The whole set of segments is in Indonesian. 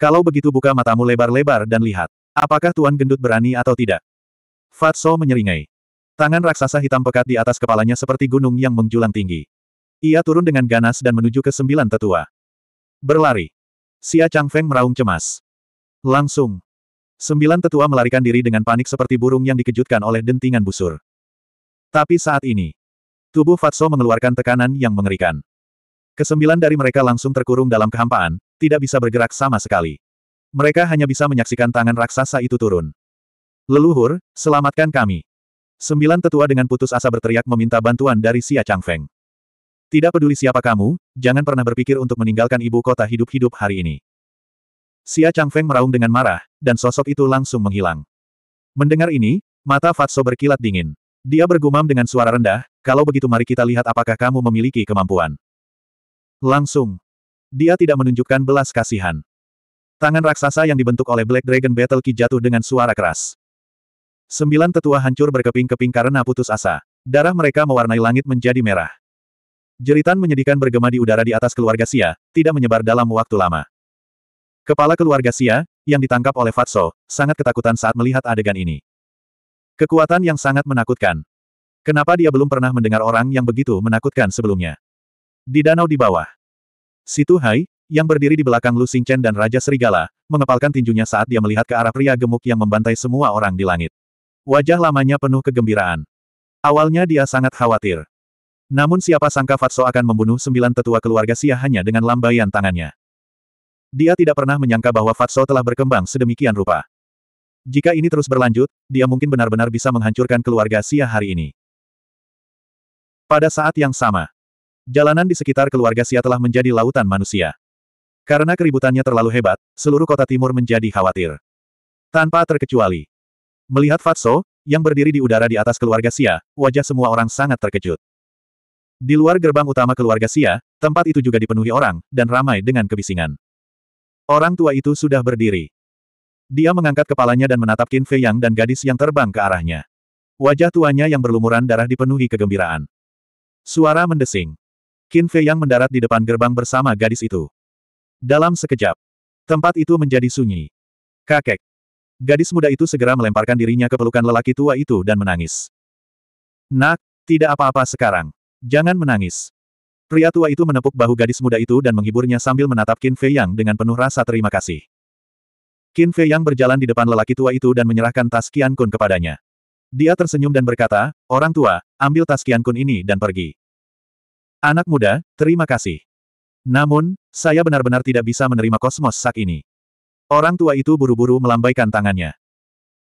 Kalau begitu buka matamu lebar-lebar dan lihat. Apakah Tuan Gendut berani atau tidak? Fatso menyeringai. Tangan raksasa hitam pekat di atas kepalanya seperti gunung yang menjulang tinggi. Ia turun dengan ganas dan menuju ke sembilan tetua. Berlari. Xia Feng meraung cemas. Langsung. Sembilan tetua melarikan diri dengan panik seperti burung yang dikejutkan oleh dentingan busur. Tapi saat ini, tubuh Fatso mengeluarkan tekanan yang mengerikan. Kesembilan dari mereka langsung terkurung dalam kehampaan, tidak bisa bergerak sama sekali. Mereka hanya bisa menyaksikan tangan raksasa itu turun. Leluhur, selamatkan kami. Sembilan tetua dengan putus asa berteriak meminta bantuan dari Xia Changfeng. Tidak peduli siapa kamu, jangan pernah berpikir untuk meninggalkan ibu kota hidup-hidup hari ini. Xia Changfeng meraung dengan marah, dan sosok itu langsung menghilang. Mendengar ini, mata Fatso berkilat dingin. Dia bergumam dengan suara rendah, kalau begitu mari kita lihat apakah kamu memiliki kemampuan. Langsung, dia tidak menunjukkan belas kasihan. Tangan raksasa yang dibentuk oleh Black Dragon Battle Ki jatuh dengan suara keras. Sembilan tetua hancur berkeping-keping karena putus asa. Darah mereka mewarnai langit menjadi merah. Jeritan menyedihkan bergema di udara di atas keluarga Sia, tidak menyebar dalam waktu lama. Kepala keluarga Sia, yang ditangkap oleh Fatso, sangat ketakutan saat melihat adegan ini. Kekuatan yang sangat menakutkan. Kenapa dia belum pernah mendengar orang yang begitu menakutkan sebelumnya? Di danau di bawah, Situ Hai, yang berdiri di belakang Lu Xingchen dan Raja Serigala, mengepalkan tinjunya saat dia melihat ke arah pria gemuk yang membantai semua orang di langit. Wajah lamanya penuh kegembiraan. Awalnya dia sangat khawatir. Namun siapa sangka Fatso akan membunuh sembilan tetua keluarga Sia hanya dengan lambaian tangannya. Dia tidak pernah menyangka bahwa Fatso telah berkembang sedemikian rupa. Jika ini terus berlanjut, dia mungkin benar-benar bisa menghancurkan keluarga Sia hari ini. Pada saat yang sama, Jalanan di sekitar keluarga Sia telah menjadi lautan manusia. Karena keributannya terlalu hebat, seluruh kota timur menjadi khawatir. Tanpa terkecuali. Melihat Fatso, yang berdiri di udara di atas keluarga Sia, wajah semua orang sangat terkejut. Di luar gerbang utama keluarga Sia, tempat itu juga dipenuhi orang, dan ramai dengan kebisingan. Orang tua itu sudah berdiri. Dia mengangkat kepalanya dan menatap Qin Fei Yang dan gadis yang terbang ke arahnya. Wajah tuanya yang berlumuran darah dipenuhi kegembiraan. Suara mendesing. Qin Fei yang mendarat di depan gerbang bersama gadis itu. Dalam sekejap, tempat itu menjadi sunyi. Kakek. Gadis muda itu segera melemparkan dirinya ke pelukan lelaki tua itu dan menangis. Nak, tidak apa-apa sekarang. Jangan menangis. Pria tua itu menepuk bahu gadis muda itu dan menghiburnya sambil menatap Qin Fei Yang dengan penuh rasa terima kasih. Qin Fei Yang berjalan di depan lelaki tua itu dan menyerahkan tas Qian Kun kepadanya. Dia tersenyum dan berkata, Orang tua, ambil tas Qian Kun ini dan pergi. Anak muda, terima kasih. Namun, saya benar-benar tidak bisa menerima kosmos sak ini. Orang tua itu buru-buru melambaikan tangannya.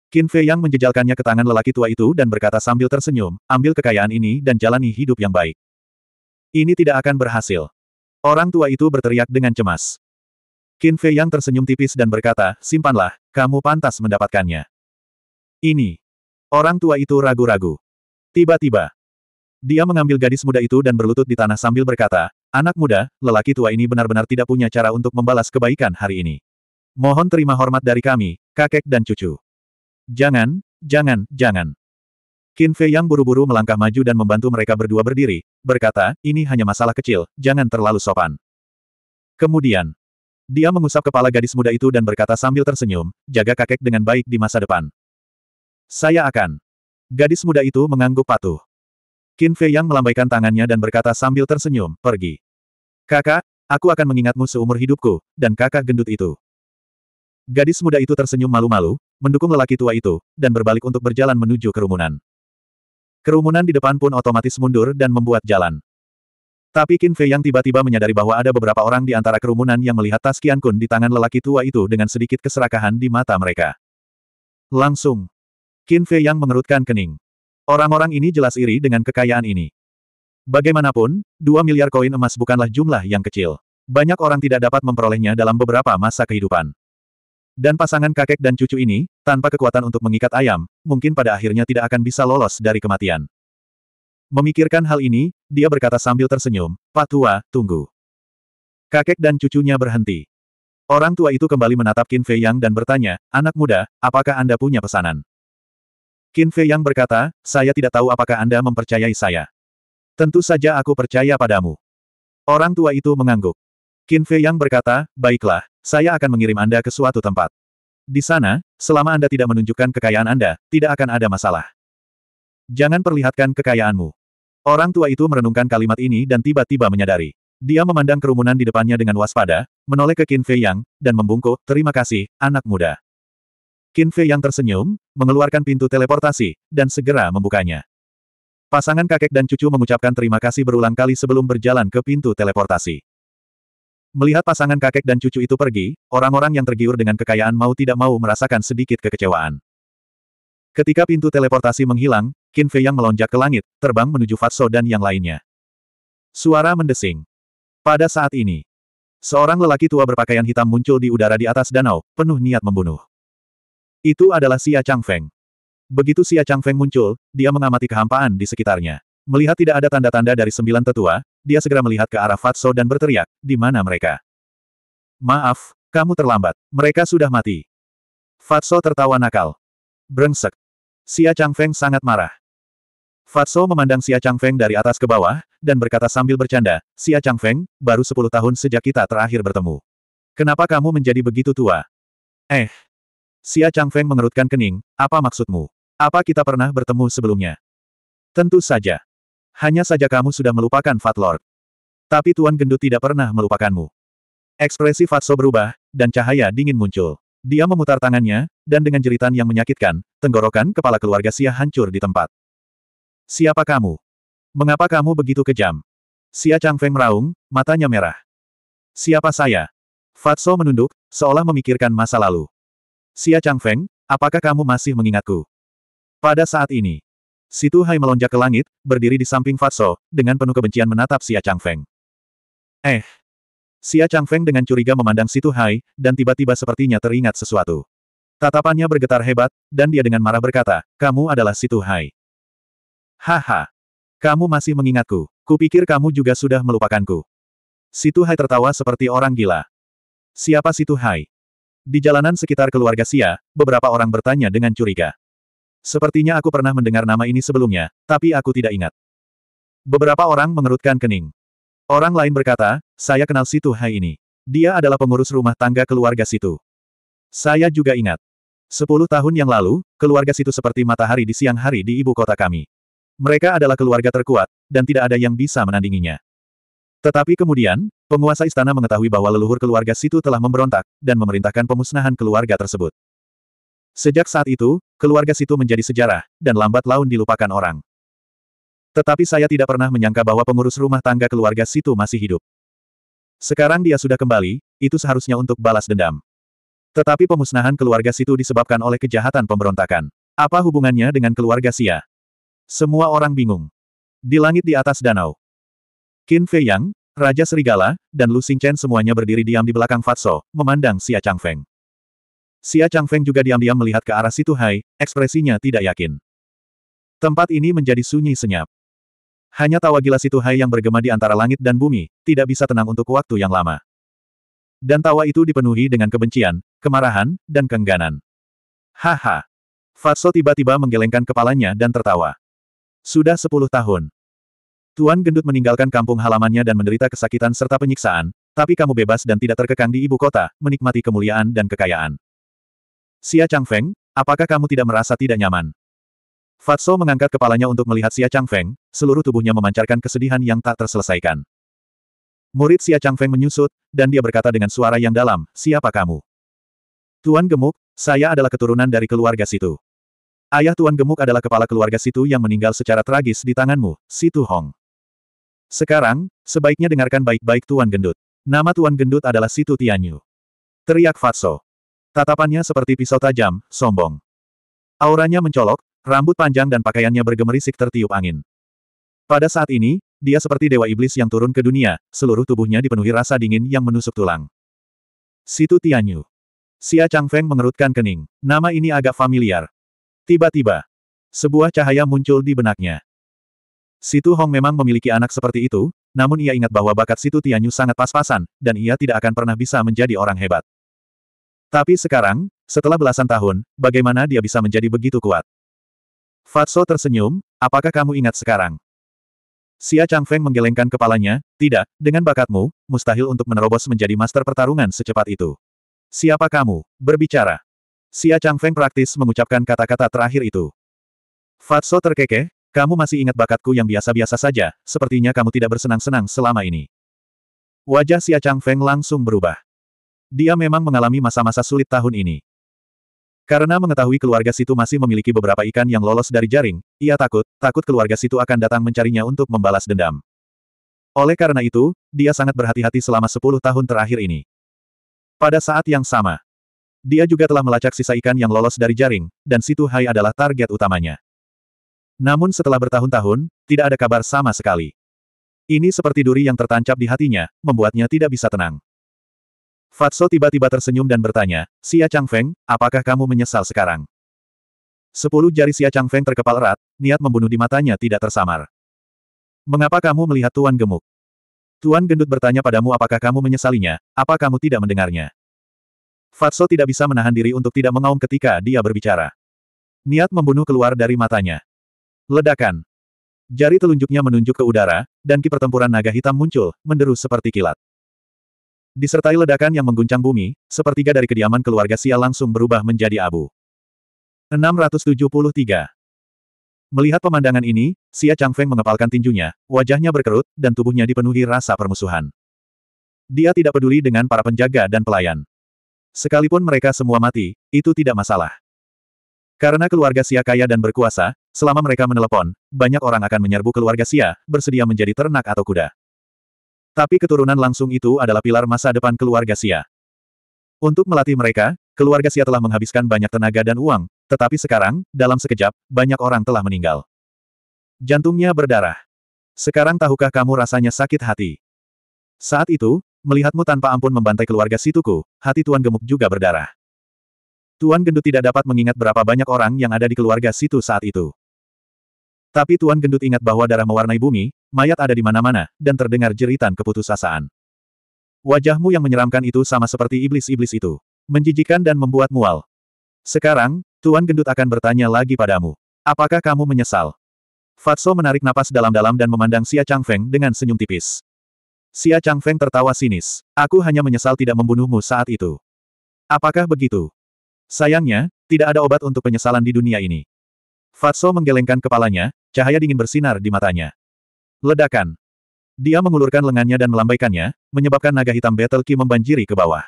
Qin Fei yang menjejalkannya ke tangan lelaki tua itu dan berkata sambil tersenyum, ambil kekayaan ini dan jalani hidup yang baik. Ini tidak akan berhasil. Orang tua itu berteriak dengan cemas. Qin Fei yang tersenyum tipis dan berkata, simpanlah, kamu pantas mendapatkannya. Ini. Orang tua itu ragu-ragu. Tiba-tiba, dia mengambil gadis muda itu dan berlutut di tanah sambil berkata, Anak muda, lelaki tua ini benar-benar tidak punya cara untuk membalas kebaikan hari ini. Mohon terima hormat dari kami, kakek dan cucu. Jangan, jangan, jangan. Qin Fei yang buru-buru melangkah maju dan membantu mereka berdua berdiri, berkata, ini hanya masalah kecil, jangan terlalu sopan. Kemudian, dia mengusap kepala gadis muda itu dan berkata sambil tersenyum, jaga kakek dengan baik di masa depan. Saya akan. Gadis muda itu mengangguk patuh. Qin Fei Yang melambaikan tangannya dan berkata sambil tersenyum, pergi. Kakak, aku akan mengingatmu seumur hidupku, dan kakak gendut itu. Gadis muda itu tersenyum malu-malu, mendukung lelaki tua itu, dan berbalik untuk berjalan menuju kerumunan. Kerumunan di depan pun otomatis mundur dan membuat jalan. Tapi Qin Fei Yang tiba-tiba menyadari bahwa ada beberapa orang di antara kerumunan yang melihat tas Qian Kun di tangan lelaki tua itu dengan sedikit keserakahan di mata mereka. Langsung. Qin Fei Yang mengerutkan kening. Orang-orang ini jelas iri dengan kekayaan ini. Bagaimanapun, 2 miliar koin emas bukanlah jumlah yang kecil. Banyak orang tidak dapat memperolehnya dalam beberapa masa kehidupan. Dan pasangan kakek dan cucu ini, tanpa kekuatan untuk mengikat ayam, mungkin pada akhirnya tidak akan bisa lolos dari kematian. Memikirkan hal ini, dia berkata sambil tersenyum, Pak Tua, tunggu. Kakek dan cucunya berhenti. Orang tua itu kembali menatap Qin Fei Yang dan bertanya, anak muda, apakah Anda punya pesanan? Qin Fei yang berkata, saya tidak tahu apakah Anda mempercayai saya. Tentu saja aku percaya padamu. Orang tua itu mengangguk. Qin Fei yang berkata, baiklah, saya akan mengirim Anda ke suatu tempat. Di sana, selama Anda tidak menunjukkan kekayaan Anda, tidak akan ada masalah. Jangan perlihatkan kekayaanmu. Orang tua itu merenungkan kalimat ini dan tiba-tiba menyadari. Dia memandang kerumunan di depannya dengan waspada, menoleh ke Qin Fei Yang, dan membungkuk, terima kasih, anak muda. Qin Fei yang tersenyum, mengeluarkan pintu teleportasi, dan segera membukanya. Pasangan kakek dan cucu mengucapkan terima kasih berulang kali sebelum berjalan ke pintu teleportasi. Melihat pasangan kakek dan cucu itu pergi, orang-orang yang tergiur dengan kekayaan mau tidak mau merasakan sedikit kekecewaan. Ketika pintu teleportasi menghilang, Qin Fei yang melonjak ke langit, terbang menuju Fatso dan yang lainnya. Suara mendesing. Pada saat ini, seorang lelaki tua berpakaian hitam muncul di udara di atas danau, penuh niat membunuh. Itu adalah Xia Feng. Begitu Xia Feng muncul, dia mengamati kehampaan di sekitarnya. Melihat tidak ada tanda-tanda dari sembilan tetua, dia segera melihat ke arah Fatso dan berteriak, di mana mereka? Maaf, kamu terlambat. Mereka sudah mati. Fatso tertawa nakal. Brengsek. Xia Feng sangat marah. Fatso memandang Xia Feng dari atas ke bawah, dan berkata sambil bercanda, Xia Feng, baru sepuluh tahun sejak kita terakhir bertemu. Kenapa kamu menjadi begitu tua? Eh, Xia Feng mengerutkan kening, apa maksudmu? Apa kita pernah bertemu sebelumnya? Tentu saja. Hanya saja kamu sudah melupakan Fat Lord. Tapi Tuan Gendut tidak pernah melupakanmu. Ekspresi Fatso berubah, dan cahaya dingin muncul. Dia memutar tangannya, dan dengan jeritan yang menyakitkan, tenggorokan kepala keluarga Sia hancur di tempat. Siapa kamu? Mengapa kamu begitu kejam? Xia Feng meraung, matanya merah. Siapa saya? Fatso menunduk, seolah memikirkan masa lalu. Xia Changfeng, apakah kamu masih mengingatku? Pada saat ini, Situ Hai melonjak ke langit, berdiri di samping Fatso, dengan penuh kebencian menatap Xia Changfeng. Eh! Xia Changfeng dengan curiga memandang Situ Hai, dan tiba-tiba sepertinya teringat sesuatu. Tatapannya bergetar hebat, dan dia dengan marah berkata, kamu adalah Situ Hai. Haha! Kamu masih mengingatku. Kupikir kamu juga sudah melupakanku. Situ Hai tertawa seperti orang gila. Siapa Situ Hai? Di jalanan sekitar keluarga Sia, beberapa orang bertanya dengan curiga. Sepertinya aku pernah mendengar nama ini sebelumnya, tapi aku tidak ingat. Beberapa orang mengerutkan kening. Orang lain berkata, saya kenal Situ Hai ini. Dia adalah pengurus rumah tangga keluarga Situ. Saya juga ingat. Sepuluh tahun yang lalu, keluarga Situ seperti matahari di siang hari di ibu kota kami. Mereka adalah keluarga terkuat, dan tidak ada yang bisa menandinginya. Tetapi kemudian, Penguasa istana mengetahui bahwa leluhur keluarga Situ telah memberontak, dan memerintahkan pemusnahan keluarga tersebut. Sejak saat itu, keluarga Situ menjadi sejarah, dan lambat laun dilupakan orang. Tetapi saya tidak pernah menyangka bahwa pengurus rumah tangga keluarga Situ masih hidup. Sekarang dia sudah kembali, itu seharusnya untuk balas dendam. Tetapi pemusnahan keluarga Situ disebabkan oleh kejahatan pemberontakan. Apa hubungannya dengan keluarga Sia? Semua orang bingung. Di langit di atas danau. Qin Fei Yang, Raja Serigala, dan Lu Xingchen semuanya berdiri diam di belakang Fatso, memandang Xia Changfeng. Xia Changfeng juga diam-diam melihat ke arah situ Hai, ekspresinya tidak yakin. Tempat ini menjadi sunyi senyap. Hanya tawa gila situ Hai yang bergema di antara langit dan bumi, tidak bisa tenang untuk waktu yang lama. Dan tawa itu dipenuhi dengan kebencian, kemarahan, dan keengganan. Haha! Fatso tiba-tiba menggelengkan kepalanya dan tertawa. Sudah sepuluh tahun. Tuan Gendut meninggalkan kampung halamannya dan menderita kesakitan serta penyiksaan, tapi kamu bebas dan tidak terkekang di ibu kota, menikmati kemuliaan dan kekayaan. Xia Feng, apakah kamu tidak merasa tidak nyaman? Fatso mengangkat kepalanya untuk melihat Xia Feng, seluruh tubuhnya memancarkan kesedihan yang tak terselesaikan. Murid Xia Feng menyusut, dan dia berkata dengan suara yang dalam, siapa kamu? Tuan Gemuk, saya adalah keturunan dari keluarga situ. Ayah Tuan Gemuk adalah kepala keluarga situ yang meninggal secara tragis di tanganmu, Situ Hong. Sekarang, sebaiknya dengarkan baik-baik Tuan Gendut. Nama Tuan Gendut adalah Situ Tianyu. Teriak Fatso. Tatapannya seperti pisau tajam, sombong. Auranya mencolok, rambut panjang dan pakaiannya bergemerisik tertiup angin. Pada saat ini, dia seperti dewa iblis yang turun ke dunia, seluruh tubuhnya dipenuhi rasa dingin yang menusuk tulang. Situ Tianyu. Xia Feng mengerutkan kening. Nama ini agak familiar. Tiba-tiba, sebuah cahaya muncul di benaknya. Situ Hong memang memiliki anak seperti itu, namun ia ingat bahwa bakat Situ Tianyu sangat pas-pasan, dan ia tidak akan pernah bisa menjadi orang hebat. Tapi sekarang, setelah belasan tahun, bagaimana dia bisa menjadi begitu kuat? Fatso tersenyum, apakah kamu ingat sekarang? Xia Feng menggelengkan kepalanya, tidak, dengan bakatmu, mustahil untuk menerobos menjadi master pertarungan secepat itu. Siapa kamu? Berbicara. Xia Feng praktis mengucapkan kata-kata terakhir itu. Fatso terkekeh, kamu masih ingat bakatku yang biasa-biasa saja, sepertinya kamu tidak bersenang-senang selama ini. Wajah Xia Chang Feng langsung berubah. Dia memang mengalami masa-masa sulit tahun ini. Karena mengetahui keluarga situ masih memiliki beberapa ikan yang lolos dari jaring, ia takut, takut keluarga situ akan datang mencarinya untuk membalas dendam. Oleh karena itu, dia sangat berhati-hati selama 10 tahun terakhir ini. Pada saat yang sama, dia juga telah melacak sisa ikan yang lolos dari jaring, dan situ Hai adalah target utamanya. Namun setelah bertahun-tahun, tidak ada kabar sama sekali. Ini seperti duri yang tertancap di hatinya, membuatnya tidak bisa tenang. Fatso tiba-tiba tersenyum dan bertanya, Xia Feng, apakah kamu menyesal sekarang? Sepuluh jari Xia Feng terkepal erat, niat membunuh di matanya tidak tersamar. Mengapa kamu melihat Tuan gemuk? Tuan gendut bertanya padamu apakah kamu menyesalinya, apa kamu tidak mendengarnya? Fatso tidak bisa menahan diri untuk tidak mengaum ketika dia berbicara. Niat membunuh keluar dari matanya. Ledakan. Jari telunjuknya menunjuk ke udara, dan ki pertempuran naga hitam muncul, menderu seperti kilat. Disertai ledakan yang mengguncang bumi, sepertiga dari kediaman keluarga Sia langsung berubah menjadi abu. 673. Melihat pemandangan ini, Sia Chang Feng mengepalkan tinjunya, wajahnya berkerut, dan tubuhnya dipenuhi rasa permusuhan. Dia tidak peduli dengan para penjaga dan pelayan. Sekalipun mereka semua mati, itu tidak masalah. Karena keluarga Sia kaya dan berkuasa, Selama mereka menelepon, banyak orang akan menyerbu keluarga Sia, bersedia menjadi ternak atau kuda. Tapi keturunan langsung itu adalah pilar masa depan keluarga Sia. Untuk melatih mereka, keluarga Sia telah menghabiskan banyak tenaga dan uang, tetapi sekarang, dalam sekejap, banyak orang telah meninggal. Jantungnya berdarah. Sekarang tahukah kamu rasanya sakit hati? Saat itu, melihatmu tanpa ampun membantai keluarga Situku, hati Tuan Gemuk juga berdarah. Tuan Gendut tidak dapat mengingat berapa banyak orang yang ada di keluarga Situ saat itu. Tapi Tuan Gendut ingat bahwa darah mewarnai bumi, mayat ada di mana-mana, dan terdengar jeritan keputusasaan. Wajahmu yang menyeramkan itu sama seperti iblis-iblis itu. Menjijikan dan membuat mual. Sekarang, Tuan Gendut akan bertanya lagi padamu. Apakah kamu menyesal? Fatso menarik napas dalam-dalam dan memandang Xia Feng dengan senyum tipis. Xia Feng tertawa sinis. Aku hanya menyesal tidak membunuhmu saat itu. Apakah begitu? Sayangnya, tidak ada obat untuk penyesalan di dunia ini. Fatso menggelengkan kepalanya, cahaya dingin bersinar di matanya. Ledakan. Dia mengulurkan lengannya dan melambaikannya, menyebabkan naga hitam Battle Ki membanjiri ke bawah.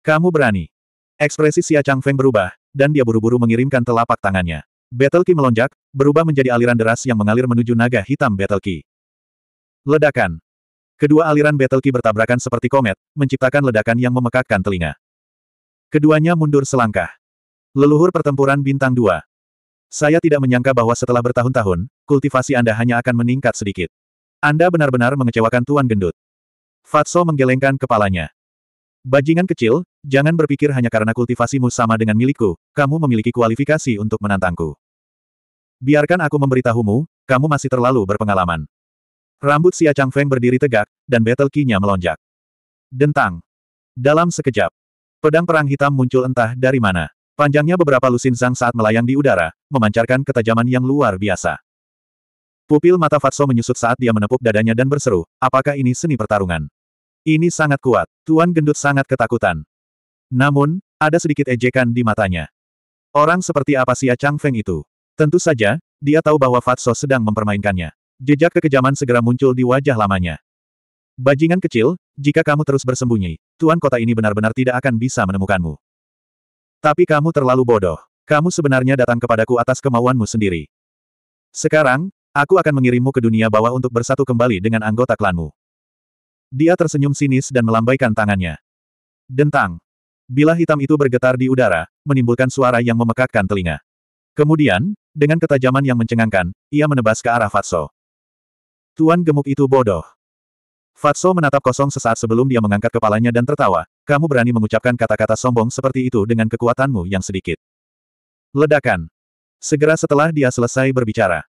Kamu berani. Ekspresi Xia Feng berubah, dan dia buru-buru mengirimkan telapak tangannya. Battle Ki melonjak, berubah menjadi aliran deras yang mengalir menuju naga hitam Battle Ki. Ledakan. Kedua aliran Battle Ki bertabrakan seperti komet, menciptakan ledakan yang memekakkan telinga. Keduanya mundur selangkah. Leluhur pertempuran bintang dua. Saya tidak menyangka bahwa setelah bertahun-tahun, kultivasi Anda hanya akan meningkat sedikit. Anda benar-benar mengecewakan Tuan Gendut. Fatso menggelengkan kepalanya. Bajingan kecil, jangan berpikir hanya karena kultivasimu sama dengan milikku, kamu memiliki kualifikasi untuk menantangku. Biarkan aku memberitahumu, kamu masih terlalu berpengalaman. Rambut Siacang Feng berdiri tegak, dan battle key-nya melonjak. Dentang. Dalam sekejap, pedang perang hitam muncul entah dari mana. Panjangnya beberapa lusin zang saat melayang di udara, memancarkan ketajaman yang luar biasa. Pupil mata Fatso menyusut saat dia menepuk dadanya dan berseru, apakah ini seni pertarungan? Ini sangat kuat, Tuan Gendut sangat ketakutan. Namun, ada sedikit ejekan di matanya. Orang seperti apa si Chang Feng itu? Tentu saja, dia tahu bahwa Fatso sedang mempermainkannya. Jejak kekejaman segera muncul di wajah lamanya. Bajingan kecil, jika kamu terus bersembunyi, tuan kota ini benar-benar tidak akan bisa menemukanmu. Tapi kamu terlalu bodoh. Kamu sebenarnya datang kepadaku atas kemauanmu sendiri. Sekarang, aku akan mengirimmu ke dunia bawah untuk bersatu kembali dengan anggota klanmu. Dia tersenyum sinis dan melambaikan tangannya. Dentang. Bila hitam itu bergetar di udara, menimbulkan suara yang memekakkan telinga. Kemudian, dengan ketajaman yang mencengangkan, ia menebas ke arah Fatso. Tuan gemuk itu bodoh. Fatso menatap kosong sesaat sebelum dia mengangkat kepalanya dan tertawa. Kamu berani mengucapkan kata-kata sombong seperti itu dengan kekuatanmu yang sedikit. Ledakan. Segera setelah dia selesai berbicara.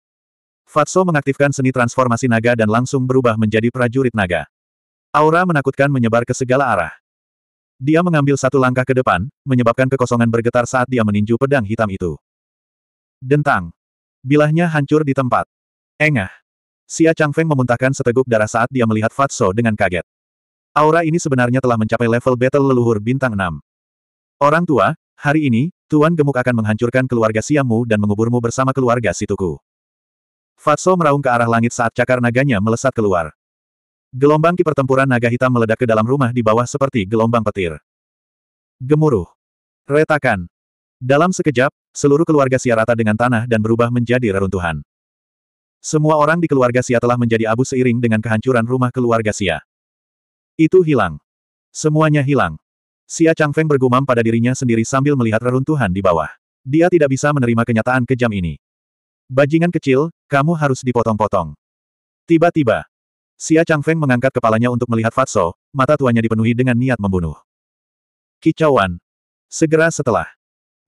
Fatso mengaktifkan seni transformasi naga dan langsung berubah menjadi prajurit naga. Aura menakutkan menyebar ke segala arah. Dia mengambil satu langkah ke depan, menyebabkan kekosongan bergetar saat dia meninju pedang hitam itu. Dentang. Bilahnya hancur di tempat. Engah. Xia Changfeng memuntahkan seteguk darah saat dia melihat Fatso dengan kaget. Aura ini sebenarnya telah mencapai level battle leluhur bintang 6. Orang tua, hari ini, Tuan Gemuk akan menghancurkan keluarga Siamu dan menguburmu bersama keluarga Situku. Fatso meraung ke arah langit saat cakar naganya melesat keluar. Gelombang pertempuran naga hitam meledak ke dalam rumah di bawah seperti gelombang petir. Gemuruh. Retakan. Dalam sekejap, seluruh keluarga Siarata dengan tanah dan berubah menjadi reruntuhan. Semua orang di keluarga Sia telah menjadi abu seiring dengan kehancuran rumah keluarga Sia. Itu hilang. Semuanya hilang. Chang Feng bergumam pada dirinya sendiri sambil melihat reruntuhan di bawah. Dia tidak bisa menerima kenyataan kejam ini. Bajingan kecil, kamu harus dipotong-potong. Tiba-tiba, Chang Feng mengangkat kepalanya untuk melihat Fatso, mata tuanya dipenuhi dengan niat membunuh. Kicauan. Segera setelah.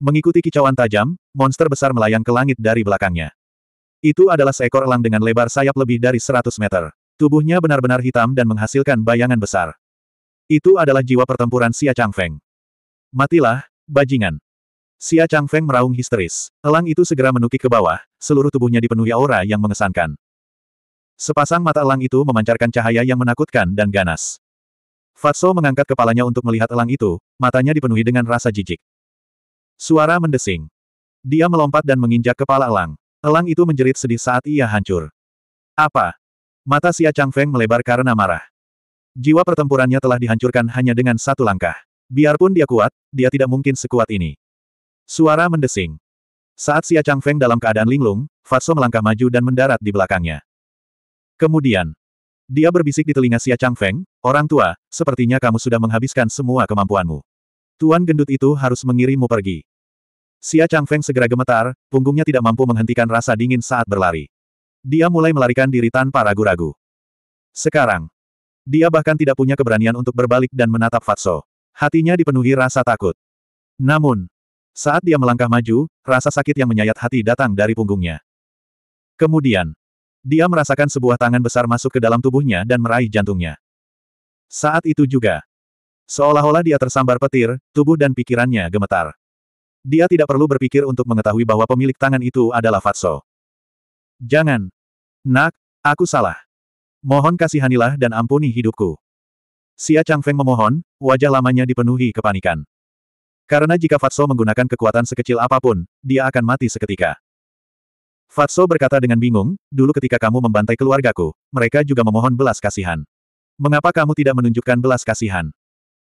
Mengikuti kicauan tajam, monster besar melayang ke langit dari belakangnya. Itu adalah seekor elang dengan lebar sayap lebih dari 100 meter. Tubuhnya benar-benar hitam dan menghasilkan bayangan besar. Itu adalah jiwa pertempuran Xia Feng. Matilah, bajingan. Xia Feng meraung histeris. Elang itu segera menukik ke bawah, seluruh tubuhnya dipenuhi aura yang mengesankan. Sepasang mata elang itu memancarkan cahaya yang menakutkan dan ganas. Fatso mengangkat kepalanya untuk melihat elang itu, matanya dipenuhi dengan rasa jijik. Suara mendesing. Dia melompat dan menginjak kepala elang. Elang itu menjerit sedih saat ia hancur. Apa? Mata Xia Feng melebar karena marah. Jiwa pertempurannya telah dihancurkan hanya dengan satu langkah. Biarpun dia kuat, dia tidak mungkin sekuat ini. Suara mendesing. Saat Xia Feng dalam keadaan linglung, Fatso melangkah maju dan mendarat di belakangnya. Kemudian, dia berbisik di telinga Xia Feng, Orang tua, sepertinya kamu sudah menghabiskan semua kemampuanmu. Tuan gendut itu harus mengirimmu pergi. Xia Feng segera gemetar, punggungnya tidak mampu menghentikan rasa dingin saat berlari. Dia mulai melarikan diri tanpa ragu-ragu. Sekarang, dia bahkan tidak punya keberanian untuk berbalik dan menatap Fatso. Hatinya dipenuhi rasa takut. Namun, saat dia melangkah maju, rasa sakit yang menyayat hati datang dari punggungnya. Kemudian, dia merasakan sebuah tangan besar masuk ke dalam tubuhnya dan meraih jantungnya. Saat itu juga, seolah-olah dia tersambar petir, tubuh dan pikirannya gemetar. Dia tidak perlu berpikir untuk mengetahui bahwa pemilik tangan itu adalah Fatso. Jangan. Nak, aku salah. Mohon kasihanilah dan ampuni hidupku. Xia Feng memohon, wajah lamanya dipenuhi kepanikan. Karena jika Fatso menggunakan kekuatan sekecil apapun, dia akan mati seketika. Fatso berkata dengan bingung, dulu ketika kamu membantai keluargaku, mereka juga memohon belas kasihan. Mengapa kamu tidak menunjukkan belas kasihan?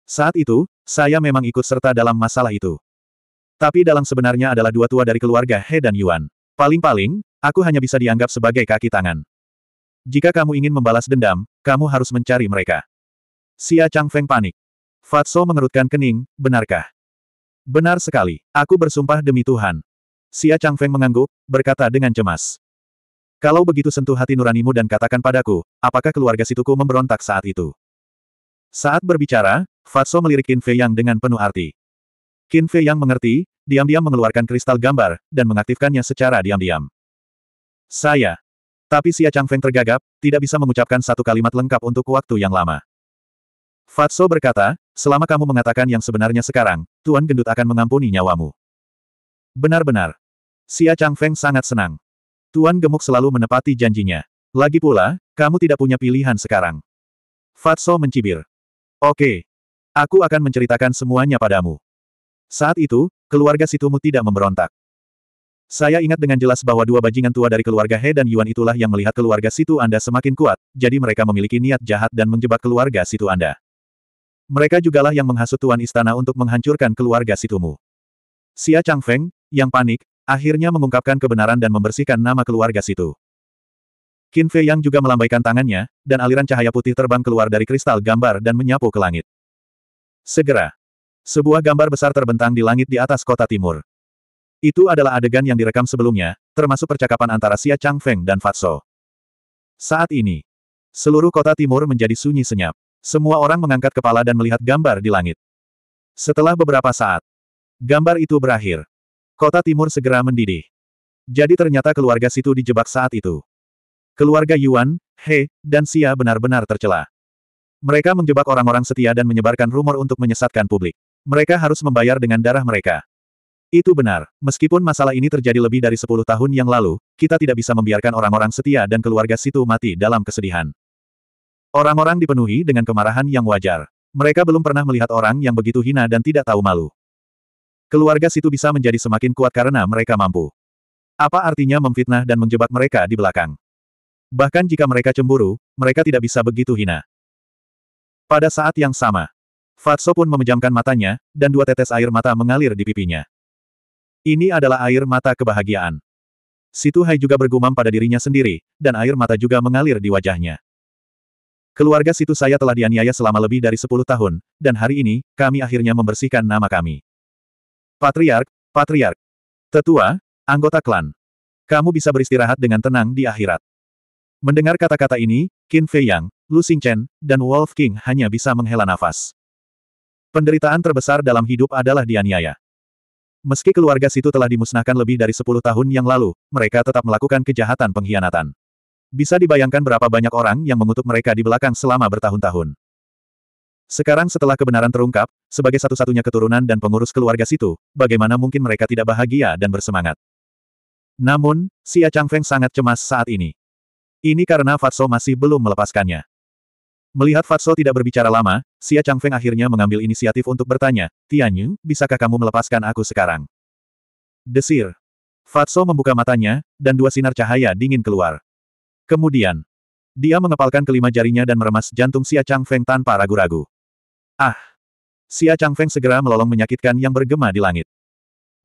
Saat itu, saya memang ikut serta dalam masalah itu. Tapi dalang sebenarnya adalah dua tua dari keluarga He dan Yuan. Paling-paling, aku hanya bisa dianggap sebagai kaki tangan. Jika kamu ingin membalas dendam, kamu harus mencari mereka. Xia Feng panik. Fatso mengerutkan kening, benarkah? Benar sekali, aku bersumpah demi Tuhan. Xia Feng mengangguk, berkata dengan cemas. Kalau begitu sentuh hati nuranimu dan katakan padaku, apakah keluarga situku memberontak saat itu? Saat berbicara, Fatso melirik Qin Fei Yang dengan penuh arti. Qin Fei Yang mengerti, diam-diam mengeluarkan kristal gambar, dan mengaktifkannya secara diam-diam. Saya. Tapi Xia Feng tergagap, tidak bisa mengucapkan satu kalimat lengkap untuk waktu yang lama. Fatso berkata, selama kamu mengatakan yang sebenarnya sekarang, Tuan Gendut akan mengampuni nyawamu. Benar-benar. Xia Feng sangat senang. Tuan Gemuk selalu menepati janjinya. Lagi pula, kamu tidak punya pilihan sekarang. Fatso mencibir. Oke. Aku akan menceritakan semuanya padamu. Saat itu, keluarga Situmu tidak memberontak. Saya ingat dengan jelas bahwa dua bajingan tua dari keluarga He dan Yuan itulah yang melihat keluarga Situ Anda semakin kuat, jadi mereka memiliki niat jahat dan menjebak keluarga Situ Anda. Mereka jugalah yang menghasut Tuan Istana untuk menghancurkan keluarga Situmu. Xia Feng yang panik, akhirnya mengungkapkan kebenaran dan membersihkan nama keluarga Situ. Qin Fei Yang juga melambaikan tangannya, dan aliran cahaya putih terbang keluar dari kristal gambar dan menyapu ke langit. Segera, sebuah gambar besar terbentang di langit di atas kota timur. Itu adalah adegan yang direkam sebelumnya, termasuk percakapan antara Xia Changfeng dan Fatso. Saat ini, seluruh kota timur menjadi sunyi senyap. Semua orang mengangkat kepala dan melihat gambar di langit. Setelah beberapa saat, gambar itu berakhir. Kota timur segera mendidih. Jadi ternyata keluarga situ dijebak saat itu. Keluarga Yuan, He, dan Xia benar-benar tercela. Mereka menjebak orang-orang setia dan menyebarkan rumor untuk menyesatkan publik. Mereka harus membayar dengan darah mereka. Itu benar. Meskipun masalah ini terjadi lebih dari sepuluh tahun yang lalu, kita tidak bisa membiarkan orang-orang setia dan keluarga situ mati dalam kesedihan. Orang-orang dipenuhi dengan kemarahan yang wajar. Mereka belum pernah melihat orang yang begitu hina dan tidak tahu malu. Keluarga situ bisa menjadi semakin kuat karena mereka mampu. Apa artinya memfitnah dan menjebak mereka di belakang? Bahkan jika mereka cemburu, mereka tidak bisa begitu hina. Pada saat yang sama, Fatso pun memejamkan matanya, dan dua tetes air mata mengalir di pipinya. Ini adalah air mata kebahagiaan. Situ Hai juga bergumam pada dirinya sendiri, dan air mata juga mengalir di wajahnya. Keluarga situ saya telah dianiaya selama lebih dari 10 tahun, dan hari ini, kami akhirnya membersihkan nama kami. Patriark, Patriark. Tetua, anggota klan. Kamu bisa beristirahat dengan tenang di akhirat. Mendengar kata-kata ini, Qin Fei Yang, Lu Chen, dan Wolf King hanya bisa menghela nafas. Penderitaan terbesar dalam hidup adalah dianiaya. Meski keluarga situ telah dimusnahkan lebih dari 10 tahun yang lalu, mereka tetap melakukan kejahatan pengkhianatan. Bisa dibayangkan berapa banyak orang yang mengutuk mereka di belakang selama bertahun-tahun. Sekarang setelah kebenaran terungkap, sebagai satu-satunya keturunan dan pengurus keluarga situ, bagaimana mungkin mereka tidak bahagia dan bersemangat. Namun, Xia Feng sangat cemas saat ini. Ini karena Fatso masih belum melepaskannya. Melihat Fatso tidak berbicara lama, Xia Feng akhirnya mengambil inisiatif untuk bertanya, Tianyu, bisakah kamu melepaskan aku sekarang? Desir. Fatso membuka matanya, dan dua sinar cahaya dingin keluar. Kemudian, dia mengepalkan kelima jarinya dan meremas jantung Xia Feng tanpa ragu-ragu. Ah! Xia Feng segera melolong menyakitkan yang bergema di langit.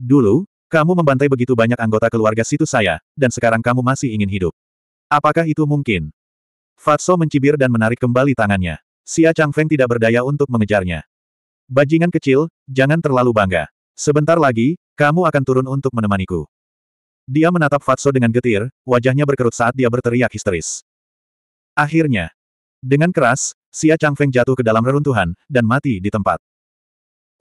Dulu, kamu membantai begitu banyak anggota keluarga situ saya, dan sekarang kamu masih ingin hidup. Apakah itu mungkin? Fatso mencibir dan menarik kembali tangannya. Xia Feng tidak berdaya untuk mengejarnya. Bajingan kecil, jangan terlalu bangga. Sebentar lagi, kamu akan turun untuk menemaniku. Dia menatap Fatso dengan getir, wajahnya berkerut saat dia berteriak histeris. Akhirnya. Dengan keras, Xia Feng jatuh ke dalam reruntuhan, dan mati di tempat.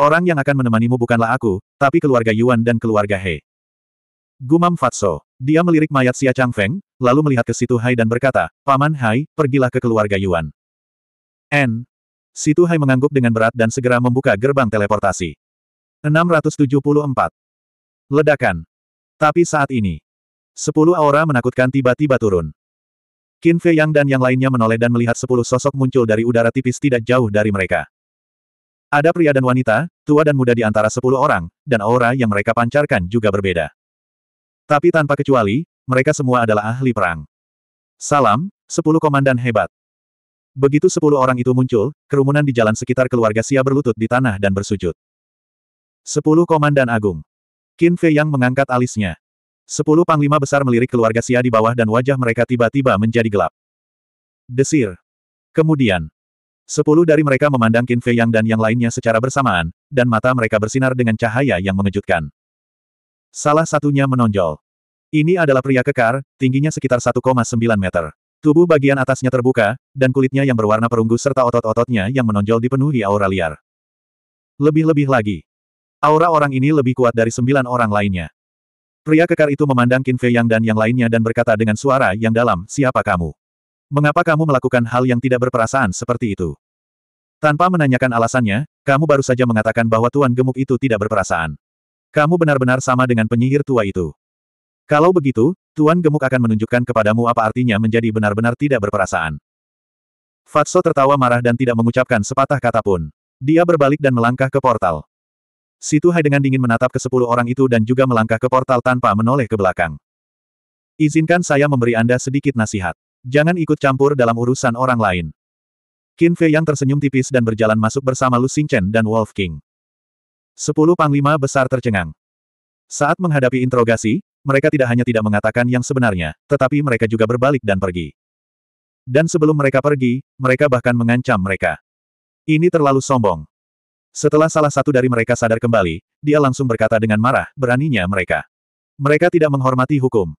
Orang yang akan menemanimu bukanlah aku, tapi keluarga Yuan dan keluarga He. Gumam Fatso. Dia melirik mayat Xia Feng, lalu melihat ke Situ Hai dan berkata, Paman Hai, pergilah ke keluarga Yuan. N. Situ Hai mengangguk dengan berat dan segera membuka gerbang teleportasi. 674. Ledakan. Tapi saat ini. Sepuluh aura menakutkan tiba-tiba turun. Qin Fei Yang dan yang lainnya menoleh dan melihat sepuluh sosok muncul dari udara tipis tidak jauh dari mereka. Ada pria dan wanita, tua dan muda di antara sepuluh orang, dan aura yang mereka pancarkan juga berbeda. Tapi tanpa kecuali, mereka semua adalah ahli perang. Salam, sepuluh komandan hebat. Begitu sepuluh orang itu muncul, kerumunan di jalan sekitar keluarga Xia berlutut di tanah dan bersujud. Sepuluh komandan agung. Qin Fei yang mengangkat alisnya. Sepuluh panglima besar melirik keluarga Xia di bawah dan wajah mereka tiba-tiba menjadi gelap. Desir. Kemudian, Sepuluh dari mereka memandang Qin Fei Yang dan yang lainnya secara bersamaan, dan mata mereka bersinar dengan cahaya yang mengejutkan. Salah satunya menonjol. Ini adalah pria kekar, tingginya sekitar 1,9 meter. Tubuh bagian atasnya terbuka, dan kulitnya yang berwarna perunggu serta otot-ototnya yang menonjol dipenuhi aura liar. Lebih-lebih lagi. Aura orang ini lebih kuat dari sembilan orang lainnya. Pria kekar itu memandang Qin Fei Yang dan yang lainnya dan berkata dengan suara yang dalam, siapa kamu? Mengapa kamu melakukan hal yang tidak berperasaan seperti itu? Tanpa menanyakan alasannya, kamu baru saja mengatakan bahwa Tuan Gemuk itu tidak berperasaan. Kamu benar-benar sama dengan penyihir tua itu. Kalau begitu, Tuan Gemuk akan menunjukkan kepadamu apa artinya menjadi benar-benar tidak berperasaan. Fatso tertawa marah dan tidak mengucapkan sepatah kata pun. Dia berbalik dan melangkah ke portal. Situ Hai dengan dingin menatap ke sepuluh orang itu dan juga melangkah ke portal tanpa menoleh ke belakang. Izinkan saya memberi Anda sedikit nasihat. Jangan ikut campur dalam urusan orang lain. Qin Fei yang tersenyum tipis dan berjalan masuk bersama Lu Xingchen dan Wolf King. Sepuluh panglima besar tercengang. Saat menghadapi interogasi, mereka tidak hanya tidak mengatakan yang sebenarnya, tetapi mereka juga berbalik dan pergi. Dan sebelum mereka pergi, mereka bahkan mengancam mereka. Ini terlalu sombong. Setelah salah satu dari mereka sadar kembali, dia langsung berkata dengan marah, beraninya mereka. Mereka tidak menghormati hukum.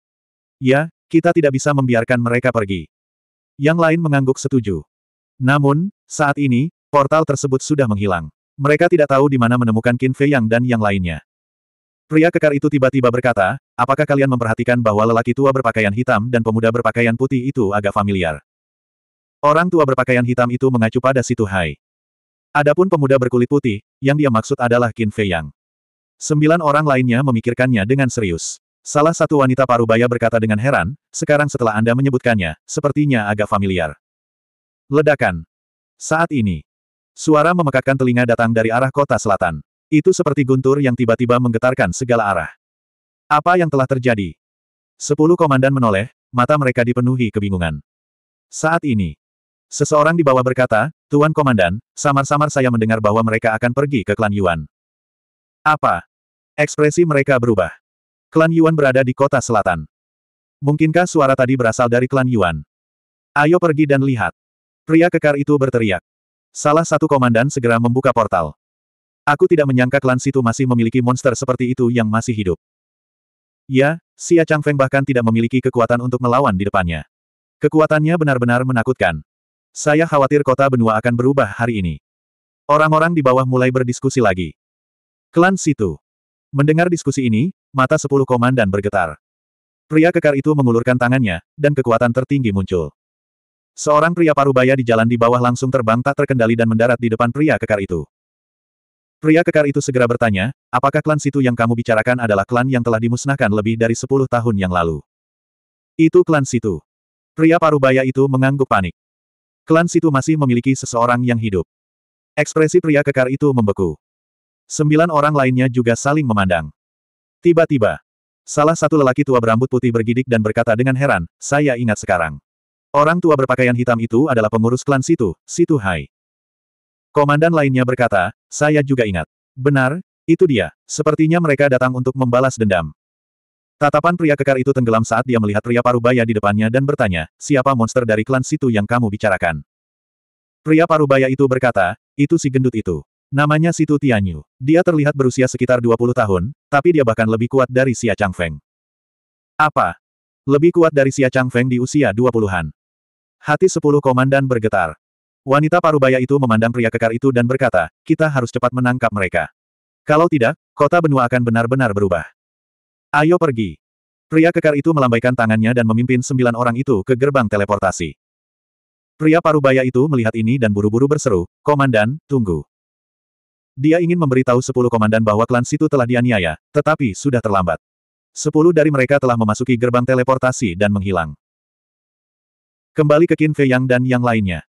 Ya, kita tidak bisa membiarkan mereka pergi. Yang lain mengangguk setuju. Namun, saat ini, portal tersebut sudah menghilang. Mereka tidak tahu di mana menemukan Qin Fei Yang dan yang lainnya. Pria kekar itu tiba-tiba berkata, apakah kalian memperhatikan bahwa lelaki tua berpakaian hitam dan pemuda berpakaian putih itu agak familiar? Orang tua berpakaian hitam itu mengacu pada situ Hai. Adapun pemuda berkulit putih, yang dia maksud adalah Qin Fei Yang. Sembilan orang lainnya memikirkannya dengan serius. Salah satu wanita parubaya berkata dengan heran, sekarang setelah Anda menyebutkannya, sepertinya agak familiar. Ledakan. Saat ini, Suara memekakkan telinga datang dari arah kota selatan. Itu seperti guntur yang tiba-tiba menggetarkan segala arah. Apa yang telah terjadi? Sepuluh komandan menoleh, mata mereka dipenuhi kebingungan. Saat ini, seseorang di bawah berkata, Tuan Komandan, samar-samar saya mendengar bahwa mereka akan pergi ke klan Yuan. Apa? Ekspresi mereka berubah. Klan Yuan berada di kota selatan. Mungkinkah suara tadi berasal dari klan Yuan? Ayo pergi dan lihat. Pria kekar itu berteriak. Salah satu komandan segera membuka portal. Aku tidak menyangka klan situ masih memiliki monster seperti itu yang masih hidup. Ya, Xia Feng bahkan tidak memiliki kekuatan untuk melawan di depannya. Kekuatannya benar-benar menakutkan. Saya khawatir kota benua akan berubah hari ini. Orang-orang di bawah mulai berdiskusi lagi. Klan situ. Mendengar diskusi ini, mata sepuluh komandan bergetar. Pria kekar itu mengulurkan tangannya, dan kekuatan tertinggi muncul. Seorang pria parubaya di jalan di bawah langsung terbang tak terkendali dan mendarat di depan pria kekar itu. Pria kekar itu segera bertanya, apakah klan situ yang kamu bicarakan adalah klan yang telah dimusnahkan lebih dari sepuluh tahun yang lalu? Itu klan situ. Pria parubaya itu mengangguk panik. Klan situ masih memiliki seseorang yang hidup. Ekspresi pria kekar itu membeku. Sembilan orang lainnya juga saling memandang. Tiba-tiba, salah satu lelaki tua berambut putih bergidik dan berkata dengan heran, saya ingat sekarang. Orang tua berpakaian hitam itu adalah pengurus klan Situ, Situ Hai. Komandan lainnya berkata, saya juga ingat. Benar, itu dia. Sepertinya mereka datang untuk membalas dendam. Tatapan pria kekar itu tenggelam saat dia melihat pria parubaya di depannya dan bertanya, siapa monster dari klan Situ yang kamu bicarakan? Pria parubaya itu berkata, itu si gendut itu. Namanya Situ Tianyu. Dia terlihat berusia sekitar 20 tahun, tapi dia bahkan lebih kuat dari Xia Feng. Apa? Lebih kuat dari Xia Feng di usia 20-an. Hati sepuluh komandan bergetar. Wanita parubaya itu memandang pria kekar itu dan berkata, kita harus cepat menangkap mereka. Kalau tidak, kota benua akan benar-benar berubah. Ayo pergi. Pria kekar itu melambaikan tangannya dan memimpin sembilan orang itu ke gerbang teleportasi. Pria parubaya itu melihat ini dan buru-buru berseru, Komandan, tunggu. Dia ingin memberitahu sepuluh komandan bahwa klan situ telah dianiaya, tetapi sudah terlambat. Sepuluh dari mereka telah memasuki gerbang teleportasi dan menghilang. Kembali ke Qin Fei Yang dan yang lainnya.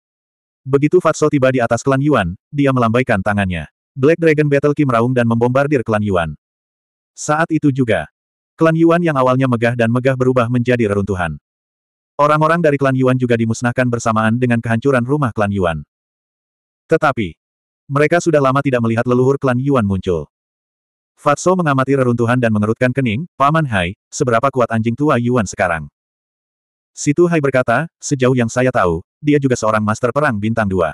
Begitu Fatso tiba di atas klan Yuan, dia melambaikan tangannya. Black Dragon Battle Ki meraung dan membombardir klan Yuan. Saat itu juga, klan Yuan yang awalnya megah dan megah berubah menjadi reruntuhan. Orang-orang dari klan Yuan juga dimusnahkan bersamaan dengan kehancuran rumah klan Yuan. Tetapi, mereka sudah lama tidak melihat leluhur klan Yuan muncul. Fatso mengamati reruntuhan dan mengerutkan kening, Paman Hai, seberapa kuat anjing tua Yuan sekarang. Situ Hai berkata, sejauh yang saya tahu, dia juga seorang master perang bintang dua.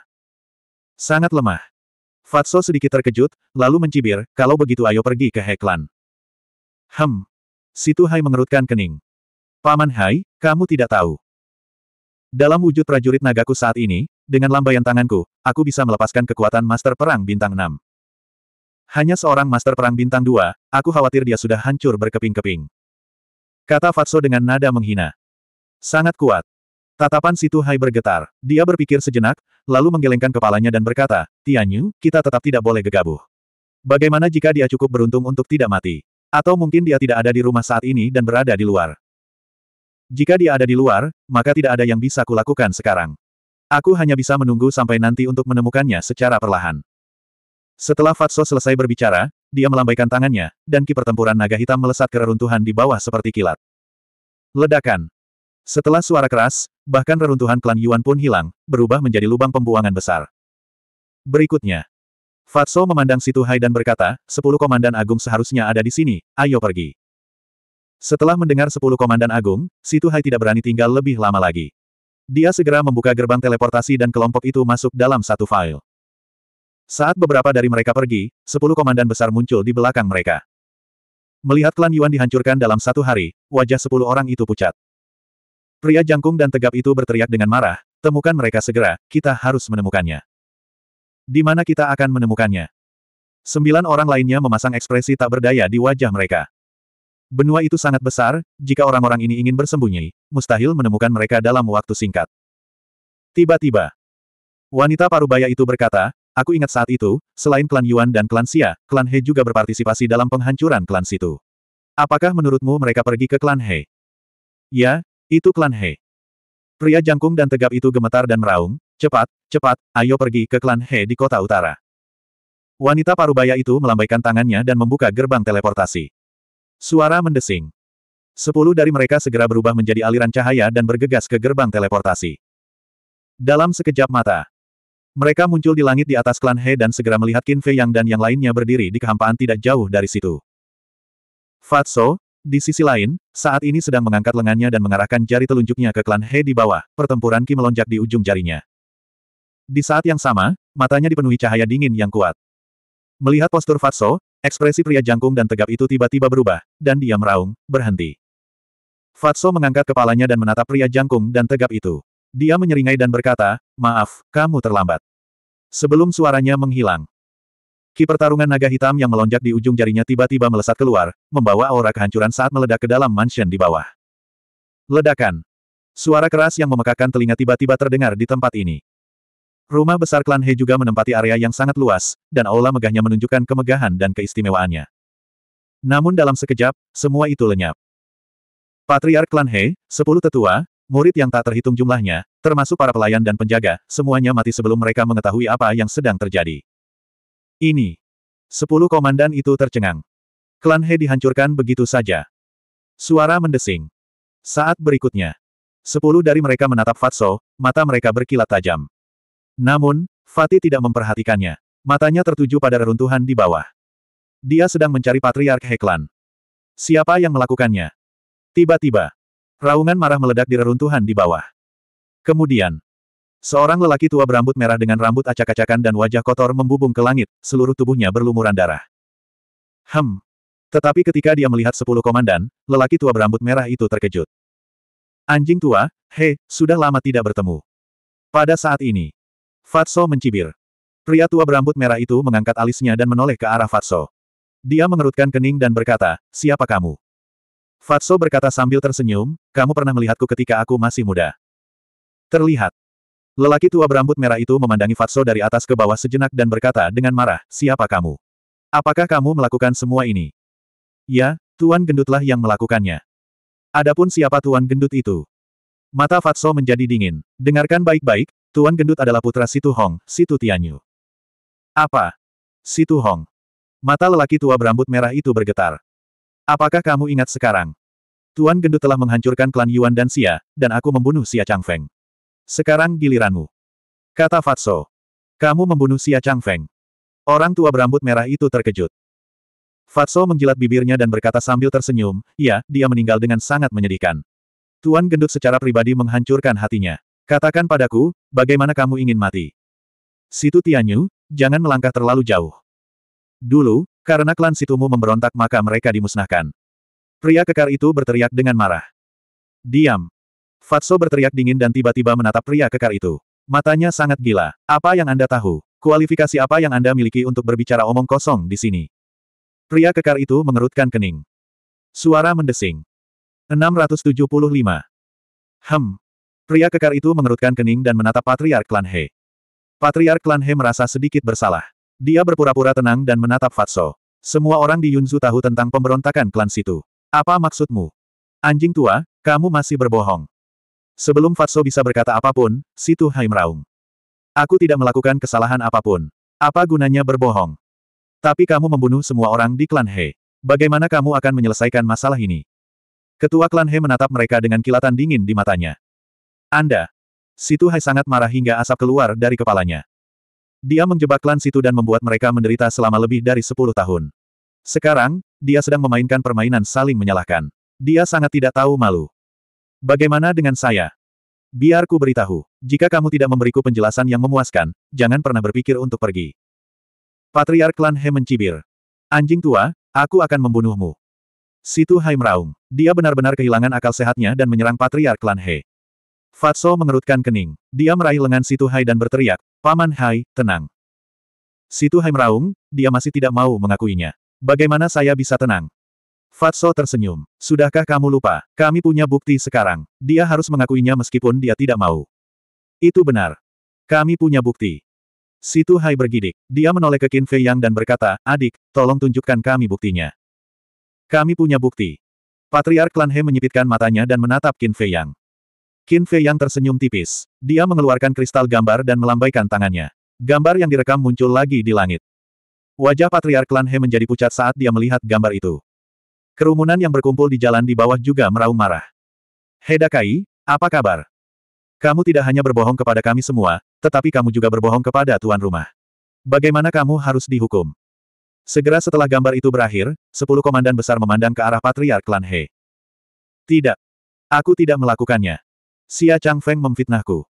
Sangat lemah. Fatso sedikit terkejut, lalu mencibir, kalau begitu ayo pergi ke Heklan. Hem. Situ Hai mengerutkan kening. Paman Hai, kamu tidak tahu. Dalam wujud prajurit nagaku saat ini, dengan lambaian tanganku, aku bisa melepaskan kekuatan master perang bintang Enam. Hanya seorang master perang bintang Dua, aku khawatir dia sudah hancur berkeping-keping. Kata Fatso dengan nada menghina. Sangat kuat. Tatapan Situ Hai bergetar. Dia berpikir sejenak, lalu menggelengkan kepalanya dan berkata, Tianyu, kita tetap tidak boleh gegabah. Bagaimana jika dia cukup beruntung untuk tidak mati? Atau mungkin dia tidak ada di rumah saat ini dan berada di luar. Jika dia ada di luar, maka tidak ada yang bisa kulakukan sekarang. Aku hanya bisa menunggu sampai nanti untuk menemukannya secara perlahan. Setelah Fatso selesai berbicara, dia melambaikan tangannya, dan ki pertempuran naga hitam melesat ke reruntuhan di bawah seperti kilat. Ledakan. Setelah suara keras, bahkan reruntuhan klan Yuan pun hilang, berubah menjadi lubang pembuangan besar. Berikutnya. Fatso memandang Situ Hai dan berkata, sepuluh komandan agung seharusnya ada di sini, ayo pergi. Setelah mendengar sepuluh komandan agung, Situ Hai tidak berani tinggal lebih lama lagi. Dia segera membuka gerbang teleportasi dan kelompok itu masuk dalam satu file. Saat beberapa dari mereka pergi, sepuluh komandan besar muncul di belakang mereka. Melihat klan Yuan dihancurkan dalam satu hari, wajah sepuluh orang itu pucat. Pria jangkung dan tegap itu berteriak dengan marah, temukan mereka segera, kita harus menemukannya. Di mana kita akan menemukannya? Sembilan orang lainnya memasang ekspresi tak berdaya di wajah mereka. Benua itu sangat besar, jika orang-orang ini ingin bersembunyi, mustahil menemukan mereka dalam waktu singkat. Tiba-tiba, wanita parubaya itu berkata, aku ingat saat itu, selain klan Yuan dan klan Xia, klan He juga berpartisipasi dalam penghancuran klan situ. Apakah menurutmu mereka pergi ke klan He? Ya, itu klan He. Pria jangkung dan tegap itu gemetar dan meraung, cepat, cepat, ayo pergi ke klan He di kota utara. Wanita parubaya itu melambaikan tangannya dan membuka gerbang teleportasi. Suara mendesing. Sepuluh dari mereka segera berubah menjadi aliran cahaya dan bergegas ke gerbang teleportasi. Dalam sekejap mata, mereka muncul di langit di atas klan He dan segera melihat Qin Fei Yang dan yang lainnya berdiri di kehampaan tidak jauh dari situ. Fatso, di sisi lain, saat ini sedang mengangkat lengannya dan mengarahkan jari telunjuknya ke klan He di bawah, pertempuran Ki melonjak di ujung jarinya. Di saat yang sama, matanya dipenuhi cahaya dingin yang kuat. Melihat postur Fatso, ekspresi pria jangkung dan tegap itu tiba-tiba berubah, dan dia meraung, berhenti. Fatso mengangkat kepalanya dan menatap pria jangkung dan tegap itu. Dia menyeringai dan berkata, maaf, kamu terlambat. Sebelum suaranya menghilang, Ki pertarungan naga hitam yang melonjak di ujung jarinya tiba-tiba melesat keluar, membawa aura kehancuran saat meledak ke dalam mansion di bawah. Ledakan. Suara keras yang memekakan telinga tiba-tiba terdengar di tempat ini. Rumah besar klan He juga menempati area yang sangat luas, dan aula megahnya menunjukkan kemegahan dan keistimewaannya. Namun dalam sekejap, semua itu lenyap. Patriark klan He, sepuluh tetua, murid yang tak terhitung jumlahnya, termasuk para pelayan dan penjaga, semuanya mati sebelum mereka mengetahui apa yang sedang terjadi. Ini. Sepuluh komandan itu tercengang. Klan He dihancurkan begitu saja. Suara mendesing. Saat berikutnya. Sepuluh dari mereka menatap Fatso, mata mereka berkilat tajam. Namun, Fatih tidak memperhatikannya. Matanya tertuju pada reruntuhan di bawah. Dia sedang mencari Patriark Heklan. Siapa yang melakukannya? Tiba-tiba, raungan marah meledak di reruntuhan di bawah. Kemudian, Seorang lelaki tua berambut merah dengan rambut acak-acakan dan wajah kotor membubung ke langit, seluruh tubuhnya berlumuran darah. Hem. Tetapi ketika dia melihat sepuluh komandan, lelaki tua berambut merah itu terkejut. Anjing tua, he, sudah lama tidak bertemu. Pada saat ini, Fatso mencibir. Pria tua berambut merah itu mengangkat alisnya dan menoleh ke arah Fatso. Dia mengerutkan kening dan berkata, siapa kamu? Fatso berkata sambil tersenyum, kamu pernah melihatku ketika aku masih muda. Terlihat, Lelaki tua berambut merah itu memandangi Fatso dari atas ke bawah sejenak dan berkata dengan marah, siapa kamu? Apakah kamu melakukan semua ini? Ya, Tuan Gendutlah yang melakukannya. Adapun siapa Tuan Gendut itu? Mata Fatso menjadi dingin. Dengarkan baik-baik, Tuan Gendut adalah putra Situ Hong, Situ Tianyu. Apa? Situ Hong. Mata lelaki tua berambut merah itu bergetar. Apakah kamu ingat sekarang? Tuan Gendut telah menghancurkan klan Yuan dan Xia, dan aku membunuh Xia Changfeng. Sekarang giliranmu. Kata Fatso. Kamu membunuh Xia Feng. Orang tua berambut merah itu terkejut. Fatso menjilat bibirnya dan berkata sambil tersenyum, ya, dia meninggal dengan sangat menyedihkan. Tuan gendut secara pribadi menghancurkan hatinya. Katakan padaku, bagaimana kamu ingin mati? Situ Tianyu, jangan melangkah terlalu jauh. Dulu, karena klan Situmu memberontak maka mereka dimusnahkan. Pria kekar itu berteriak dengan marah. Diam. Fatso berteriak dingin dan tiba-tiba menatap pria kekar itu. Matanya sangat gila. Apa yang Anda tahu? Kualifikasi apa yang Anda miliki untuk berbicara omong kosong di sini? Pria kekar itu mengerutkan kening. Suara mendesing. 675. Hem. Pria kekar itu mengerutkan kening dan menatap Patriark Klan He. Patriark Klan He merasa sedikit bersalah. Dia berpura-pura tenang dan menatap Fatso. Semua orang di Yunzu tahu tentang pemberontakan klan situ. Apa maksudmu? Anjing tua, kamu masih berbohong. Sebelum Fatso bisa berkata apapun, Situ Hai meraung. Aku tidak melakukan kesalahan apapun. Apa gunanya berbohong? Tapi kamu membunuh semua orang di klan He. Bagaimana kamu akan menyelesaikan masalah ini? Ketua klan He menatap mereka dengan kilatan dingin di matanya. Anda. Situ Hai sangat marah hingga asap keluar dari kepalanya. Dia menjebak klan Situ dan membuat mereka menderita selama lebih dari 10 tahun. Sekarang, dia sedang memainkan permainan saling menyalahkan. Dia sangat tidak tahu malu. Bagaimana dengan saya? Biar ku beritahu, jika kamu tidak memberiku penjelasan yang memuaskan, jangan pernah berpikir untuk pergi. Patriark Klan He mencibir. Anjing tua, aku akan membunuhmu. Situ Hai meraung. Dia benar-benar kehilangan akal sehatnya dan menyerang Patriark Klan He. Fatso mengerutkan kening. Dia meraih lengan Situ Hai dan berteriak, Paman Hai, tenang. Situ Hai meraung, dia masih tidak mau mengakuinya. Bagaimana saya bisa tenang? Fatso tersenyum. Sudahkah kamu lupa? Kami punya bukti sekarang. Dia harus mengakuinya meskipun dia tidak mau. Itu benar. Kami punya bukti. Situ Hai bergidik. Dia menoleh ke Qin Fei Yang dan berkata, Adik, tolong tunjukkan kami buktinya. Kami punya bukti. Patriark Klan He menyipitkan matanya dan menatap Qin Fei Yang. Qin Fei Yang tersenyum tipis. Dia mengeluarkan kristal gambar dan melambaikan tangannya. Gambar yang direkam muncul lagi di langit. Wajah Patriark Klan He menjadi pucat saat dia melihat gambar itu. Kerumunan yang berkumpul di jalan di bawah juga meraung marah. Hedakai, apa kabar? Kamu tidak hanya berbohong kepada kami semua, tetapi kamu juga berbohong kepada tuan rumah. Bagaimana kamu harus dihukum? Segera setelah gambar itu berakhir, sepuluh komandan besar memandang ke arah Patriark Klan He. Tidak. Aku tidak melakukannya. Xia Chang Feng memfitnahku.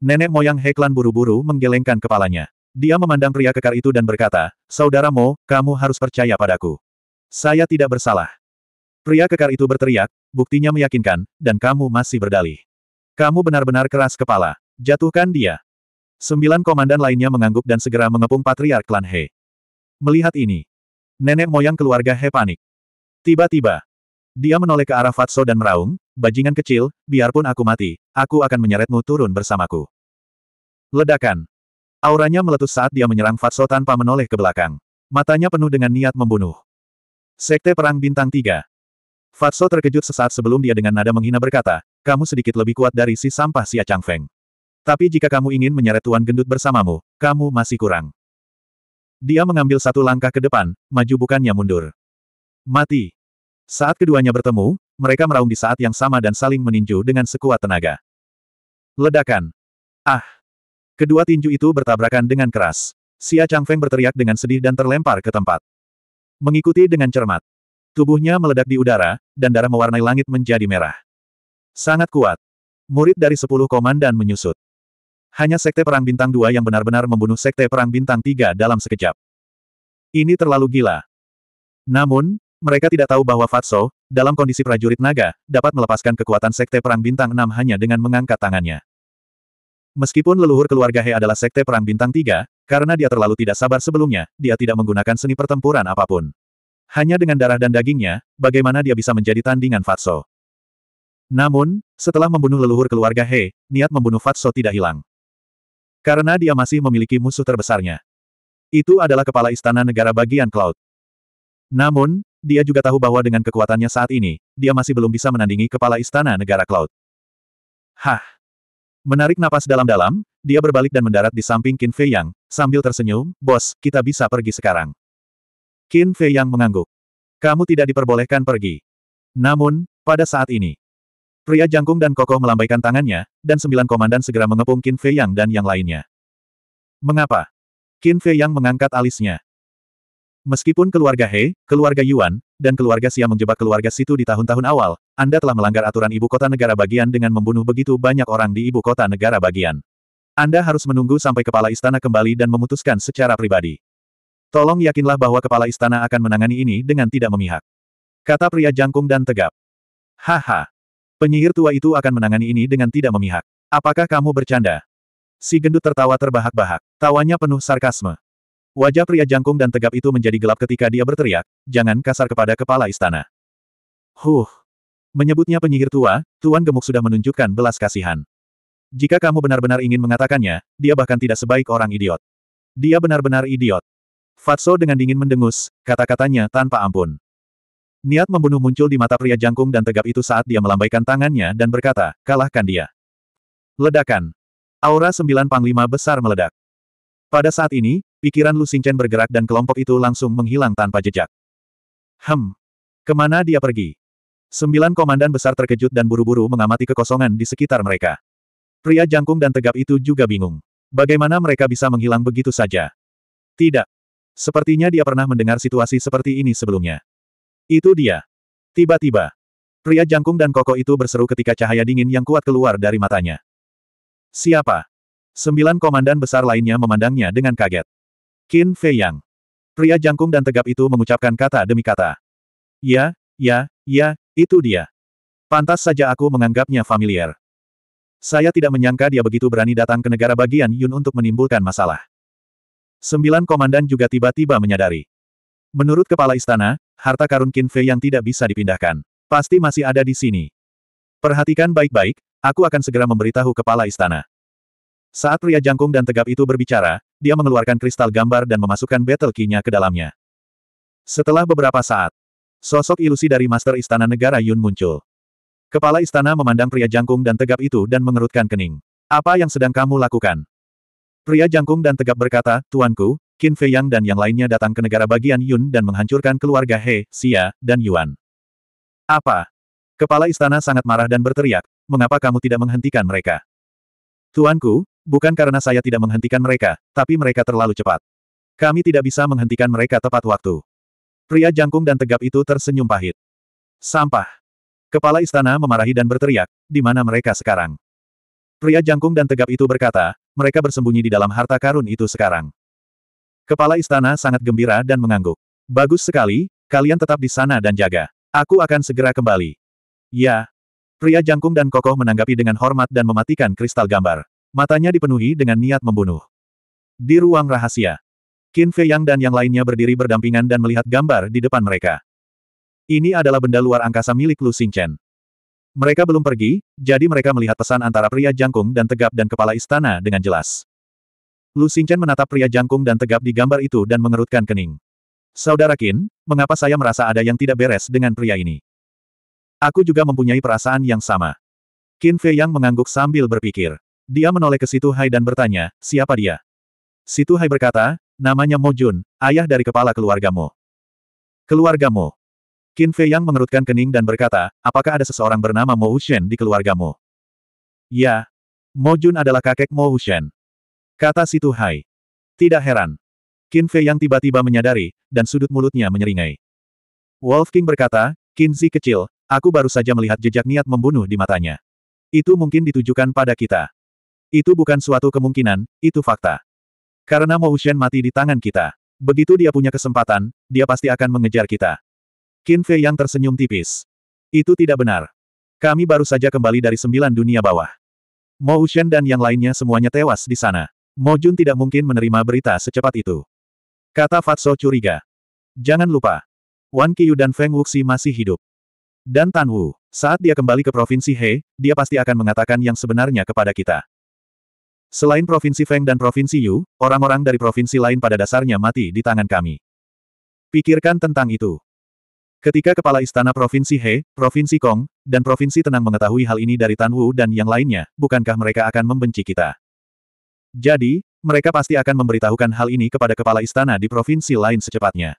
Nenek moyang He Klan buru-buru menggelengkan kepalanya. Dia memandang pria kekar itu dan berkata, Saudaramu, kamu harus percaya padaku. Saya tidak bersalah. Pria kekar itu berteriak, buktinya meyakinkan, dan kamu masih berdalih. Kamu benar-benar keras kepala. Jatuhkan dia. Sembilan komandan lainnya mengangguk dan segera mengepung patriark klan He. Melihat ini, nenek moyang keluarga He panik. Tiba-tiba, dia menoleh ke arah Fatso dan meraung, bajingan kecil, biarpun aku mati, aku akan menyeretmu turun bersamaku. Ledakan. Auranya meletus saat dia menyerang Fatso tanpa menoleh ke belakang. Matanya penuh dengan niat membunuh. Sekte Perang Bintang 3. Fatso terkejut sesaat sebelum dia dengan nada menghina berkata, kamu sedikit lebih kuat dari si sampah Siacang Feng. Tapi jika kamu ingin menyeret Tuan Gendut bersamamu, kamu masih kurang. Dia mengambil satu langkah ke depan, maju bukannya mundur. Mati. Saat keduanya bertemu, mereka meraung di saat yang sama dan saling meninju dengan sekuat tenaga. Ledakan. Ah. Kedua tinju itu bertabrakan dengan keras. Xia Feng berteriak dengan sedih dan terlempar ke tempat. Mengikuti dengan cermat, Tubuhnya meledak di udara, dan darah mewarnai langit menjadi merah. Sangat kuat. Murid dari sepuluh komandan menyusut. Hanya Sekte Perang Bintang 2 yang benar-benar membunuh Sekte Perang Bintang 3 dalam sekejap. Ini terlalu gila. Namun, mereka tidak tahu bahwa Fatso, dalam kondisi prajurit naga, dapat melepaskan kekuatan Sekte Perang Bintang 6 hanya dengan mengangkat tangannya. Meskipun leluhur keluarga He adalah Sekte Perang Bintang 3, karena dia terlalu tidak sabar sebelumnya, dia tidak menggunakan seni pertempuran apapun. Hanya dengan darah dan dagingnya, bagaimana dia bisa menjadi tandingan Fatso? Namun, setelah membunuh leluhur keluarga He, niat membunuh Fatso tidak hilang. Karena dia masih memiliki musuh terbesarnya. Itu adalah kepala istana negara bagian Cloud. Namun, dia juga tahu bahwa dengan kekuatannya saat ini, dia masih belum bisa menandingi kepala istana negara Cloud. Hah! Menarik napas dalam-dalam, dia berbalik dan mendarat di samping Qin Fei Yang, sambil tersenyum, bos, kita bisa pergi sekarang. Qin Fei yang mengangguk. Kamu tidak diperbolehkan pergi. Namun, pada saat ini, pria jangkung dan kokoh melambaikan tangannya, dan sembilan komandan segera mengepung Qin Fei Yang dan yang lainnya. Mengapa? Qin Fei Yang mengangkat alisnya. Meskipun keluarga He, keluarga Yuan, dan keluarga Xia menjebak keluarga Situ di tahun-tahun awal, Anda telah melanggar aturan ibu kota negara bagian dengan membunuh begitu banyak orang di ibu kota negara bagian. Anda harus menunggu sampai kepala istana kembali dan memutuskan secara pribadi. Tolong yakinlah bahwa kepala istana akan menangani ini dengan tidak memihak. Kata pria jangkung dan tegap. Haha. Penyihir tua itu akan menangani ini dengan tidak memihak. Apakah kamu bercanda? Si gendut tertawa terbahak-bahak. Tawanya penuh sarkasme. Wajah pria jangkung dan tegap itu menjadi gelap ketika dia berteriak, jangan kasar kepada kepala istana. Huh. Menyebutnya penyihir tua, Tuan Gemuk sudah menunjukkan belas kasihan. Jika kamu benar-benar ingin mengatakannya, dia bahkan tidak sebaik orang idiot. Dia benar-benar idiot. Fatso dengan dingin mendengus, kata-katanya tanpa ampun. Niat membunuh muncul di mata pria jangkung dan tegap itu saat dia melambaikan tangannya dan berkata, kalahkan dia. Ledakan. Aura sembilan panglima besar meledak. Pada saat ini, pikiran Lu Xingchen bergerak dan kelompok itu langsung menghilang tanpa jejak. Hem. Kemana dia pergi? Sembilan komandan besar terkejut dan buru-buru mengamati kekosongan di sekitar mereka. Pria jangkung dan tegap itu juga bingung. Bagaimana mereka bisa menghilang begitu saja? Tidak. Sepertinya dia pernah mendengar situasi seperti ini sebelumnya. Itu dia. Tiba-tiba, pria jangkung dan koko itu berseru ketika cahaya dingin yang kuat keluar dari matanya. Siapa? Sembilan komandan besar lainnya memandangnya dengan kaget. Qin Fei Yang. Pria jangkung dan tegap itu mengucapkan kata demi kata. Ya, ya, ya, itu dia. Pantas saja aku menganggapnya familiar. Saya tidak menyangka dia begitu berani datang ke negara bagian Yun untuk menimbulkan masalah. Sembilan komandan juga tiba-tiba menyadari. Menurut kepala istana, harta karun Kinfe yang tidak bisa dipindahkan. Pasti masih ada di sini. Perhatikan baik-baik, aku akan segera memberitahu kepala istana. Saat pria jangkung dan tegap itu berbicara, dia mengeluarkan kristal gambar dan memasukkan battle key-nya ke dalamnya. Setelah beberapa saat, sosok ilusi dari Master Istana Negara Yun muncul. Kepala istana memandang pria jangkung dan tegap itu dan mengerutkan kening. Apa yang sedang kamu lakukan? Pria jangkung dan tegap berkata, Tuanku, Qin Fei Yang dan yang lainnya datang ke negara bagian Yun dan menghancurkan keluarga He, Xia, dan Yuan. Apa? Kepala istana sangat marah dan berteriak, mengapa kamu tidak menghentikan mereka? Tuanku, bukan karena saya tidak menghentikan mereka, tapi mereka terlalu cepat. Kami tidak bisa menghentikan mereka tepat waktu. Pria jangkung dan tegap itu tersenyum pahit. Sampah. Kepala istana memarahi dan berteriak, di mana mereka sekarang? Pria jangkung dan tegap itu berkata, mereka bersembunyi di dalam harta karun itu sekarang. Kepala istana sangat gembira dan mengangguk. Bagus sekali, kalian tetap di sana dan jaga. Aku akan segera kembali. Ya. Pria jangkung dan kokoh menanggapi dengan hormat dan mematikan kristal gambar. Matanya dipenuhi dengan niat membunuh. Di ruang rahasia, Qin Fei Yang dan yang lainnya berdiri berdampingan dan melihat gambar di depan mereka. Ini adalah benda luar angkasa milik Lu Xingchen. Mereka belum pergi, jadi mereka melihat pesan antara pria jangkung dan tegap dan kepala istana dengan jelas. Lu Xingchen menatap pria jangkung dan tegap di gambar itu dan mengerutkan kening. Saudara Qin, mengapa saya merasa ada yang tidak beres dengan pria ini? Aku juga mempunyai perasaan yang sama. Qin Fei Yang mengangguk sambil berpikir. Dia menoleh ke Situ Hai dan bertanya, siapa dia? Situ Hai berkata, namanya Mo Jun, ayah dari kepala keluargamu. Keluargamu, Qin Fei Yang mengerutkan kening dan berkata, apakah ada seseorang bernama Mo Wuxian di keluargamu? Ya. Mo Jun adalah kakek Mo Wuxian. Kata Situ Hai. Tidak heran. Qin Fei Yang tiba-tiba menyadari, dan sudut mulutnya menyeringai. Wolf King berkata, Qin Zi kecil, aku baru saja melihat jejak niat membunuh di matanya. Itu mungkin ditujukan pada kita. Itu bukan suatu kemungkinan, itu fakta. Karena Mo Wuxian mati di tangan kita. Begitu dia punya kesempatan, dia pasti akan mengejar kita. Qin Fei yang tersenyum tipis. Itu tidak benar. Kami baru saja kembali dari sembilan dunia bawah. Mo Ushen dan yang lainnya semuanya tewas di sana. Mo Jun tidak mungkin menerima berita secepat itu. Kata Fatso curiga. Jangan lupa. Wan Qiyu dan Feng Wuxi masih hidup. Dan Tan Wu. Saat dia kembali ke Provinsi He, dia pasti akan mengatakan yang sebenarnya kepada kita. Selain Provinsi Feng dan Provinsi Yu, orang-orang dari provinsi lain pada dasarnya mati di tangan kami. Pikirkan tentang itu. Ketika kepala istana Provinsi He, Provinsi Kong, dan Provinsi Tenang mengetahui hal ini dari Tan Wu dan yang lainnya, bukankah mereka akan membenci kita? Jadi, mereka pasti akan memberitahukan hal ini kepada kepala istana di provinsi lain secepatnya.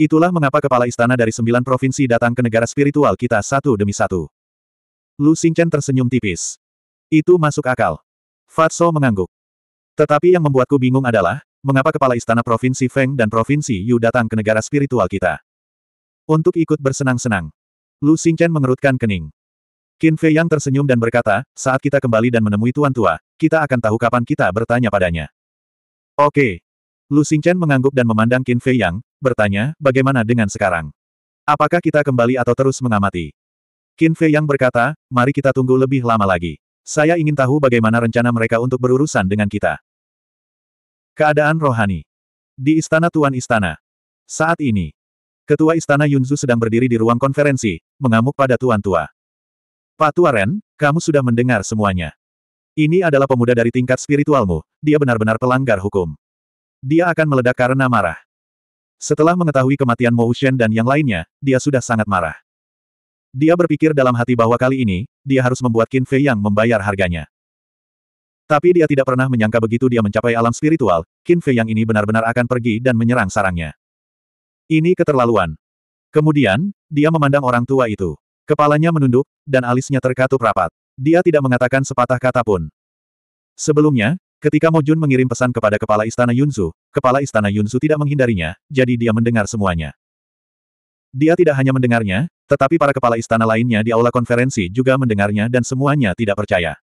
Itulah mengapa kepala istana dari sembilan provinsi datang ke negara spiritual kita satu demi satu. Lu Xingchen tersenyum tipis. Itu masuk akal. Fatso mengangguk. Tetapi yang membuatku bingung adalah, mengapa kepala istana provinsi Feng dan provinsi Yu datang ke negara spiritual kita? Untuk ikut bersenang-senang. Lu Xingchen mengerutkan kening. Qin Fei yang tersenyum dan berkata, saat kita kembali dan menemui Tuan Tua, kita akan tahu kapan kita bertanya padanya. Oke. Lu Xingchen mengangguk dan memandang Qin Fei yang, bertanya, bagaimana dengan sekarang? Apakah kita kembali atau terus mengamati? Qin Fei yang berkata, mari kita tunggu lebih lama lagi. Saya ingin tahu bagaimana rencana mereka untuk berurusan dengan kita. Keadaan rohani. Di Istana Tuan Istana. Saat ini, Ketua Istana Yunzu sedang berdiri di ruang konferensi, mengamuk pada Tuan Tua. Pak Tua Ren, kamu sudah mendengar semuanya. Ini adalah pemuda dari tingkat spiritualmu, dia benar-benar pelanggar hukum. Dia akan meledak karena marah. Setelah mengetahui kematian Mo Shen dan yang lainnya, dia sudah sangat marah. Dia berpikir dalam hati bahwa kali ini, dia harus membuat Qin Fei yang membayar harganya. Tapi dia tidak pernah menyangka begitu dia mencapai alam spiritual, Qin Fei yang ini benar-benar akan pergi dan menyerang sarangnya. Ini keterlaluan. Kemudian, dia memandang orang tua itu. Kepalanya menunduk, dan alisnya terkatup rapat. Dia tidak mengatakan sepatah kata pun. Sebelumnya, ketika Mo Jun mengirim pesan kepada kepala istana Yunzu, kepala istana Yunzu tidak menghindarinya, jadi dia mendengar semuanya. Dia tidak hanya mendengarnya, tetapi para kepala istana lainnya di aula konferensi juga mendengarnya dan semuanya tidak percaya.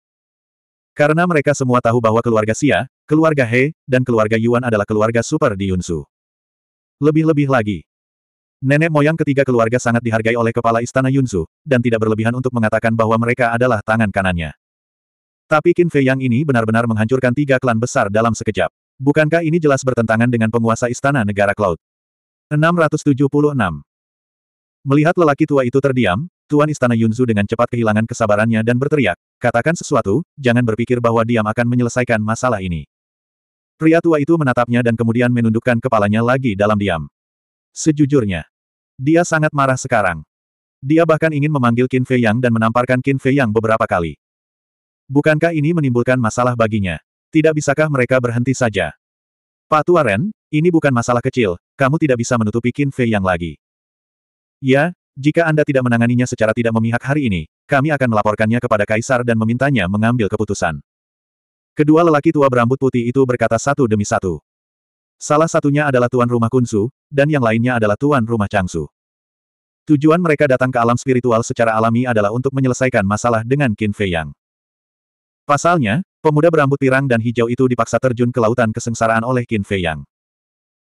Karena mereka semua tahu bahwa keluarga Xia, keluarga He, dan keluarga Yuan adalah keluarga super di Yunzu. Lebih-lebih lagi. Nenek moyang ketiga keluarga sangat dihargai oleh kepala istana Yunzu, dan tidak berlebihan untuk mengatakan bahwa mereka adalah tangan kanannya. Tapi Qin Fei Yang ini benar-benar menghancurkan tiga klan besar dalam sekejap. Bukankah ini jelas bertentangan dengan penguasa istana negara Cloud? 676. Melihat lelaki tua itu terdiam, Tuan Istana Yunzu dengan cepat kehilangan kesabarannya dan berteriak, katakan sesuatu, jangan berpikir bahwa diam akan menyelesaikan masalah ini. Pria tua itu menatapnya dan kemudian menundukkan kepalanya lagi dalam diam. Sejujurnya, dia sangat marah sekarang. Dia bahkan ingin memanggil Qin Fei Yang dan menamparkan Qin Fei Yang beberapa kali. Bukankah ini menimbulkan masalah baginya? Tidak bisakah mereka berhenti saja? Pak Tua Ren, ini bukan masalah kecil, kamu tidak bisa menutupi Qin Fei Yang lagi. Ya, jika Anda tidak menanganinya secara tidak memihak hari ini, kami akan melaporkannya kepada Kaisar dan memintanya mengambil keputusan. Kedua lelaki tua berambut putih itu berkata satu demi satu. Salah satunya adalah tuan rumah Kunsu, dan yang lainnya adalah tuan rumah Changsu. Tujuan mereka datang ke alam spiritual secara alami adalah untuk menyelesaikan masalah dengan Qin Fei Yang. Pasalnya, pemuda berambut pirang dan hijau itu dipaksa terjun ke lautan kesengsaraan oleh Qin Fei Yang.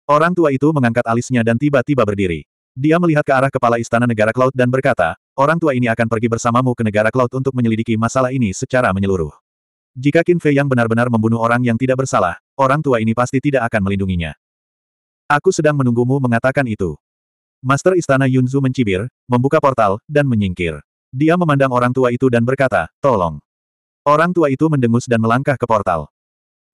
Orang tua itu mengangkat alisnya dan tiba-tiba berdiri. Dia melihat ke arah kepala istana negara Cloud dan berkata, orang tua ini akan pergi bersamamu ke negara Cloud untuk menyelidiki masalah ini secara menyeluruh. Jika Qin Fei yang benar-benar membunuh orang yang tidak bersalah, orang tua ini pasti tidak akan melindunginya. Aku sedang menunggumu mengatakan itu. Master Istana Yunzu mencibir, membuka portal, dan menyingkir. Dia memandang orang tua itu dan berkata, tolong. Orang tua itu mendengus dan melangkah ke portal.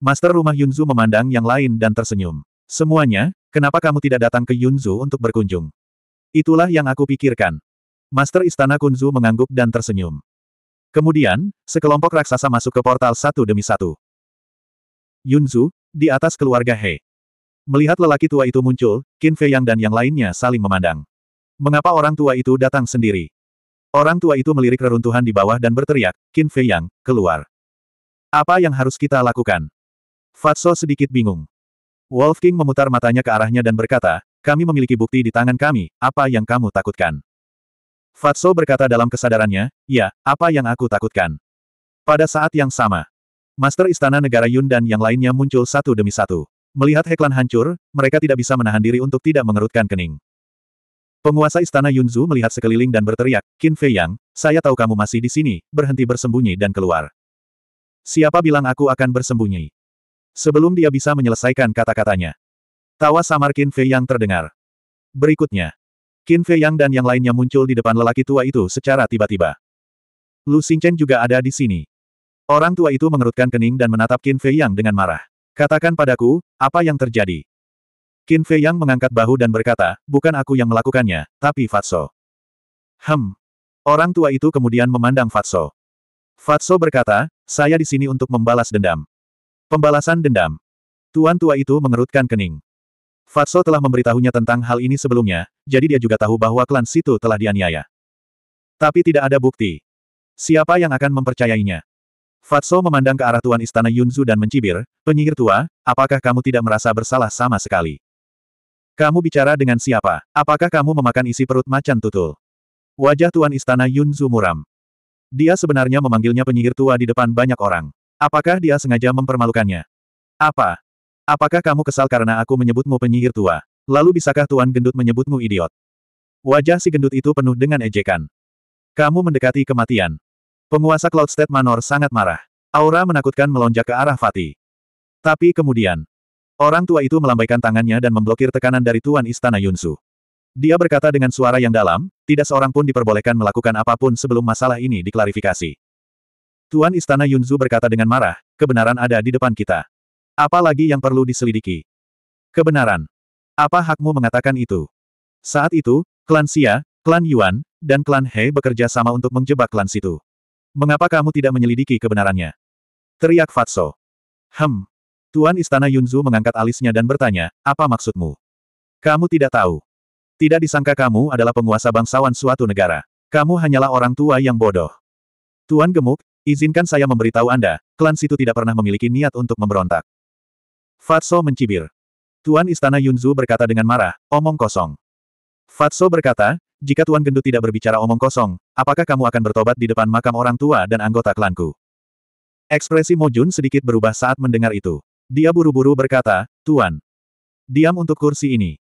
Master rumah Yunzu memandang yang lain dan tersenyum. Semuanya, kenapa kamu tidak datang ke Yunzu untuk berkunjung? Itulah yang aku pikirkan. Master Istana Kunzu mengangguk dan tersenyum. Kemudian, sekelompok raksasa masuk ke portal satu demi satu. Yunzu, di atas keluarga He. Melihat lelaki tua itu muncul, Qin Fei Yang dan yang lainnya saling memandang. Mengapa orang tua itu datang sendiri? Orang tua itu melirik reruntuhan di bawah dan berteriak, Qin Fei Yang, keluar. Apa yang harus kita lakukan? Fatso sedikit bingung. Wolf King memutar matanya ke arahnya dan berkata, kami memiliki bukti di tangan kami, apa yang kamu takutkan? Fatso berkata dalam kesadarannya, ya, apa yang aku takutkan. Pada saat yang sama, Master Istana Negara Yun dan yang lainnya muncul satu demi satu. Melihat Heklan hancur, mereka tidak bisa menahan diri untuk tidak mengerutkan kening. Penguasa Istana Yunzu melihat sekeliling dan berteriak, Qin Fei Yang, saya tahu kamu masih di sini, berhenti bersembunyi dan keluar. Siapa bilang aku akan bersembunyi? Sebelum dia bisa menyelesaikan kata-katanya. Tawa samar Qin Fei Yang terdengar. Berikutnya. Qin Fei Yang dan yang lainnya muncul di depan lelaki tua itu secara tiba-tiba. Lu Xingchen juga ada di sini. Orang tua itu mengerutkan kening dan menatap Qin Fei Yang dengan marah. Katakan padaku, apa yang terjadi? Qin Fei Yang mengangkat bahu dan berkata, bukan aku yang melakukannya, tapi Fatso. Hem. Orang tua itu kemudian memandang Fatso. Fatso berkata, saya di sini untuk membalas dendam. Pembalasan dendam. Tuan tua itu mengerutkan kening. Fatso telah memberitahunya tentang hal ini sebelumnya, jadi dia juga tahu bahwa klan situ telah dianiaya. Tapi tidak ada bukti. Siapa yang akan mempercayainya? Fatso memandang ke arah Tuan Istana Yunzu dan mencibir, penyihir tua, apakah kamu tidak merasa bersalah sama sekali? Kamu bicara dengan siapa? Apakah kamu memakan isi perut macan tutul? Wajah Tuan Istana Yunzu muram. Dia sebenarnya memanggilnya penyihir tua di depan banyak orang. Apakah dia sengaja mempermalukannya? Apa, Apakah kamu kesal karena aku menyebutmu penyihir tua? Lalu bisakah Tuan Gendut menyebutmu idiot? Wajah si gendut itu penuh dengan ejekan. Kamu mendekati kematian. Penguasa Cloudstate Manor sangat marah. Aura menakutkan melonjak ke arah Fatih. Tapi kemudian, orang tua itu melambaikan tangannya dan memblokir tekanan dari Tuan Istana Yunsu. Dia berkata dengan suara yang dalam, tidak seorang pun diperbolehkan melakukan apapun sebelum masalah ini diklarifikasi. Tuan Istana Yunzu berkata dengan marah, kebenaran ada di depan kita. Apa lagi yang perlu diselidiki? Kebenaran. Apa hakmu mengatakan itu? Saat itu, klan Xia, klan Yuan, dan klan He bekerja sama untuk menjebak klan situ. Mengapa kamu tidak menyelidiki kebenarannya? Teriak Fatso. Hem. Tuan Istana Yunzu mengangkat alisnya dan bertanya, apa maksudmu? Kamu tidak tahu. Tidak disangka kamu adalah penguasa bangsawan suatu negara. Kamu hanyalah orang tua yang bodoh. Tuan Gemuk, izinkan saya memberitahu Anda, klan situ tidak pernah memiliki niat untuk memberontak. Fatso mencibir. Tuan Istana Yunzu berkata dengan marah, omong kosong. Fatso berkata, jika Tuan Gendut tidak berbicara omong kosong, apakah kamu akan bertobat di depan makam orang tua dan anggota klanku? Ekspresi Mojun sedikit berubah saat mendengar itu. Dia buru-buru berkata, Tuan. Diam untuk kursi ini.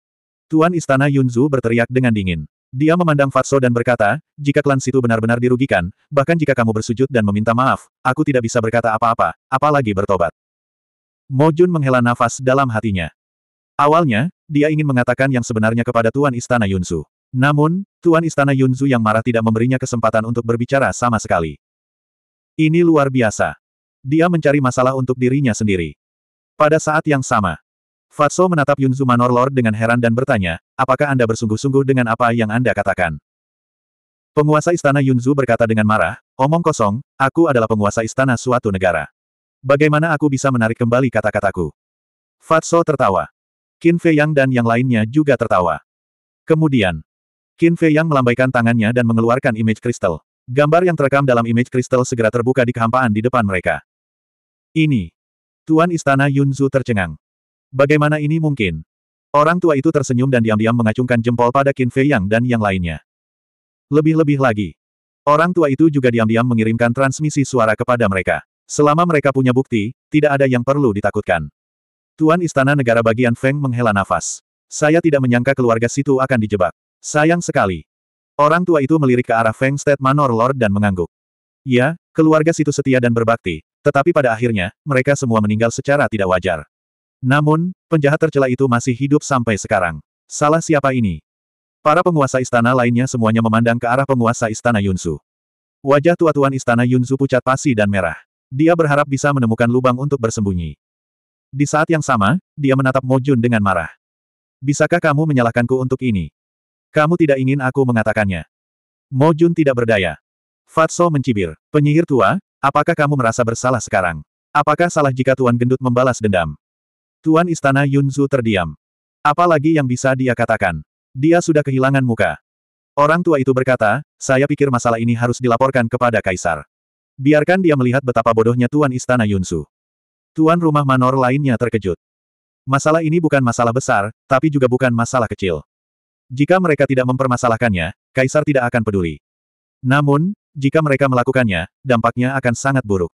Tuan Istana Yunzu berteriak dengan dingin. Dia memandang Fatso dan berkata, jika klan situ benar-benar dirugikan, bahkan jika kamu bersujud dan meminta maaf, aku tidak bisa berkata apa-apa, apalagi bertobat. Mojun menghela nafas dalam hatinya. Awalnya, dia ingin mengatakan yang sebenarnya kepada Tuan Istana Yunzu. Namun, Tuan Istana Yunzu yang marah tidak memberinya kesempatan untuk berbicara sama sekali. Ini luar biasa. Dia mencari masalah untuk dirinya sendiri. Pada saat yang sama, Fatso menatap Yunzu Manor Lord dengan heran dan bertanya, apakah Anda bersungguh-sungguh dengan apa yang Anda katakan? Penguasa istana Yunzu berkata dengan marah, omong kosong, aku adalah penguasa istana suatu negara. Bagaimana aku bisa menarik kembali kata-kataku? Fatso tertawa. Qin Fei Yang dan yang lainnya juga tertawa. Kemudian, Qin Fei Yang melambaikan tangannya dan mengeluarkan image kristal. Gambar yang terekam dalam image kristal segera terbuka di kehampaan di depan mereka. Ini. Tuan Istana Yunzu tercengang. Bagaimana ini mungkin? Orang tua itu tersenyum dan diam-diam mengacungkan jempol pada Qin Fei Yang dan yang lainnya. Lebih-lebih lagi. Orang tua itu juga diam-diam mengirimkan transmisi suara kepada mereka. Selama mereka punya bukti, tidak ada yang perlu ditakutkan. Tuan Istana Negara bagian Feng menghela nafas. Saya tidak menyangka keluarga situ akan dijebak. Sayang sekali. Orang tua itu melirik ke arah Feng State Manor Lord dan mengangguk. Ya, keluarga situ setia dan berbakti, tetapi pada akhirnya, mereka semua meninggal secara tidak wajar. Namun, penjahat tercela itu masih hidup sampai sekarang. Salah siapa ini? Para penguasa istana lainnya semuanya memandang ke arah penguasa istana Yunsu. Wajah tua-tuan istana Yunzu pucat pasi dan merah. Dia berharap bisa menemukan lubang untuk bersembunyi. Di saat yang sama, dia menatap Mojun dengan marah. Bisakah kamu menyalahkanku untuk ini? Kamu tidak ingin aku mengatakannya. Mojun tidak berdaya. Fatso mencibir. Penyihir tua, apakah kamu merasa bersalah sekarang? Apakah salah jika Tuan Gendut membalas dendam? Tuan Istana Yunzu terdiam. Apalagi yang bisa dia katakan? Dia sudah kehilangan muka. Orang tua itu berkata, saya pikir masalah ini harus dilaporkan kepada Kaisar. Biarkan dia melihat betapa bodohnya Tuan Istana Yunsu. Tuan rumah manor lainnya terkejut. Masalah ini bukan masalah besar, tapi juga bukan masalah kecil. Jika mereka tidak mempermasalahkannya, Kaisar tidak akan peduli. Namun, jika mereka melakukannya, dampaknya akan sangat buruk.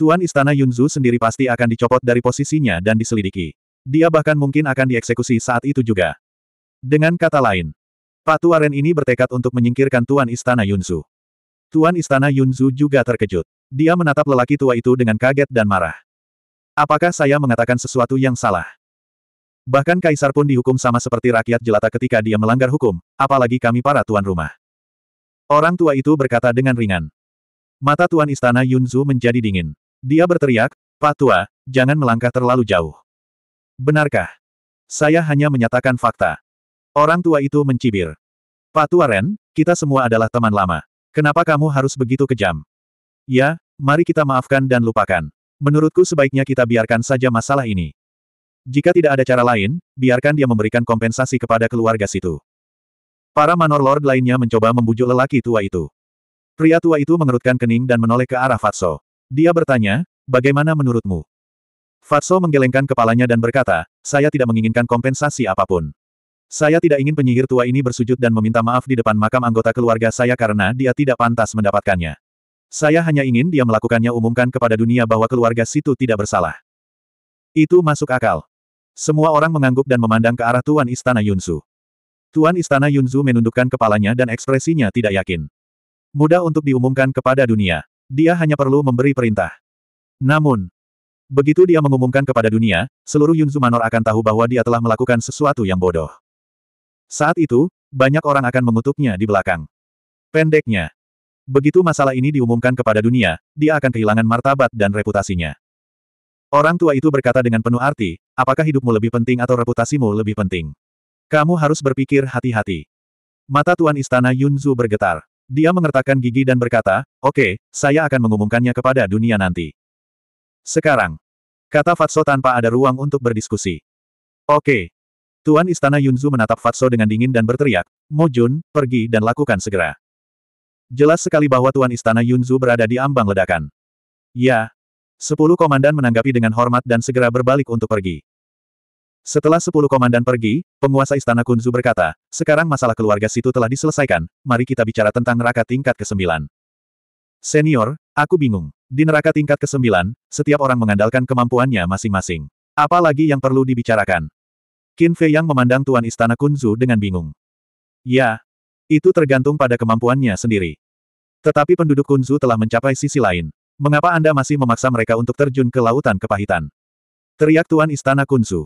Tuan Istana Yunzu sendiri pasti akan dicopot dari posisinya dan diselidiki. Dia bahkan mungkin akan dieksekusi saat itu juga. Dengan kata lain, Patu Aren ini bertekad untuk menyingkirkan Tuan Istana Yunzu. Tuan Istana Yunzu juga terkejut. Dia menatap lelaki tua itu dengan kaget dan marah. Apakah saya mengatakan sesuatu yang salah? Bahkan kaisar pun dihukum sama seperti rakyat jelata ketika dia melanggar hukum, apalagi kami para tuan rumah. Orang tua itu berkata dengan ringan. Mata tuan istana Yunzu menjadi dingin. Dia berteriak, Pak Tua, jangan melangkah terlalu jauh. Benarkah? Saya hanya menyatakan fakta. Orang tua itu mencibir. Pak Tua Ren, kita semua adalah teman lama. Kenapa kamu harus begitu kejam? Ya, mari kita maafkan dan lupakan. Menurutku sebaiknya kita biarkan saja masalah ini. Jika tidak ada cara lain, biarkan dia memberikan kompensasi kepada keluarga situ. Para manor lord lainnya mencoba membujuk lelaki tua itu. Pria tua itu mengerutkan kening dan menoleh ke arah Fatso. Dia bertanya, bagaimana menurutmu? Fatso menggelengkan kepalanya dan berkata, saya tidak menginginkan kompensasi apapun. Saya tidak ingin penyihir tua ini bersujud dan meminta maaf di depan makam anggota keluarga saya karena dia tidak pantas mendapatkannya. Saya hanya ingin dia melakukannya umumkan kepada dunia bahwa keluarga situ tidak bersalah. Itu masuk akal. Semua orang mengangguk dan memandang ke arah Tuan Istana Yunzu. Tuan Istana Yunzu menundukkan kepalanya dan ekspresinya tidak yakin. Mudah untuk diumumkan kepada dunia. Dia hanya perlu memberi perintah. Namun, begitu dia mengumumkan kepada dunia, seluruh Yunzu Manor akan tahu bahwa dia telah melakukan sesuatu yang bodoh. Saat itu, banyak orang akan mengutuknya di belakang. Pendeknya. Begitu masalah ini diumumkan kepada dunia, dia akan kehilangan martabat dan reputasinya. Orang tua itu berkata dengan penuh arti, apakah hidupmu lebih penting atau reputasimu lebih penting? Kamu harus berpikir hati-hati. Mata Tuan Istana Yunzu bergetar. Dia mengertakkan gigi dan berkata, oke, okay, saya akan mengumumkannya kepada dunia nanti. Sekarang. Kata Fatso tanpa ada ruang untuk berdiskusi. Oke. Okay. Tuan Istana Yunzu menatap Fatso dengan dingin dan berteriak, "Mo Jun, pergi dan lakukan segera. Jelas sekali bahwa Tuan Istana Yunzu berada di ambang ledakan. Ya. Sepuluh komandan menanggapi dengan hormat dan segera berbalik untuk pergi. Setelah sepuluh komandan pergi, penguasa Istana Kunzu berkata, sekarang masalah keluarga situ telah diselesaikan, mari kita bicara tentang neraka tingkat ke-9. Senior, aku bingung. Di neraka tingkat ke-9, setiap orang mengandalkan kemampuannya masing-masing. Apalagi yang perlu dibicarakan? Qin Fei yang memandang Tuan Istana Kunzu dengan bingung. Ya, itu tergantung pada kemampuannya sendiri. Tetapi penduduk Kunzu telah mencapai sisi lain. Mengapa Anda masih memaksa mereka untuk terjun ke lautan kepahitan? Teriak Tuan Istana Kunzu.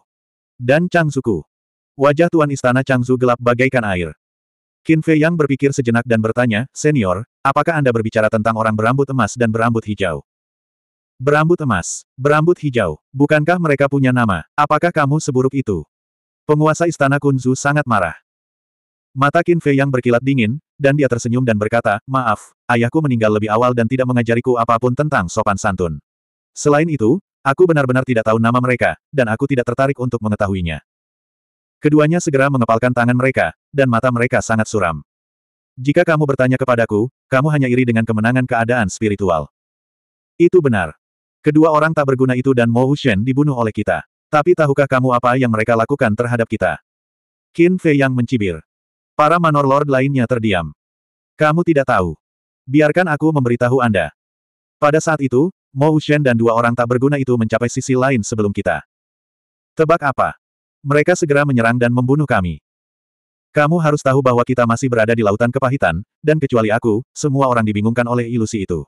Dan Chang Zuku. Wajah Tuan Istana Changsu gelap bagaikan air. Qin Fei Yang berpikir sejenak dan bertanya, Senior, apakah Anda berbicara tentang orang berambut emas dan berambut hijau? Berambut emas, berambut hijau, bukankah mereka punya nama? Apakah kamu seburuk itu? Penguasa istana Kunzu sangat marah. Mata Qin Fei yang berkilat dingin, dan dia tersenyum dan berkata, Maaf, ayahku meninggal lebih awal dan tidak mengajariku apapun tentang sopan santun. Selain itu, aku benar-benar tidak tahu nama mereka, dan aku tidak tertarik untuk mengetahuinya. Keduanya segera mengepalkan tangan mereka, dan mata mereka sangat suram. Jika kamu bertanya kepadaku, kamu hanya iri dengan kemenangan keadaan spiritual. Itu benar. Kedua orang tak berguna itu dan Mo Hushen dibunuh oleh kita. Tapi tahukah kamu apa yang mereka lakukan terhadap kita? Qin Fei yang mencibir. Para Manor Lord lainnya terdiam. Kamu tidak tahu. Biarkan aku memberitahu Anda. Pada saat itu, Mo Shen dan dua orang tak berguna itu mencapai sisi lain sebelum kita. Tebak apa? Mereka segera menyerang dan membunuh kami. Kamu harus tahu bahwa kita masih berada di lautan kepahitan, dan kecuali aku, semua orang dibingungkan oleh ilusi itu.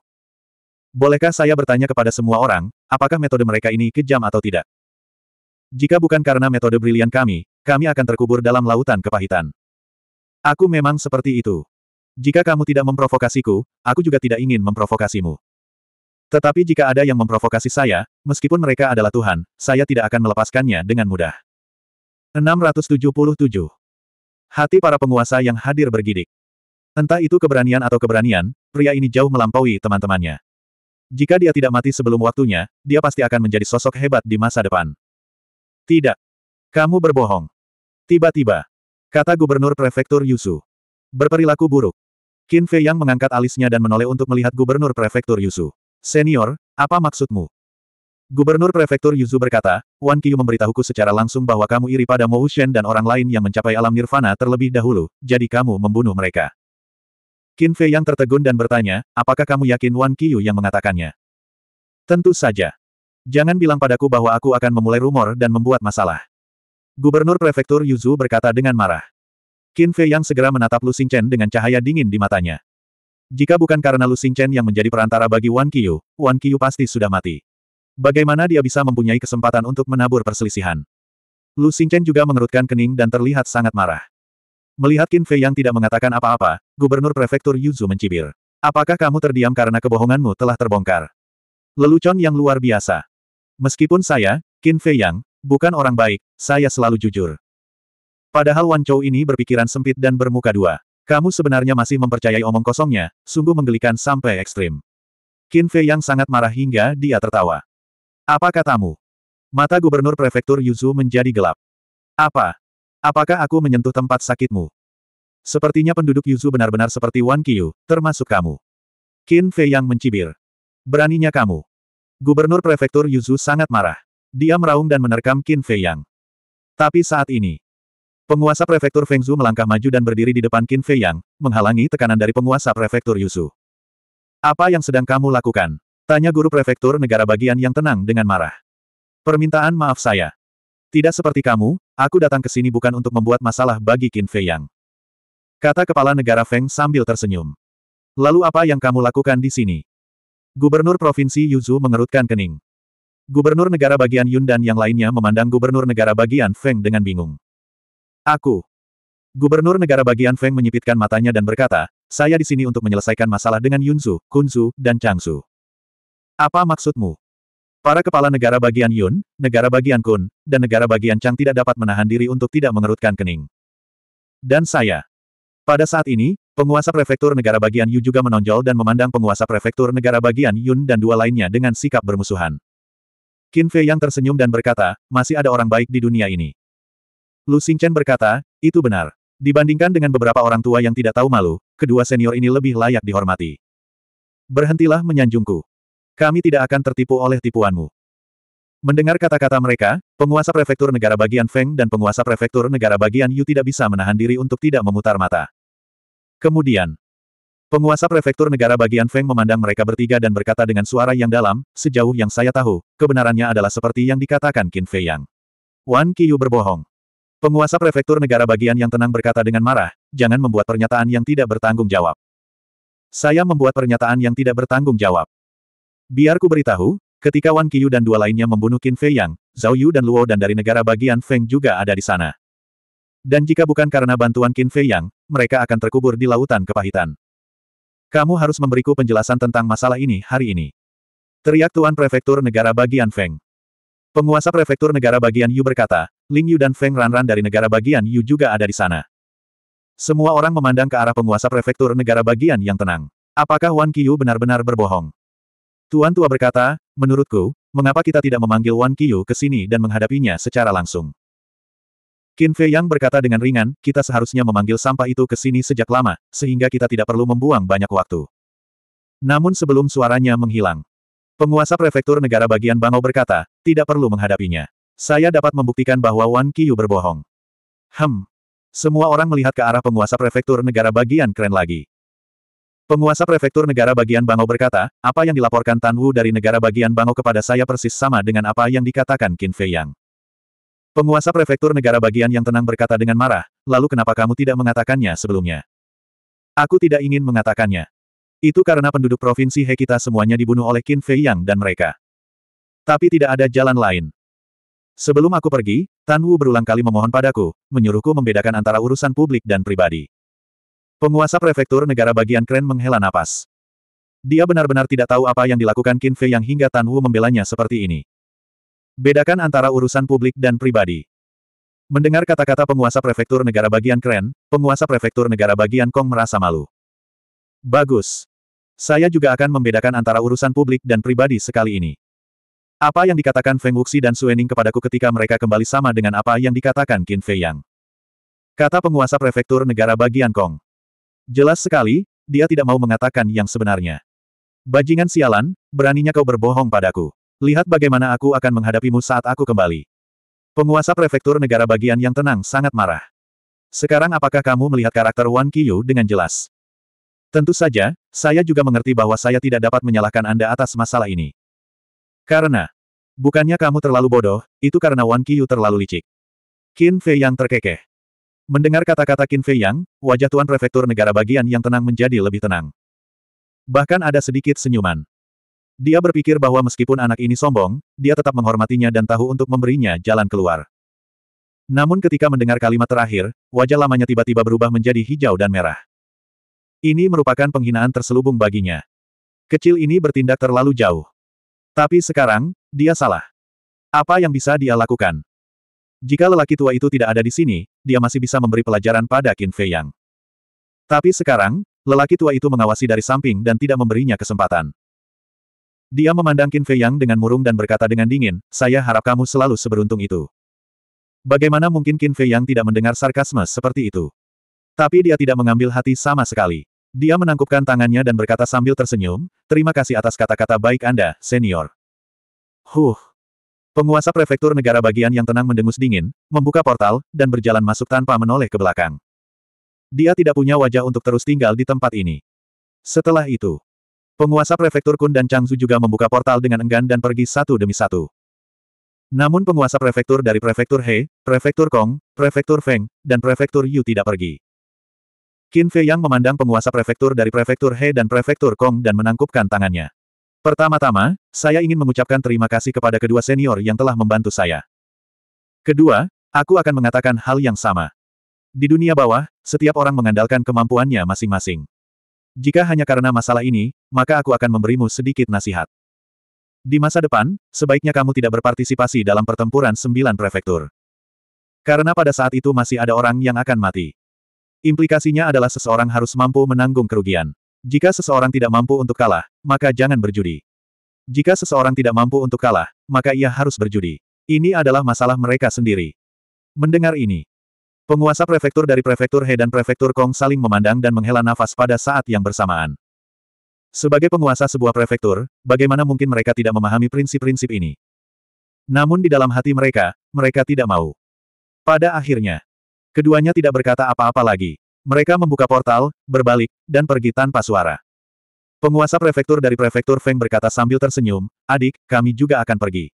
Bolehkah saya bertanya kepada semua orang, apakah metode mereka ini kejam atau tidak? Jika bukan karena metode brilian kami, kami akan terkubur dalam lautan kepahitan. Aku memang seperti itu. Jika kamu tidak memprovokasiku, aku juga tidak ingin memprovokasimu. Tetapi jika ada yang memprovokasi saya, meskipun mereka adalah Tuhan, saya tidak akan melepaskannya dengan mudah. 677. Hati para penguasa yang hadir bergidik. Entah itu keberanian atau keberanian, pria ini jauh melampaui teman-temannya. Jika dia tidak mati sebelum waktunya, dia pasti akan menjadi sosok hebat di masa depan. Tidak. Kamu berbohong. Tiba-tiba. Kata Gubernur Prefektur Yusu. Berperilaku buruk. Qin Fei Yang mengangkat alisnya dan menoleh untuk melihat Gubernur Prefektur Yusu. Senior, apa maksudmu? Gubernur Prefektur Yuzu berkata, Wan Qiyu memberitahuku secara langsung bahwa kamu iri pada Mo Shen dan orang lain yang mencapai alam nirvana terlebih dahulu, jadi kamu membunuh mereka. Qin Fei yang tertegun dan bertanya, apakah kamu yakin Wan Qiyu yang mengatakannya? Tentu saja. Jangan bilang padaku bahwa aku akan memulai rumor dan membuat masalah. Gubernur Prefektur Yuzu berkata dengan marah. Qin Fei yang segera menatap Lu Xingchen dengan cahaya dingin di matanya. Jika bukan karena Lu Xingchen yang menjadi perantara bagi Wan Qiyu, Wan Qiyu pasti sudah mati. Bagaimana dia bisa mempunyai kesempatan untuk menabur perselisihan? Lu Xingchen juga mengerutkan kening dan terlihat sangat marah. Melihat Qin Fei yang tidak mengatakan apa-apa, Gubernur Prefektur Yuzu mencibir. Apakah kamu terdiam karena kebohonganmu telah terbongkar? Lelucon yang luar biasa. Meskipun saya, Qin Fei Yang, bukan orang baik, saya selalu jujur. Padahal Wan Chou ini berpikiran sempit dan bermuka dua. Kamu sebenarnya masih mempercayai omong kosongnya, sungguh menggelikan sampai ekstrim. Qin Fei Yang sangat marah hingga dia tertawa. Apa katamu? Mata gubernur prefektur Yuzu menjadi gelap. Apa? Apakah aku menyentuh tempat sakitmu? Sepertinya penduduk Yuzu benar-benar seperti Wan Qiu, termasuk kamu. Qin Fei Yang mencibir. Beraninya kamu. Gubernur Prefektur Yuzu sangat marah. Dia meraung dan menerkam Qin Fei Yang. Tapi saat ini, penguasa Prefektur Feng Zhu melangkah maju dan berdiri di depan Qin Fei Yang, menghalangi tekanan dari penguasa Prefektur Yuzu. Apa yang sedang kamu lakukan? Tanya guru prefektur negara bagian yang tenang dengan marah. Permintaan maaf saya. Tidak seperti kamu, aku datang ke sini bukan untuk membuat masalah bagi Qin Fei Yang. Kata kepala negara Feng sambil tersenyum. Lalu apa yang kamu lakukan di sini? Gubernur Provinsi Yuzu mengerutkan kening. Gubernur negara bagian Yun dan yang lainnya memandang gubernur negara bagian Feng dengan bingung. Aku. Gubernur negara bagian Feng menyipitkan matanya dan berkata, saya di sini untuk menyelesaikan masalah dengan Yunzu, Kunzu, dan Changsu. Apa maksudmu? Para kepala negara bagian Yun, negara bagian Kun, dan negara bagian Chang tidak dapat menahan diri untuk tidak mengerutkan kening. Dan saya. Pada saat ini, penguasa prefektur negara bagian Yu juga menonjol dan memandang penguasa prefektur negara bagian Yun dan dua lainnya dengan sikap bermusuhan. Qin Fei yang tersenyum dan berkata, masih ada orang baik di dunia ini. Lu Xingchen berkata, itu benar. Dibandingkan dengan beberapa orang tua yang tidak tahu malu, kedua senior ini lebih layak dihormati. Berhentilah menyanjungku. Kami tidak akan tertipu oleh tipuanmu. Mendengar kata-kata mereka, penguasa prefektur negara bagian Feng dan penguasa prefektur negara bagian Yu tidak bisa menahan diri untuk tidak memutar mata. Kemudian, penguasa prefektur negara bagian Feng memandang mereka bertiga dan berkata dengan suara yang dalam, sejauh yang saya tahu, kebenarannya adalah seperti yang dikatakan Qin Fei Yang. Wan Qiyu berbohong. Penguasa prefektur negara bagian yang tenang berkata dengan marah, jangan membuat pernyataan yang tidak bertanggung jawab. Saya membuat pernyataan yang tidak bertanggung jawab. Biar ku beritahu, Ketika Wan Qiyu dan dua lainnya membunuh Qin Fei Yang, Zhao Yu dan Luo dan dari negara bagian Feng juga ada di sana. Dan jika bukan karena bantuan Qin Fei Yang, mereka akan terkubur di lautan kepahitan. Kamu harus memberiku penjelasan tentang masalah ini hari ini. Teriak Tuan Prefektur Negara Bagian Feng. Penguasa Prefektur Negara Bagian Yu berkata, Ling Yu dan Feng Ranran dari negara bagian Yu juga ada di sana. Semua orang memandang ke arah penguasa Prefektur Negara Bagian yang tenang. Apakah Wan Qiyu benar-benar berbohong? Tuan Tua berkata, Menurutku, mengapa kita tidak memanggil Wan Qiyu ke sini dan menghadapinya secara langsung? Qin Fei Yang berkata dengan ringan, kita seharusnya memanggil sampah itu ke sini sejak lama, sehingga kita tidak perlu membuang banyak waktu. Namun sebelum suaranya menghilang, penguasa prefektur negara bagian Bangau berkata, tidak perlu menghadapinya. Saya dapat membuktikan bahwa Wan Qiyu berbohong. Hem. Semua orang melihat ke arah penguasa prefektur negara bagian keren lagi. Penguasa prefektur negara bagian Bangau berkata, apa yang dilaporkan Tan Wu dari negara bagian Bangau kepada saya persis sama dengan apa yang dikatakan Qin Fei Yang. Penguasa prefektur negara bagian yang tenang berkata dengan marah, lalu kenapa kamu tidak mengatakannya sebelumnya? Aku tidak ingin mengatakannya. Itu karena penduduk provinsi He kita semuanya dibunuh oleh Qin Fei Yang dan mereka. Tapi tidak ada jalan lain. Sebelum aku pergi, Tan Wu berulang kali memohon padaku, menyuruhku membedakan antara urusan publik dan pribadi. Penguasa prefektur negara bagian Kren menghela napas. Dia benar-benar tidak tahu apa yang dilakukan Qin Fei yang hingga Tan Wu membelanya seperti ini. Bedakan antara urusan publik dan pribadi. Mendengar kata-kata penguasa prefektur negara bagian Kren, penguasa prefektur negara bagian Kong merasa malu. Bagus. Saya juga akan membedakan antara urusan publik dan pribadi sekali ini. Apa yang dikatakan Feng Wuxi dan Suening kepadaku ketika mereka kembali sama dengan apa yang dikatakan Qin Fei Yang. Kata penguasa prefektur negara bagian Kong. Jelas sekali, dia tidak mau mengatakan yang sebenarnya. Bajingan sialan, beraninya kau berbohong padaku. Lihat bagaimana aku akan menghadapimu saat aku kembali. Penguasa prefektur negara bagian yang tenang sangat marah. Sekarang apakah kamu melihat karakter Wan Qiyu dengan jelas? Tentu saja, saya juga mengerti bahwa saya tidak dapat menyalahkan Anda atas masalah ini. Karena, bukannya kamu terlalu bodoh, itu karena Wan Qiyu terlalu licik. Qin Fei yang terkekeh. Mendengar kata-kata Qin Fei Yang, wajah Tuan Prefektur Negara Bagian yang tenang menjadi lebih tenang. Bahkan ada sedikit senyuman. Dia berpikir bahwa meskipun anak ini sombong, dia tetap menghormatinya dan tahu untuk memberinya jalan keluar. Namun ketika mendengar kalimat terakhir, wajah lamanya tiba-tiba berubah menjadi hijau dan merah. Ini merupakan penghinaan terselubung baginya. Kecil ini bertindak terlalu jauh. Tapi sekarang, dia salah. Apa yang bisa dia lakukan? Jika lelaki tua itu tidak ada di sini, dia masih bisa memberi pelajaran pada Qin Fei Yang. Tapi sekarang, lelaki tua itu mengawasi dari samping dan tidak memberinya kesempatan. Dia memandang Qin Fei Yang dengan murung dan berkata dengan dingin, saya harap kamu selalu seberuntung itu. Bagaimana mungkin Qin Fei Yang tidak mendengar sarkasme seperti itu? Tapi dia tidak mengambil hati sama sekali. Dia menangkupkan tangannya dan berkata sambil tersenyum, terima kasih atas kata-kata baik Anda, senior. Huh, Penguasa prefektur negara bagian yang tenang mendengus dingin, membuka portal, dan berjalan masuk tanpa menoleh ke belakang. Dia tidak punya wajah untuk terus tinggal di tempat ini. Setelah itu, penguasa prefektur Kun dan Changzu juga membuka portal dengan enggan dan pergi satu demi satu. Namun penguasa prefektur dari prefektur He, prefektur Kong, prefektur Feng, dan prefektur Yu tidak pergi. Qin Fei Yang memandang penguasa prefektur dari prefektur He dan prefektur Kong dan menangkupkan tangannya. Pertama-tama, saya ingin mengucapkan terima kasih kepada kedua senior yang telah membantu saya. Kedua, aku akan mengatakan hal yang sama. Di dunia bawah, setiap orang mengandalkan kemampuannya masing-masing. Jika hanya karena masalah ini, maka aku akan memberimu sedikit nasihat. Di masa depan, sebaiknya kamu tidak berpartisipasi dalam pertempuran sembilan prefektur. Karena pada saat itu masih ada orang yang akan mati. Implikasinya adalah seseorang harus mampu menanggung kerugian. Jika seseorang tidak mampu untuk kalah, maka jangan berjudi. Jika seseorang tidak mampu untuk kalah, maka ia harus berjudi. Ini adalah masalah mereka sendiri. Mendengar ini, penguasa prefektur dari prefektur He dan prefektur Kong saling memandang dan menghela nafas pada saat yang bersamaan. Sebagai penguasa sebuah prefektur, bagaimana mungkin mereka tidak memahami prinsip-prinsip ini? Namun di dalam hati mereka, mereka tidak mau. Pada akhirnya, keduanya tidak berkata apa-apa lagi, mereka membuka portal, berbalik, dan pergi tanpa suara. Penguasa prefektur dari prefektur Feng berkata sambil tersenyum, adik, kami juga akan pergi.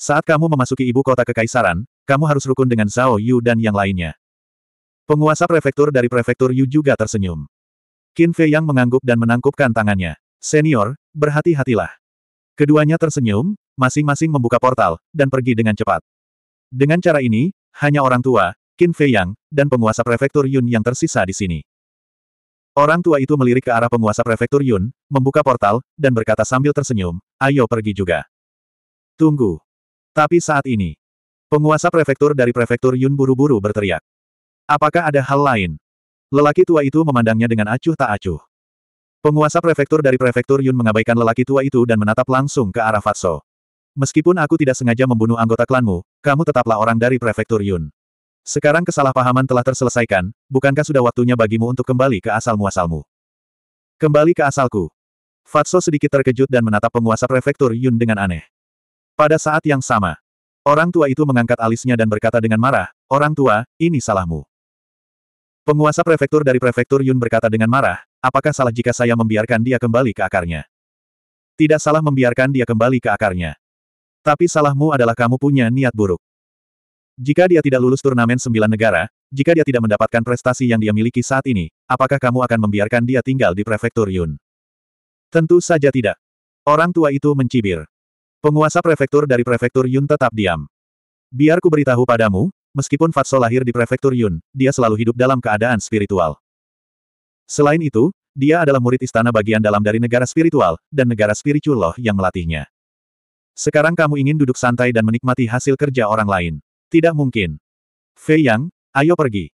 Saat kamu memasuki ibu kota kekaisaran, kamu harus rukun dengan Zhao Yu dan yang lainnya. Penguasa prefektur dari prefektur Yu juga tersenyum. Qin Fei yang mengangguk dan menangkupkan tangannya. Senior, berhati-hatilah. Keduanya tersenyum, masing-masing membuka portal, dan pergi dengan cepat. Dengan cara ini, hanya orang tua, Qin Fei Yang, dan penguasa prefektur Yun yang tersisa di sini. Orang tua itu melirik ke arah penguasa prefektur Yun, membuka portal, dan berkata sambil tersenyum, ayo pergi juga. Tunggu. Tapi saat ini, penguasa prefektur dari prefektur Yun buru-buru berteriak. Apakah ada hal lain? Lelaki tua itu memandangnya dengan acuh tak acuh. Penguasa prefektur dari prefektur Yun mengabaikan lelaki tua itu dan menatap langsung ke arah Fatso. Meskipun aku tidak sengaja membunuh anggota klanmu, kamu tetaplah orang dari prefektur Yun. Sekarang kesalahpahaman telah terselesaikan, bukankah sudah waktunya bagimu untuk kembali ke asal-muasalmu? Kembali ke asalku. Fatso sedikit terkejut dan menatap penguasa prefektur Yun dengan aneh. Pada saat yang sama, orang tua itu mengangkat alisnya dan berkata dengan marah, Orang tua, ini salahmu. Penguasa prefektur dari prefektur Yun berkata dengan marah, Apakah salah jika saya membiarkan dia kembali ke akarnya? Tidak salah membiarkan dia kembali ke akarnya. Tapi salahmu adalah kamu punya niat buruk. Jika dia tidak lulus turnamen sembilan negara, jika dia tidak mendapatkan prestasi yang dia miliki saat ini, apakah kamu akan membiarkan dia tinggal di prefektur Yun? Tentu saja tidak. Orang tua itu mencibir. Penguasa prefektur dari prefektur Yun tetap diam. Biar ku beritahu padamu, meskipun Fatso lahir di prefektur Yun, dia selalu hidup dalam keadaan spiritual. Selain itu, dia adalah murid istana bagian dalam dari negara spiritual, dan negara spiritual yang melatihnya. Sekarang kamu ingin duduk santai dan menikmati hasil kerja orang lain. Tidak mungkin. Fei Yang, ayo pergi.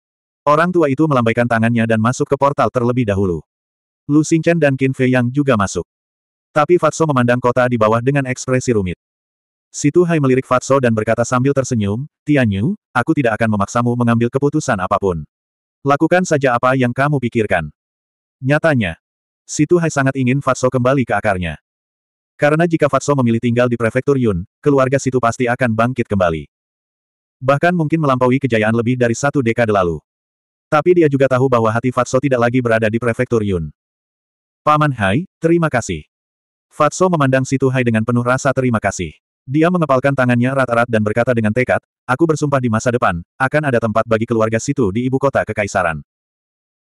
Orang tua itu melambaikan tangannya dan masuk ke portal terlebih dahulu. Lu Xingchen dan Qin Fei Yang juga masuk. Tapi Fatso memandang kota di bawah dengan ekspresi rumit. Situ Hai melirik Fatso dan berkata sambil tersenyum, Tianyu, aku tidak akan memaksamu mengambil keputusan apapun. Lakukan saja apa yang kamu pikirkan. Nyatanya, Situ Hai sangat ingin Fatso kembali ke akarnya. Karena jika Fatso memilih tinggal di prefektur Yun, keluarga Situ pasti akan bangkit kembali. Bahkan mungkin melampaui kejayaan lebih dari satu dekade lalu. Tapi dia juga tahu bahwa hati Fatso tidak lagi berada di prefektur Yun. Paman Hai, terima kasih. Fatso memandang Situ Hai dengan penuh rasa terima kasih. Dia mengepalkan tangannya rata rat dan berkata dengan tekad, aku bersumpah di masa depan, akan ada tempat bagi keluarga Situ di ibu kota kekaisaran.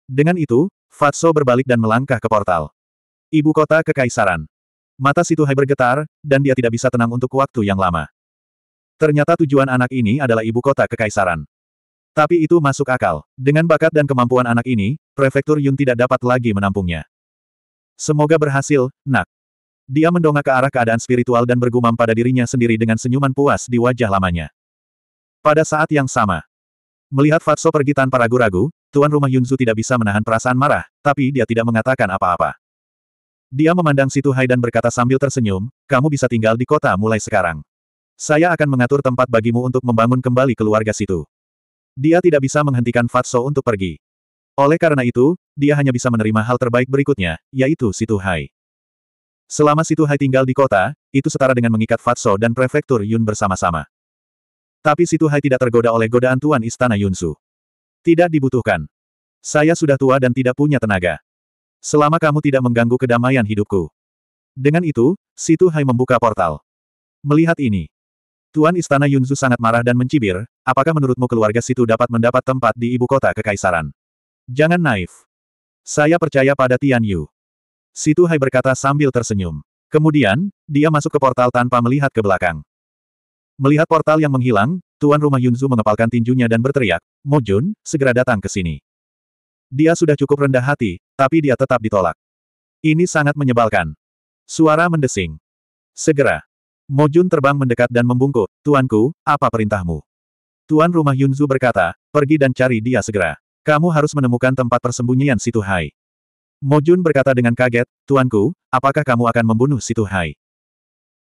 Dengan itu, Fatso berbalik dan melangkah ke portal. Ibu kota kekaisaran. Mata Situ Hai bergetar, dan dia tidak bisa tenang untuk waktu yang lama. Ternyata tujuan anak ini adalah ibu kota kekaisaran. Tapi itu masuk akal. Dengan bakat dan kemampuan anak ini, Prefektur Yun tidak dapat lagi menampungnya. Semoga berhasil, nak. Dia mendongak ke arah keadaan spiritual dan bergumam pada dirinya sendiri dengan senyuman puas di wajah lamanya. Pada saat yang sama, melihat Fatso pergi tanpa ragu-ragu, Tuan Rumah Yunzu tidak bisa menahan perasaan marah, tapi dia tidak mengatakan apa-apa. Dia memandang Situ Hai dan berkata sambil tersenyum, kamu bisa tinggal di kota mulai sekarang. Saya akan mengatur tempat bagimu untuk membangun kembali keluarga situ. Dia tidak bisa menghentikan Fatso untuk pergi. Oleh karena itu, dia hanya bisa menerima hal terbaik berikutnya, yaitu Situ Hai. Selama Situ Hai tinggal di kota, itu setara dengan mengikat Fatso dan Prefektur Yun bersama-sama. Tapi Situ Hai tidak tergoda oleh godaan Tuan Istana Yunsu. Tidak dibutuhkan. Saya sudah tua dan tidak punya tenaga. Selama kamu tidak mengganggu kedamaian hidupku. Dengan itu, Situ Hai membuka portal. Melihat ini, Tuan Istana Yunzu sangat marah dan mencibir, apakah menurutmu keluarga situ dapat mendapat tempat di ibu kota kekaisaran? Jangan naif. Saya percaya pada Tian Yu. Situ Hai berkata sambil tersenyum. Kemudian, dia masuk ke portal tanpa melihat ke belakang. Melihat portal yang menghilang, Tuan Rumah Yunzu mengepalkan tinjunya dan berteriak, Mojun, segera datang ke sini. Dia sudah cukup rendah hati, tapi dia tetap ditolak. Ini sangat menyebalkan. Suara mendesing. Segera, Mojun terbang mendekat dan membungkuk, Tuanku, apa perintahmu? Tuan rumah Yunzu berkata, pergi dan cari dia segera. Kamu harus menemukan tempat persembunyian Situ Hai. Mojun berkata dengan kaget, Tuanku, apakah kamu akan membunuh Situ Hai?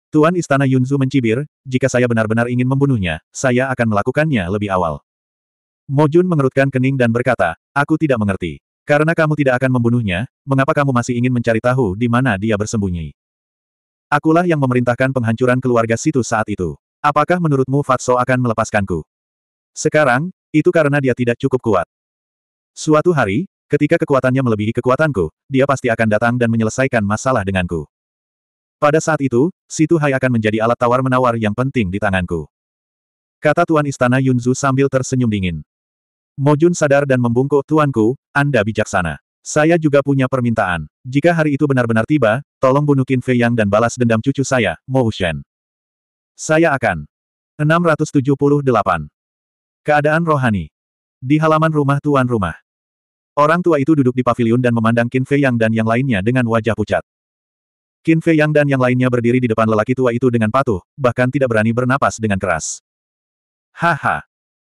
Tuan Istana Yunzu mencibir, jika saya benar-benar ingin membunuhnya, saya akan melakukannya lebih awal. Mojun mengerutkan kening dan berkata, aku tidak mengerti. Karena kamu tidak akan membunuhnya, mengapa kamu masih ingin mencari tahu di mana dia bersembunyi? Akulah yang memerintahkan penghancuran keluarga situ saat itu. Apakah menurutmu Fatso akan melepaskanku? Sekarang, itu karena dia tidak cukup kuat. Suatu hari, ketika kekuatannya melebihi kekuatanku, dia pasti akan datang dan menyelesaikan masalah denganku. Pada saat itu, Situ Hai akan menjadi alat tawar-menawar yang penting di tanganku. Kata Tuan Istana Yunzu sambil tersenyum dingin. Mojun sadar dan membungkuk, Tuanku, Anda bijaksana. Saya juga punya permintaan. Jika hari itu benar-benar tiba, tolong bunuh Fei Yang dan balas dendam cucu saya, Mo Shen. Saya akan. 678. Keadaan rohani. Di halaman rumah tuan rumah. Orang tua itu duduk di pavilion dan memandang Qin Fei Yang dan yang lainnya dengan wajah pucat. Qin Fei Yang dan yang lainnya berdiri di depan lelaki tua itu dengan patuh, bahkan tidak berani bernapas dengan keras. Haha.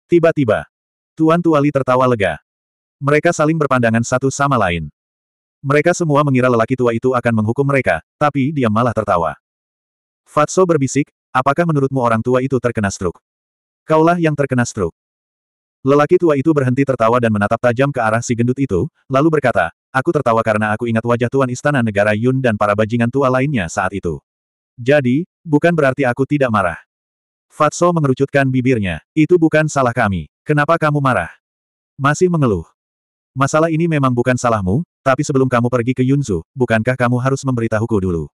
Tiba-tiba. Tuan Tuali tertawa lega. Mereka saling berpandangan satu sama lain. Mereka semua mengira lelaki tua itu akan menghukum mereka, tapi dia malah tertawa. Fatso berbisik, apakah menurutmu orang tua itu terkena struk? Kaulah yang terkena struk. Lelaki tua itu berhenti tertawa dan menatap tajam ke arah si gendut itu, lalu berkata, aku tertawa karena aku ingat wajah Tuan Istana Negara Yun dan para bajingan tua lainnya saat itu. Jadi, bukan berarti aku tidak marah. Fatso mengerucutkan bibirnya, itu bukan salah kami, kenapa kamu marah? Masih mengeluh. Masalah ini memang bukan salahmu, tapi sebelum kamu pergi ke Yunzu, bukankah kamu harus memberitahuku dulu?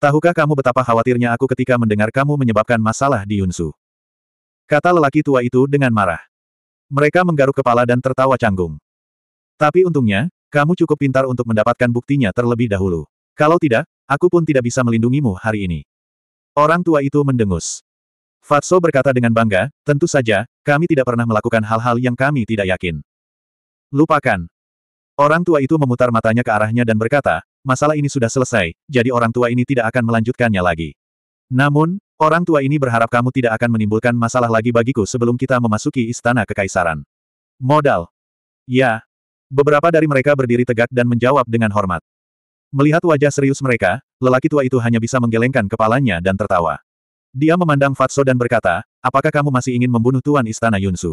Tahukah kamu betapa khawatirnya aku ketika mendengar kamu menyebabkan masalah di Yunzu? Kata lelaki tua itu dengan marah. Mereka menggaruk kepala dan tertawa canggung. Tapi untungnya, kamu cukup pintar untuk mendapatkan buktinya terlebih dahulu. Kalau tidak, aku pun tidak bisa melindungimu hari ini. Orang tua itu mendengus. Fatso berkata dengan bangga, tentu saja, kami tidak pernah melakukan hal-hal yang kami tidak yakin. Lupakan. Orang tua itu memutar matanya ke arahnya dan berkata, masalah ini sudah selesai, jadi orang tua ini tidak akan melanjutkannya lagi. Namun, orang tua ini berharap kamu tidak akan menimbulkan masalah lagi bagiku sebelum kita memasuki istana kekaisaran. Modal. Ya. Beberapa dari mereka berdiri tegak dan menjawab dengan hormat. Melihat wajah serius mereka, lelaki tua itu hanya bisa menggelengkan kepalanya dan tertawa. Dia memandang Fatso dan berkata, apakah kamu masih ingin membunuh Tuan Istana Yunsu?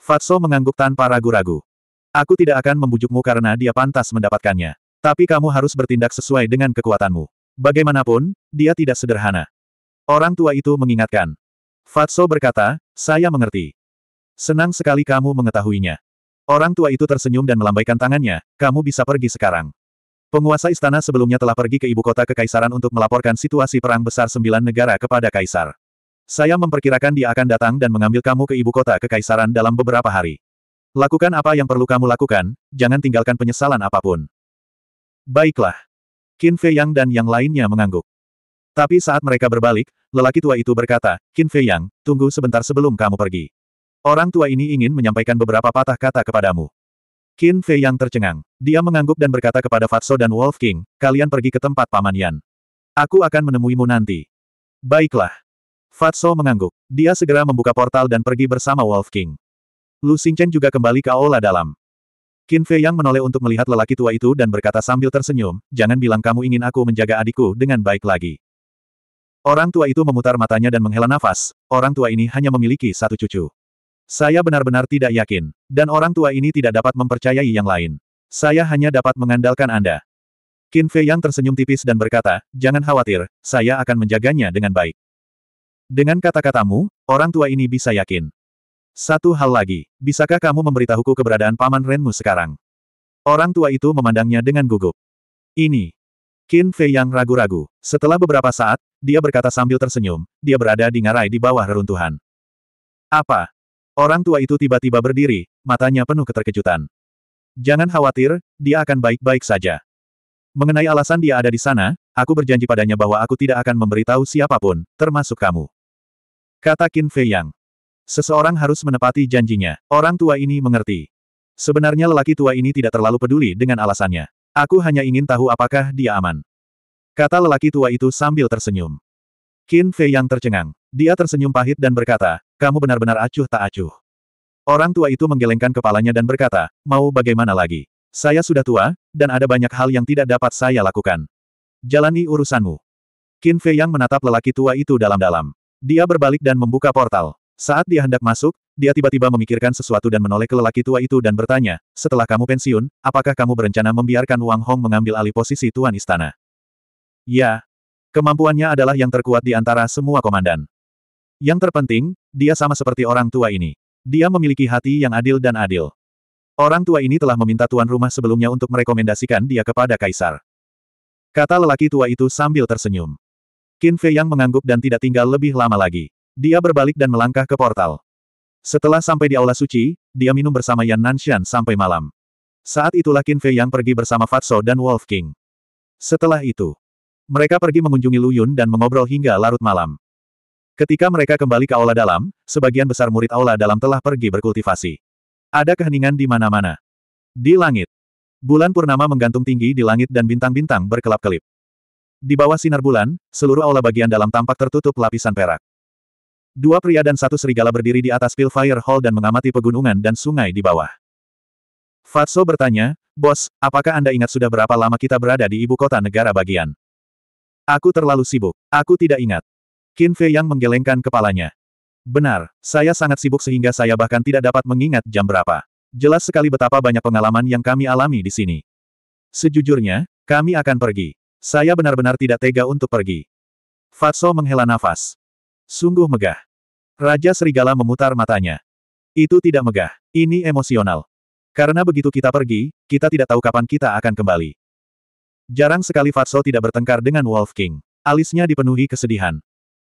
Fatso mengangguk tanpa ragu-ragu. Aku tidak akan membujukmu karena dia pantas mendapatkannya. Tapi kamu harus bertindak sesuai dengan kekuatanmu. Bagaimanapun, dia tidak sederhana. Orang tua itu mengingatkan. Fatso berkata, saya mengerti. Senang sekali kamu mengetahuinya. Orang tua itu tersenyum dan melambaikan tangannya, kamu bisa pergi sekarang. Penguasa istana sebelumnya telah pergi ke ibu kota kekaisaran untuk melaporkan situasi perang besar sembilan negara kepada kaisar. Saya memperkirakan dia akan datang dan mengambil kamu ke ibu kota kekaisaran dalam beberapa hari. Lakukan apa yang perlu kamu lakukan, jangan tinggalkan penyesalan apapun. Baiklah. Qin Fei Yang dan yang lainnya mengangguk. Tapi saat mereka berbalik, lelaki tua itu berkata, Qin Fei Yang, tunggu sebentar sebelum kamu pergi. Orang tua ini ingin menyampaikan beberapa patah kata kepadamu. Qin Fei Yang tercengang. Dia mengangguk dan berkata kepada Fatso dan Wolf King, kalian pergi ke tempat Paman Yan. Aku akan menemuimu nanti. Baiklah. Fatso mengangguk. Dia segera membuka portal dan pergi bersama Wolf King. Lu Xingchen juga kembali ke aula dalam. Qin Fei Yang menoleh untuk melihat lelaki tua itu dan berkata sambil tersenyum, jangan bilang kamu ingin aku menjaga adikku dengan baik lagi. Orang tua itu memutar matanya dan menghela nafas, orang tua ini hanya memiliki satu cucu. Saya benar-benar tidak yakin, dan orang tua ini tidak dapat mempercayai yang lain. Saya hanya dapat mengandalkan Anda. Qin Fei Yang tersenyum tipis dan berkata, jangan khawatir, saya akan menjaganya dengan baik. Dengan kata-katamu, orang tua ini bisa yakin. Satu hal lagi, bisakah kamu memberitahuku keberadaan Paman Renmu sekarang? Orang tua itu memandangnya dengan gugup. Ini. Qin Fei yang ragu-ragu. Setelah beberapa saat, dia berkata sambil tersenyum, dia berada di ngarai di bawah reruntuhan. Apa? Orang tua itu tiba-tiba berdiri, matanya penuh keterkejutan. Jangan khawatir, dia akan baik-baik saja. Mengenai alasan dia ada di sana, aku berjanji padanya bahwa aku tidak akan memberitahu siapapun, termasuk kamu. Kata Qin Fei Yang. Seseorang harus menepati janjinya. Orang tua ini mengerti. Sebenarnya lelaki tua ini tidak terlalu peduli dengan alasannya. Aku hanya ingin tahu apakah dia aman. Kata lelaki tua itu sambil tersenyum. Qin Fei Yang tercengang. Dia tersenyum pahit dan berkata, kamu benar-benar acuh tak acuh. Orang tua itu menggelengkan kepalanya dan berkata, mau bagaimana lagi? Saya sudah tua, dan ada banyak hal yang tidak dapat saya lakukan. Jalani urusanmu. Qin Fei Yang menatap lelaki tua itu dalam-dalam. Dia berbalik dan membuka portal. Saat dia hendak masuk, dia tiba-tiba memikirkan sesuatu dan menoleh ke lelaki tua itu dan bertanya, setelah kamu pensiun, apakah kamu berencana membiarkan Wang Hong mengambil alih posisi Tuan Istana? Ya. Kemampuannya adalah yang terkuat di antara semua komandan. Yang terpenting, dia sama seperti orang tua ini. Dia memiliki hati yang adil dan adil. Orang tua ini telah meminta tuan rumah sebelumnya untuk merekomendasikan dia kepada kaisar. Kata lelaki tua itu sambil tersenyum. Qin Fei yang mengangguk dan tidak tinggal lebih lama lagi. Dia berbalik dan melangkah ke portal. Setelah sampai di aula suci, dia minum bersama Yan Nanshan sampai malam. Saat itulah Qin Fei yang pergi bersama Fatso dan Wolf King. Setelah itu, mereka pergi mengunjungi Lu Yun dan mengobrol hingga larut malam. Ketika mereka kembali ke aula dalam, sebagian besar murid aula dalam telah pergi berkultivasi. Ada keheningan di mana-mana. Di langit, bulan purnama menggantung tinggi di langit dan bintang-bintang berkelap-kelip. Di bawah sinar bulan, seluruh aula bagian dalam tampak tertutup lapisan perak. Dua pria dan satu serigala berdiri di atas Fire Hall dan mengamati pegunungan dan sungai di bawah. Fatso bertanya, Bos, apakah Anda ingat sudah berapa lama kita berada di ibu kota negara bagian? Aku terlalu sibuk. Aku tidak ingat. Qin Fei yang menggelengkan kepalanya. Benar, saya sangat sibuk sehingga saya bahkan tidak dapat mengingat jam berapa. Jelas sekali betapa banyak pengalaman yang kami alami di sini. Sejujurnya, kami akan pergi. Saya benar-benar tidak tega untuk pergi. Fatso menghela nafas. Sungguh megah. Raja Serigala memutar matanya. Itu tidak megah, ini emosional. Karena begitu kita pergi, kita tidak tahu kapan kita akan kembali. Jarang sekali Fatso tidak bertengkar dengan Wolf King. Alisnya dipenuhi kesedihan.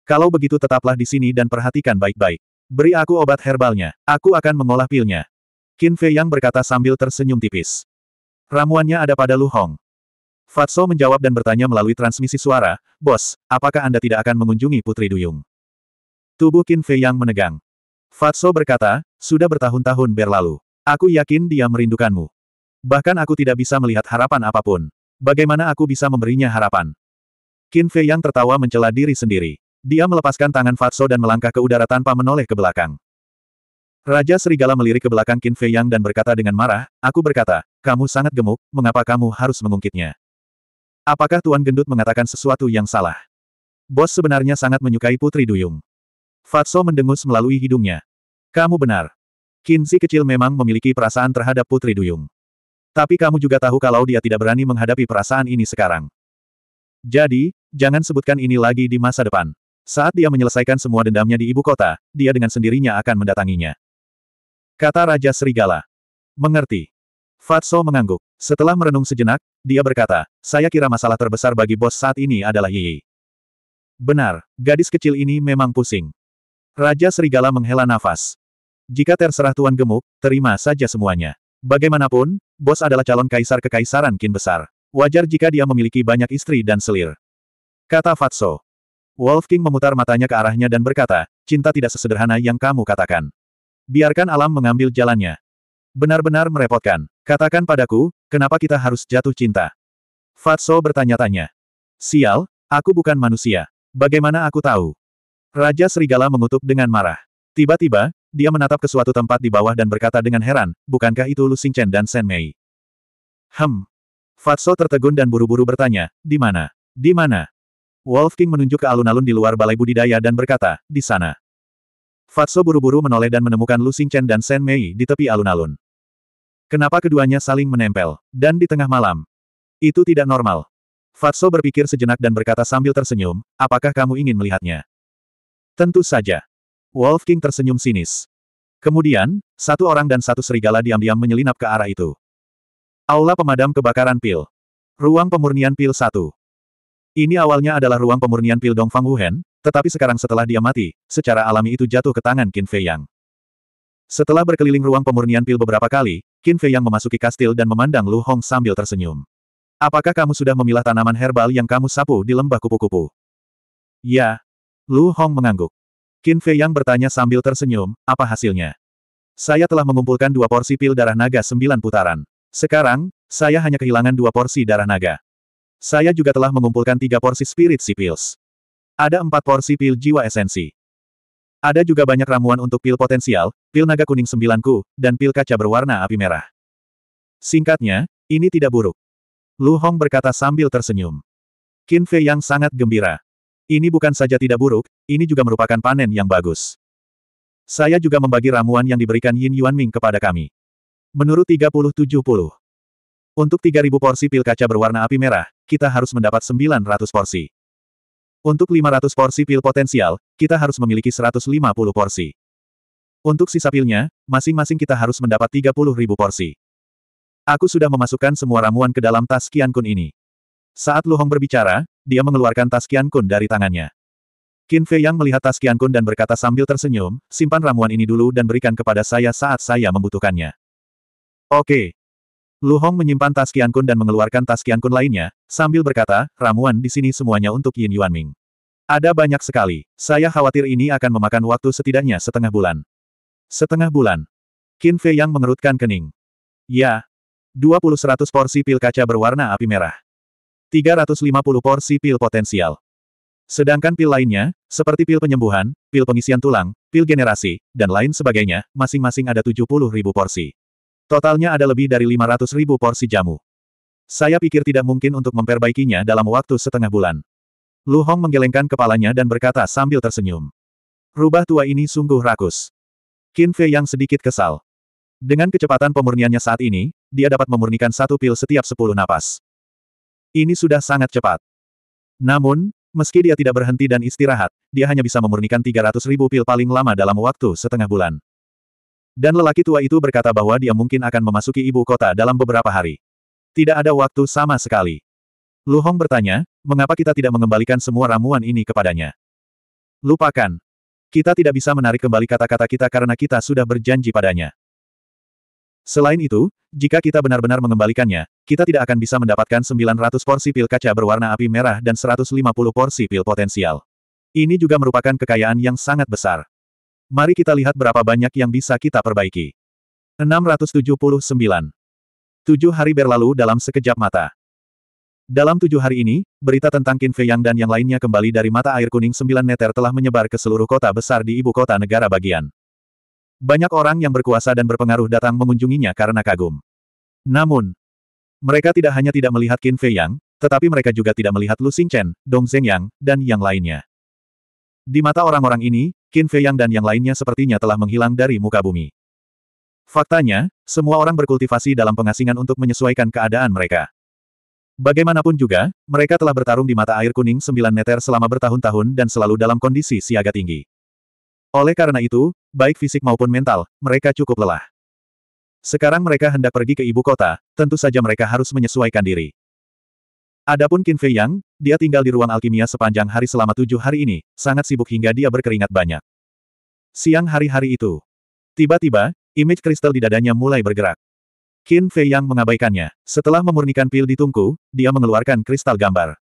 Kalau begitu tetaplah di sini dan perhatikan baik-baik. Beri aku obat herbalnya, aku akan mengolah pilnya. Qin Fei Yang berkata sambil tersenyum tipis. Ramuannya ada pada Lu Hong. Fatso menjawab dan bertanya melalui transmisi suara, Bos, apakah Anda tidak akan mengunjungi Putri Duyung? Tubuh Qin Fei yang menegang. Fatso berkata, sudah bertahun-tahun berlalu. Aku yakin dia merindukanmu. Bahkan aku tidak bisa melihat harapan apapun. Bagaimana aku bisa memberinya harapan? Qin Fei yang tertawa mencela diri sendiri. Dia melepaskan tangan Fatso dan melangkah ke udara tanpa menoleh ke belakang. Raja Serigala melirik ke belakang Qin Fei yang dan berkata dengan marah, Aku berkata, kamu sangat gemuk, mengapa kamu harus mengungkitnya? Apakah Tuan Gendut mengatakan sesuatu yang salah? Bos sebenarnya sangat menyukai Putri Duyung. Fatso mendengus melalui hidungnya. Kamu benar. Kinsi kecil memang memiliki perasaan terhadap Putri Duyung. Tapi kamu juga tahu kalau dia tidak berani menghadapi perasaan ini sekarang. Jadi, jangan sebutkan ini lagi di masa depan. Saat dia menyelesaikan semua dendamnya di ibu kota, dia dengan sendirinya akan mendatanginya. Kata Raja Serigala. Mengerti. Fatso mengangguk. Setelah merenung sejenak, dia berkata, saya kira masalah terbesar bagi bos saat ini adalah Yi. Benar, gadis kecil ini memang pusing. Raja Serigala menghela nafas. Jika terserah Tuan Gemuk, terima saja semuanya. Bagaimanapun, bos adalah calon kaisar kekaisaran kin besar. Wajar jika dia memiliki banyak istri dan selir. Kata Fatso. Wolf King memutar matanya ke arahnya dan berkata, cinta tidak sesederhana yang kamu katakan. Biarkan alam mengambil jalannya. Benar-benar merepotkan. Katakan padaku, kenapa kita harus jatuh cinta? Fatso bertanya-tanya. Sial, aku bukan manusia. Bagaimana aku tahu? Raja Serigala mengutuk dengan marah. Tiba-tiba, dia menatap ke suatu tempat di bawah dan berkata dengan heran, bukankah itu Lu Xingchen dan Shen Mei? Hem. Fatso tertegun dan buru-buru bertanya, di mana? Di mana? Wolf King menunjuk ke alun-alun di luar balai budidaya dan berkata, di sana. Fatso buru-buru menoleh dan menemukan Lu Xingchen dan Shen Mei di tepi alun-alun. Kenapa keduanya saling menempel? Dan di tengah malam. Itu tidak normal. Fatso berpikir sejenak dan berkata sambil tersenyum, apakah kamu ingin melihatnya? Tentu saja. Wolf King tersenyum sinis. Kemudian, satu orang dan satu serigala diam-diam menyelinap ke arah itu. Aula pemadam kebakaran pil. Ruang pemurnian pil satu. Ini awalnya adalah ruang pemurnian pil Dongfang Wuhen, tetapi sekarang setelah dia mati, secara alami itu jatuh ke tangan Qin Fei Yang. Setelah berkeliling ruang pemurnian pil beberapa kali, Qin Fei yang memasuki kastil dan memandang Lu Hong sambil tersenyum. Apakah kamu sudah memilah tanaman herbal yang kamu sapu di lembah kupu-kupu? Ya. Lu Hong mengangguk. Qin Fei yang bertanya sambil tersenyum, apa hasilnya? Saya telah mengumpulkan dua porsi pil darah naga sembilan putaran. Sekarang, saya hanya kehilangan dua porsi darah naga. Saya juga telah mengumpulkan tiga porsi spirit sipils. Ada empat porsi pil jiwa esensi. Ada juga banyak ramuan untuk pil potensial, pil naga kuning sembilanku, dan pil kaca berwarna api merah. Singkatnya, ini tidak buruk. Lu Hong berkata sambil tersenyum. Qin Fei yang sangat gembira. Ini bukan saja tidak buruk, ini juga merupakan panen yang bagus. Saya juga membagi ramuan yang diberikan Yin Yuan Ming kepada kami. Menurut 3070. Untuk 3000 porsi pil kaca berwarna api merah, kita harus mendapat 900 porsi. Untuk 500 porsi pil potensial, kita harus memiliki 150 porsi. Untuk sisa pilnya, masing-masing kita harus mendapat 30.000 porsi. Aku sudah memasukkan semua ramuan ke dalam tas Kian Kun ini. Saat Lu Hong berbicara, dia mengeluarkan tas Kian Kun dari tangannya. Qin Fei Yang melihat tas Kian Kun dan berkata sambil tersenyum, simpan ramuan ini dulu dan berikan kepada saya saat saya membutuhkannya. Oke, Lu Hong menyimpan tas Kian Kun dan mengeluarkan tas Kian Kun lainnya, sambil berkata, ramuan di sini semuanya untuk Yin Yuan Ming. Ada banyak sekali. Saya khawatir ini akan memakan waktu setidaknya setengah bulan. Setengah bulan. Qin Fei yang mengerutkan kening. Ya. 2100 porsi pil kaca berwarna api merah. 350 porsi pil potensial. Sedangkan pil lainnya, seperti pil penyembuhan, pil pengisian tulang, pil generasi, dan lain sebagainya, masing-masing ada 70 ribu porsi. Totalnya ada lebih dari 500 ribu porsi jamu. Saya pikir tidak mungkin untuk memperbaikinya dalam waktu setengah bulan. Lu Hong menggelengkan kepalanya dan berkata sambil tersenyum. Rubah tua ini sungguh rakus. Qin Fei yang sedikit kesal. Dengan kecepatan pemurniannya saat ini, dia dapat memurnikan satu pil setiap sepuluh napas. Ini sudah sangat cepat. Namun, meski dia tidak berhenti dan istirahat, dia hanya bisa memurnikan 300 ribu pil paling lama dalam waktu setengah bulan. Dan lelaki tua itu berkata bahwa dia mungkin akan memasuki ibu kota dalam beberapa hari. Tidak ada waktu sama sekali. Lu Hong bertanya, mengapa kita tidak mengembalikan semua ramuan ini kepadanya? Lupakan. Kita tidak bisa menarik kembali kata-kata kita karena kita sudah berjanji padanya. Selain itu, jika kita benar-benar mengembalikannya, kita tidak akan bisa mendapatkan 900 porsi pil kaca berwarna api merah dan 150 porsi pil potensial. Ini juga merupakan kekayaan yang sangat besar. Mari kita lihat berapa banyak yang bisa kita perbaiki. 679. Tujuh hari berlalu dalam sekejap mata. Dalam tujuh hari ini, berita tentang Qin Fei Yang dan yang lainnya kembali dari mata air kuning sembilan neter telah menyebar ke seluruh kota besar di ibu kota negara bagian. Banyak orang yang berkuasa dan berpengaruh datang mengunjunginya karena kagum. Namun, mereka tidak hanya tidak melihat Qin Fei Yang, tetapi mereka juga tidak melihat Lu Xingchen, Dong Yang, dan yang lainnya. Di mata orang-orang ini, Qin Yang dan yang lainnya sepertinya telah menghilang dari muka bumi. Faktanya, semua orang berkultivasi dalam pengasingan untuk menyesuaikan keadaan mereka. Bagaimanapun juga, mereka telah bertarung di mata air kuning sembilan Meter selama bertahun-tahun dan selalu dalam kondisi siaga tinggi. Oleh karena itu, baik fisik maupun mental, mereka cukup lelah. Sekarang mereka hendak pergi ke ibu kota, tentu saja mereka harus menyesuaikan diri. Adapun Qin Fei Yang, dia tinggal di ruang alkimia sepanjang hari selama tujuh hari ini, sangat sibuk hingga dia berkeringat banyak. Siang hari-hari itu. Tiba-tiba, image kristal di dadanya mulai bergerak. Qin Fei Yang mengabaikannya. Setelah memurnikan pil di tungku, dia mengeluarkan kristal gambar.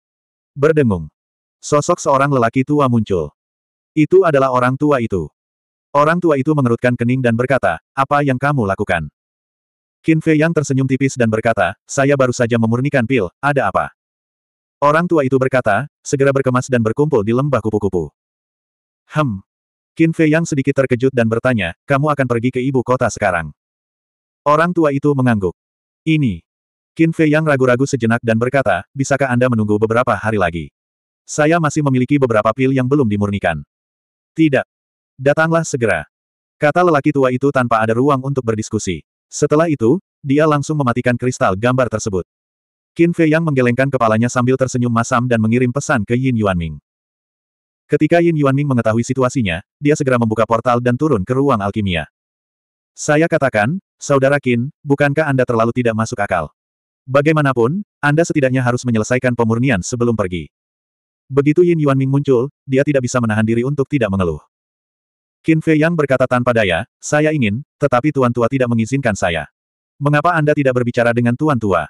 Berdengung. Sosok seorang lelaki tua muncul. Itu adalah orang tua itu. Orang tua itu mengerutkan kening dan berkata, apa yang kamu lakukan? Qin Fei Yang tersenyum tipis dan berkata, saya baru saja memurnikan pil, ada apa? Orang tua itu berkata, segera berkemas dan berkumpul di lembah kupu-kupu. Hem. Qin Fei yang sedikit terkejut dan bertanya, kamu akan pergi ke ibu kota sekarang. Orang tua itu mengangguk. Ini. Qin Fei yang ragu-ragu sejenak dan berkata, bisakah Anda menunggu beberapa hari lagi? Saya masih memiliki beberapa pil yang belum dimurnikan. Tidak. Datanglah segera. Kata lelaki tua itu tanpa ada ruang untuk berdiskusi. Setelah itu, dia langsung mematikan kristal gambar tersebut. Qin Fei Yang menggelengkan kepalanya sambil tersenyum masam dan mengirim pesan ke Yin Yuanming. Ketika Yin Yuanming mengetahui situasinya, dia segera membuka portal dan turun ke ruang alkimia. Saya katakan, Saudara Qin, bukankah Anda terlalu tidak masuk akal? Bagaimanapun, Anda setidaknya harus menyelesaikan pemurnian sebelum pergi. Begitu Yin Yuanming muncul, dia tidak bisa menahan diri untuk tidak mengeluh. Qin Fei Yang berkata tanpa daya, saya ingin, tetapi Tuan Tua tidak mengizinkan saya. Mengapa Anda tidak berbicara dengan Tuan Tua?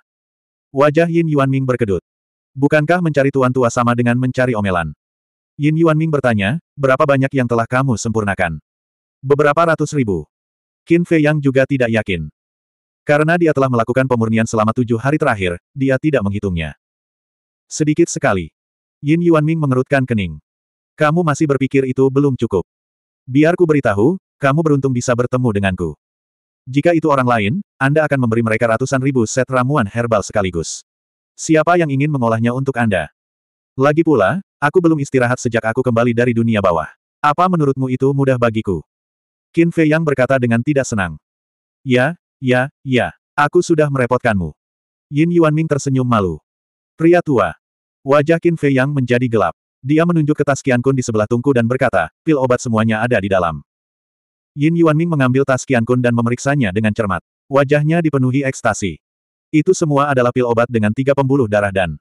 Wajah Yin Yuan Ming berkedut. Bukankah mencari tuan tua sama dengan mencari omelan? Yin Yuan Ming bertanya, berapa banyak yang telah kamu sempurnakan? Beberapa ratus ribu. Qin Fei Yang juga tidak yakin. Karena dia telah melakukan pemurnian selama tujuh hari terakhir, dia tidak menghitungnya. Sedikit sekali. Yin Yuan Ming mengerutkan kening. Kamu masih berpikir itu belum cukup. Biar ku beritahu, kamu beruntung bisa bertemu denganku. Jika itu orang lain, Anda akan memberi mereka ratusan ribu set ramuan herbal sekaligus. Siapa yang ingin mengolahnya untuk Anda? Lagi pula, aku belum istirahat sejak aku kembali dari dunia bawah. Apa menurutmu itu mudah bagiku? Qin Fei Yang berkata dengan tidak senang. Ya, ya, ya, aku sudah merepotkanmu. Yin Yuan Ming tersenyum malu. Pria tua. Wajah Qin Fei Yang menjadi gelap. Dia menunjuk ke tas Qian Kun di sebelah tungku dan berkata, pil obat semuanya ada di dalam. Yin Yuanming mengambil tas Qiankun dan memeriksanya dengan cermat. Wajahnya dipenuhi ekstasi. Itu semua adalah pil obat dengan tiga pembuluh darah dan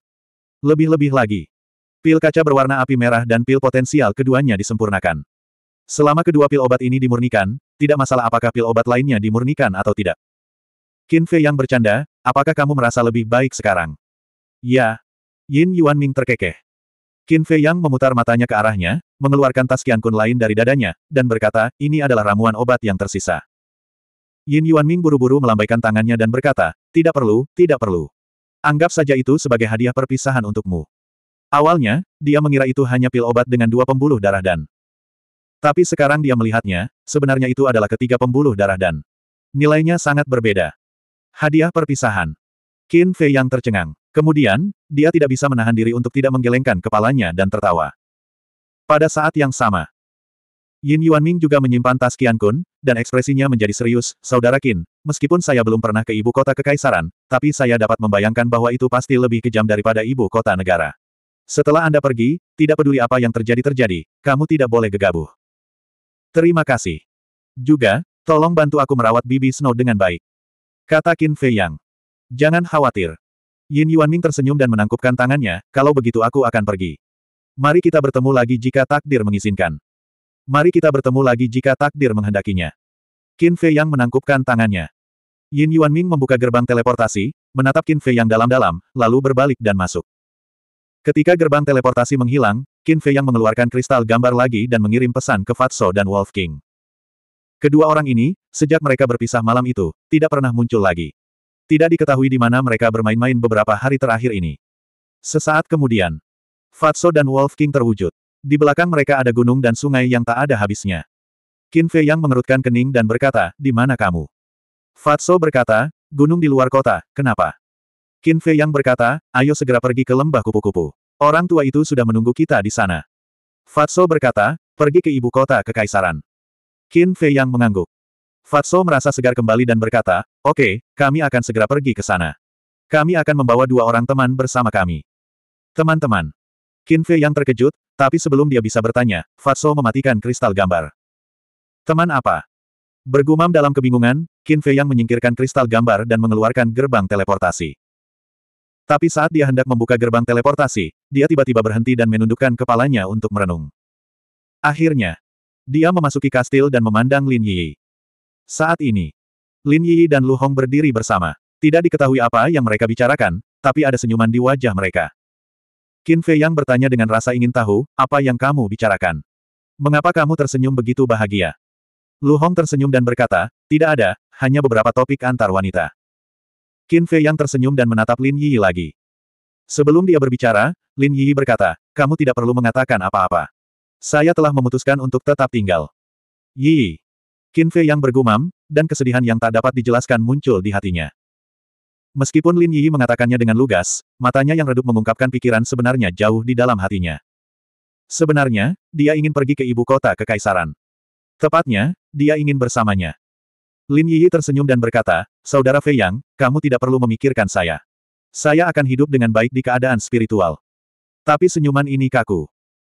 lebih-lebih lagi. Pil kaca berwarna api merah dan pil potensial keduanya disempurnakan. Selama kedua pil obat ini dimurnikan, tidak masalah apakah pil obat lainnya dimurnikan atau tidak. Qin Fei yang bercanda, apakah kamu merasa lebih baik sekarang? Ya. Yin Yuanming terkekeh. Qin Fei Yang memutar matanya ke arahnya, mengeluarkan tas Qian Kun lain dari dadanya, dan berkata, ini adalah ramuan obat yang tersisa. Yin Yuan Ming buru-buru melambaikan tangannya dan berkata, tidak perlu, tidak perlu. Anggap saja itu sebagai hadiah perpisahan untukmu. Awalnya, dia mengira itu hanya pil obat dengan dua pembuluh darah dan. Tapi sekarang dia melihatnya, sebenarnya itu adalah ketiga pembuluh darah dan. Nilainya sangat berbeda. Hadiah perpisahan. Qin Fei Yang tercengang. Kemudian, dia tidak bisa menahan diri untuk tidak menggelengkan kepalanya dan tertawa. Pada saat yang sama, Yin Yuanming juga menyimpan tas Qian Kun, dan ekspresinya menjadi serius, Saudara Qin, meskipun saya belum pernah ke ibu kota kekaisaran, tapi saya dapat membayangkan bahwa itu pasti lebih kejam daripada ibu kota negara. Setelah Anda pergi, tidak peduli apa yang terjadi-terjadi, kamu tidak boleh gegabah. Terima kasih. Juga, tolong bantu aku merawat Bibi Snow dengan baik. Kata Qin Fei Yang. Jangan khawatir. Yin Yuanming tersenyum dan menangkupkan tangannya, kalau begitu aku akan pergi. Mari kita bertemu lagi jika takdir mengizinkan. Mari kita bertemu lagi jika takdir menghendakinya. Qin Fei Yang menangkupkan tangannya. Yin Yuanming membuka gerbang teleportasi, menatap Qin Fei Yang dalam-dalam, lalu berbalik dan masuk. Ketika gerbang teleportasi menghilang, Qin Fei Yang mengeluarkan kristal gambar lagi dan mengirim pesan ke Fatso dan Wolf King. Kedua orang ini, sejak mereka berpisah malam itu, tidak pernah muncul lagi. Tidak diketahui di mana mereka bermain-main beberapa hari terakhir ini. Sesaat kemudian, Fatso dan Wolf King terwujud. Di belakang mereka ada gunung dan sungai yang tak ada habisnya. Qin Fei yang mengerutkan kening dan berkata, di mana kamu? Fatso berkata, gunung di luar kota, kenapa? Qin Fei yang berkata, ayo segera pergi ke lembah kupu-kupu. Orang tua itu sudah menunggu kita di sana. Fatso berkata, pergi ke ibu kota kekaisaran. Qin Fei yang mengangguk. Fatso merasa segar kembali dan berkata, oke, okay, kami akan segera pergi ke sana. Kami akan membawa dua orang teman bersama kami. Teman-teman. Kinfe yang terkejut, tapi sebelum dia bisa bertanya, Fatso mematikan kristal gambar. Teman apa? Bergumam dalam kebingungan, Kinfe yang menyingkirkan kristal gambar dan mengeluarkan gerbang teleportasi. Tapi saat dia hendak membuka gerbang teleportasi, dia tiba-tiba berhenti dan menundukkan kepalanya untuk merenung. Akhirnya, dia memasuki kastil dan memandang Lin Yi. Saat ini, Lin Yi dan Lu Hong berdiri bersama. Tidak diketahui apa yang mereka bicarakan, tapi ada senyuman di wajah mereka. Qin Fei Yang bertanya dengan rasa ingin tahu, apa yang kamu bicarakan? Mengapa kamu tersenyum begitu bahagia? Lu Hong tersenyum dan berkata, tidak ada, hanya beberapa topik antar wanita. Qin Fei Yang tersenyum dan menatap Lin Yi lagi. Sebelum dia berbicara, Lin Yi berkata, kamu tidak perlu mengatakan apa-apa. Saya telah memutuskan untuk tetap tinggal. Yi, Fei yang bergumam, dan kesedihan yang tak dapat dijelaskan muncul di hatinya. Meskipun Lin Yi mengatakannya dengan lugas, matanya yang redup mengungkapkan pikiran sebenarnya jauh di dalam hatinya. Sebenarnya, dia ingin pergi ke ibu kota kekaisaran. Tepatnya, dia ingin bersamanya. Lin Yi tersenyum dan berkata, Saudara Fei Yang, kamu tidak perlu memikirkan saya. Saya akan hidup dengan baik di keadaan spiritual. Tapi senyuman ini kaku.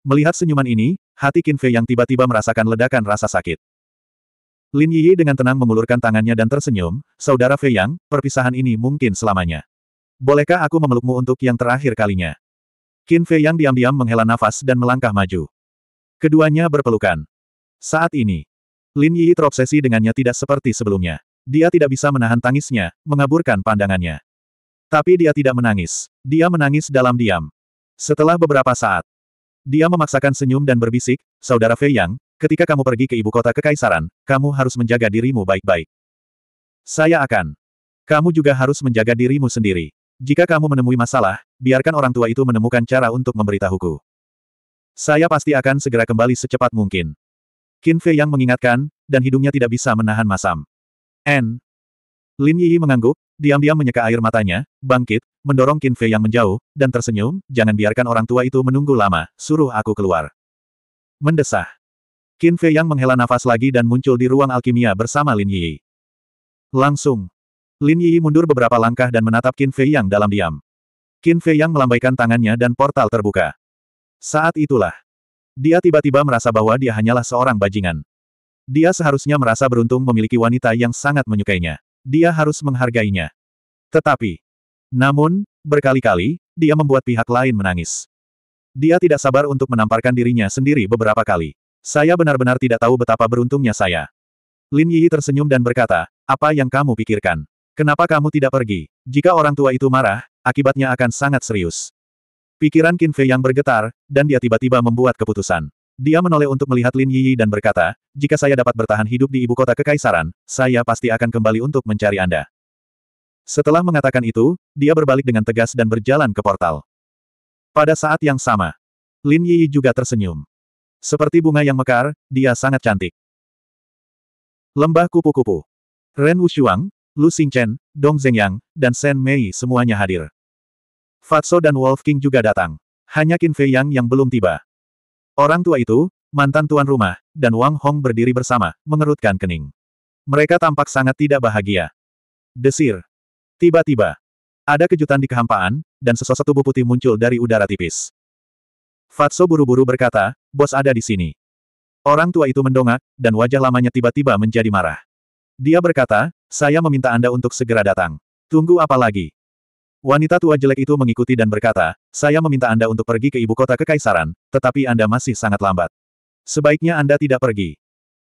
Melihat senyuman ini, hati Qin Fei Yang tiba-tiba merasakan ledakan rasa sakit. Lin Yi dengan tenang mengulurkan tangannya dan tersenyum, Saudara Fei Yang, perpisahan ini mungkin selamanya. Bolehkah aku memelukmu untuk yang terakhir kalinya? Qin Fei Yang diam-diam menghela nafas dan melangkah maju. Keduanya berpelukan. Saat ini, Lin Yi terobsesi dengannya tidak seperti sebelumnya. Dia tidak bisa menahan tangisnya, mengaburkan pandangannya. Tapi dia tidak menangis. Dia menangis dalam diam. Setelah beberapa saat, dia memaksakan senyum dan berbisik, Saudara Fei Yang, Ketika kamu pergi ke ibu kota kekaisaran, kamu harus menjaga dirimu baik-baik. Saya akan. Kamu juga harus menjaga dirimu sendiri. Jika kamu menemui masalah, biarkan orang tua itu menemukan cara untuk memberitahuku. Saya pasti akan segera kembali secepat mungkin. Qin Fei yang mengingatkan, dan hidungnya tidak bisa menahan masam. N. Lin Yi mengangguk, diam-diam menyeka air matanya, bangkit, mendorong Qin Fei yang menjauh, dan tersenyum, jangan biarkan orang tua itu menunggu lama, suruh aku keluar. Mendesah. Qin Fei Yang menghela nafas lagi dan muncul di ruang alkimia bersama Lin Yi. Langsung. Lin Yi mundur beberapa langkah dan menatap Qin Fei Yang dalam diam. Qin Fei Yang melambaikan tangannya dan portal terbuka. Saat itulah. Dia tiba-tiba merasa bahwa dia hanyalah seorang bajingan. Dia seharusnya merasa beruntung memiliki wanita yang sangat menyukainya. Dia harus menghargainya. Tetapi. Namun, berkali-kali, dia membuat pihak lain menangis. Dia tidak sabar untuk menamparkan dirinya sendiri beberapa kali. Saya benar-benar tidak tahu betapa beruntungnya saya. Lin Yi tersenyum dan berkata, apa yang kamu pikirkan? Kenapa kamu tidak pergi? Jika orang tua itu marah, akibatnya akan sangat serius. Pikiran Qin Fei yang bergetar, dan dia tiba-tiba membuat keputusan. Dia menoleh untuk melihat Lin Yi dan berkata, jika saya dapat bertahan hidup di ibu kota kekaisaran, saya pasti akan kembali untuk mencari Anda. Setelah mengatakan itu, dia berbalik dengan tegas dan berjalan ke portal. Pada saat yang sama, Lin Yi juga tersenyum. Seperti bunga yang mekar, dia sangat cantik. Lembah kupu-kupu. Ren Wushuang, Lu Xingchen, Dong Zhengyang, dan Shen Mei semuanya hadir. Fatso dan Wolf King juga datang. Hanya Qin Fei Yang yang belum tiba. Orang tua itu, mantan tuan rumah, dan Wang Hong berdiri bersama, mengerutkan kening. Mereka tampak sangat tidak bahagia. Desir. Tiba-tiba. Ada kejutan di kehampaan, dan sesosok tubuh putih muncul dari udara tipis. Fatso buru-buru berkata, bos ada di sini. Orang tua itu mendongak, dan wajah lamanya tiba-tiba menjadi marah. Dia berkata, saya meminta Anda untuk segera datang. Tunggu apa lagi? Wanita tua jelek itu mengikuti dan berkata, saya meminta Anda untuk pergi ke ibu kota kekaisaran, tetapi Anda masih sangat lambat. Sebaiknya Anda tidak pergi.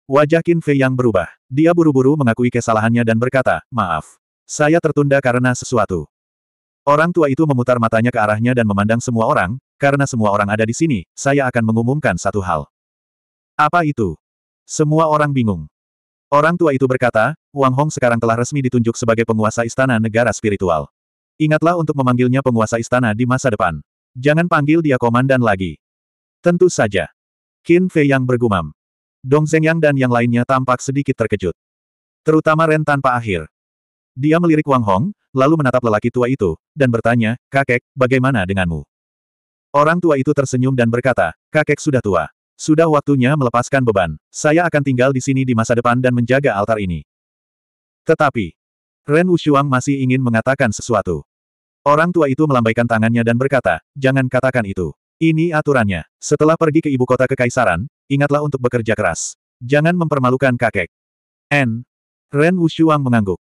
Wajah Qin Fei yang berubah. Dia buru-buru mengakui kesalahannya dan berkata, maaf. Saya tertunda karena sesuatu. Orang tua itu memutar matanya ke arahnya dan memandang semua orang, karena semua orang ada di sini, saya akan mengumumkan satu hal. Apa itu? Semua orang bingung. Orang tua itu berkata, Wang Hong sekarang telah resmi ditunjuk sebagai penguasa istana negara spiritual. Ingatlah untuk memanggilnya penguasa istana di masa depan. Jangan panggil dia komandan lagi. Tentu saja. Qin Fei yang bergumam. Dong Zhengyang dan yang lainnya tampak sedikit terkejut. Terutama Ren tanpa akhir. Dia melirik Wang Hong, lalu menatap lelaki tua itu, dan bertanya, Kakek, bagaimana denganmu? Orang tua itu tersenyum dan berkata, kakek sudah tua. Sudah waktunya melepaskan beban. Saya akan tinggal di sini di masa depan dan menjaga altar ini. Tetapi, Ren Wushuang masih ingin mengatakan sesuatu. Orang tua itu melambaikan tangannya dan berkata, jangan katakan itu. Ini aturannya. Setelah pergi ke ibu kota kekaisaran, ingatlah untuk bekerja keras. Jangan mempermalukan kakek. N. Ren Wushuang mengangguk.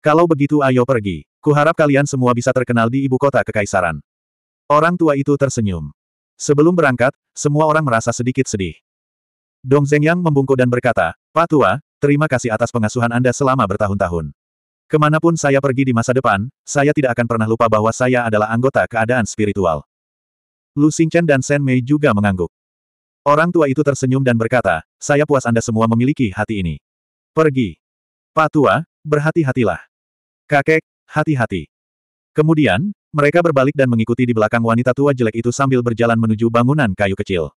Kalau begitu ayo pergi. Kuharap kalian semua bisa terkenal di ibu kota kekaisaran. Orang tua itu tersenyum. Sebelum berangkat, semua orang merasa sedikit sedih. Dong Yang membungkuk dan berkata, Pak Tua, terima kasih atas pengasuhan Anda selama bertahun-tahun. Kemanapun saya pergi di masa depan, saya tidak akan pernah lupa bahwa saya adalah anggota keadaan spiritual. Lu Xingchen dan Shen Mei juga mengangguk. Orang tua itu tersenyum dan berkata, saya puas Anda semua memiliki hati ini. Pergi. Pak Tua, berhati-hatilah. Kakek, hati-hati. Kemudian, mereka berbalik dan mengikuti di belakang wanita tua jelek itu sambil berjalan menuju bangunan kayu kecil.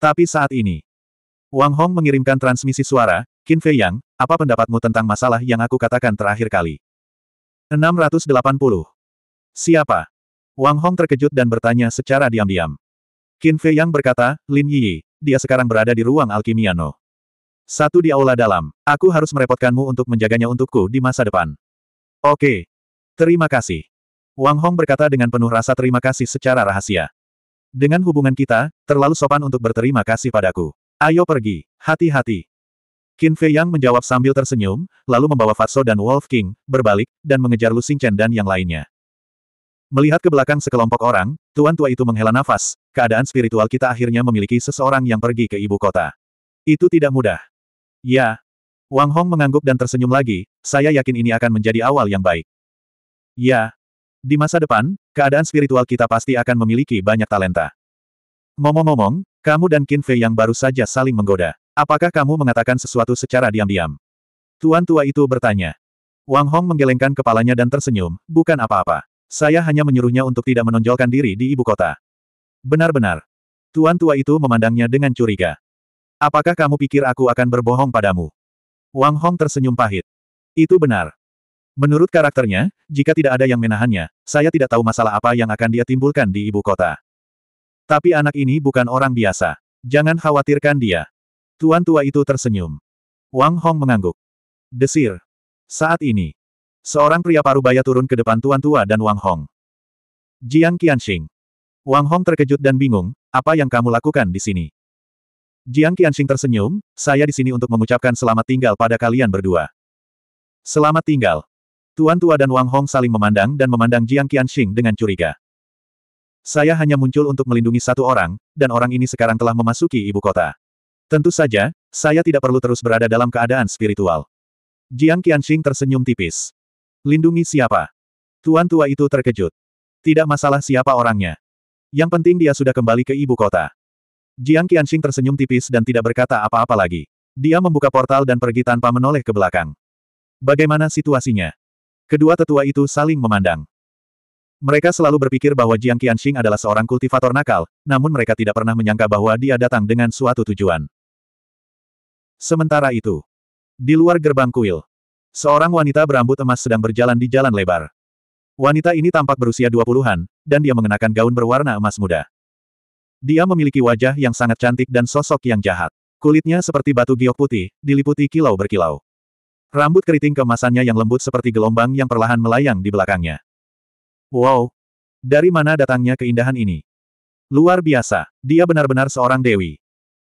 Tapi saat ini, Wang Hong mengirimkan transmisi suara, Qin Fei Yang, apa pendapatmu tentang masalah yang aku katakan terakhir kali? 680. Siapa? Wang Hong terkejut dan bertanya secara diam-diam. Qin Fei Yang berkata, Lin Yi, dia sekarang berada di ruang alkimiano. Satu di aula dalam, aku harus merepotkanmu untuk menjaganya untukku di masa depan. Oke. Terima kasih. Wang Hong berkata dengan penuh rasa terima kasih secara rahasia. Dengan hubungan kita, terlalu sopan untuk berterima kasih padaku. Ayo pergi, hati-hati. Qin Fei Yang menjawab sambil tersenyum, lalu membawa Fatso dan Wolf King, berbalik, dan mengejar Lu Chen dan yang lainnya. Melihat ke belakang sekelompok orang, tuan tua itu menghela nafas, keadaan spiritual kita akhirnya memiliki seseorang yang pergi ke ibu kota. Itu tidak mudah. Ya. Wang Hong mengangguk dan tersenyum lagi, saya yakin ini akan menjadi awal yang baik. Ya, di masa depan, keadaan spiritual kita pasti akan memiliki banyak talenta. Ngomong-ngomong, kamu dan Qin Fei yang baru saja saling menggoda. Apakah kamu mengatakan sesuatu secara diam-diam? Tuan tua itu bertanya. Wang Hong menggelengkan kepalanya dan tersenyum, bukan apa-apa. Saya hanya menyuruhnya untuk tidak menonjolkan diri di ibu kota. Benar-benar. Tuan tua itu memandangnya dengan curiga. Apakah kamu pikir aku akan berbohong padamu? Wang Hong tersenyum pahit. Itu benar. Menurut karakternya, jika tidak ada yang menahannya, saya tidak tahu masalah apa yang akan dia timbulkan di ibu kota. Tapi anak ini bukan orang biasa. Jangan khawatirkan dia. Tuan tua itu tersenyum. Wang Hong mengangguk. Desir. Saat ini, seorang pria parubaya turun ke depan tuan tua dan Wang Hong. Jiang Qianxing. Wang Hong terkejut dan bingung, apa yang kamu lakukan di sini? Jiang Qianxing tersenyum, saya di sini untuk mengucapkan selamat tinggal pada kalian berdua. Selamat tinggal. Tuan Tua dan Wang Hong saling memandang dan memandang Jiang Qianxing dengan curiga. Saya hanya muncul untuk melindungi satu orang, dan orang ini sekarang telah memasuki ibu kota. Tentu saja, saya tidak perlu terus berada dalam keadaan spiritual. Jiang Qianxing tersenyum tipis. Lindungi siapa? Tuan tua itu terkejut. Tidak masalah siapa orangnya. Yang penting dia sudah kembali ke ibu kota. Jiang Qianxing tersenyum tipis dan tidak berkata apa-apa lagi. Dia membuka portal dan pergi tanpa menoleh ke belakang. Bagaimana situasinya? Kedua tetua itu saling memandang. Mereka selalu berpikir bahwa Jiang Qianxing adalah seorang kultivator nakal, namun mereka tidak pernah menyangka bahwa dia datang dengan suatu tujuan. Sementara itu, di luar gerbang kuil, seorang wanita berambut emas sedang berjalan di jalan lebar. Wanita ini tampak berusia 20-an, dan dia mengenakan gaun berwarna emas muda. Dia memiliki wajah yang sangat cantik dan sosok yang jahat. Kulitnya seperti batu giok putih, diliputi kilau berkilau. Rambut keriting kemasannya yang lembut seperti gelombang yang perlahan melayang di belakangnya. Wow! Dari mana datangnya keindahan ini? Luar biasa, dia benar-benar seorang dewi.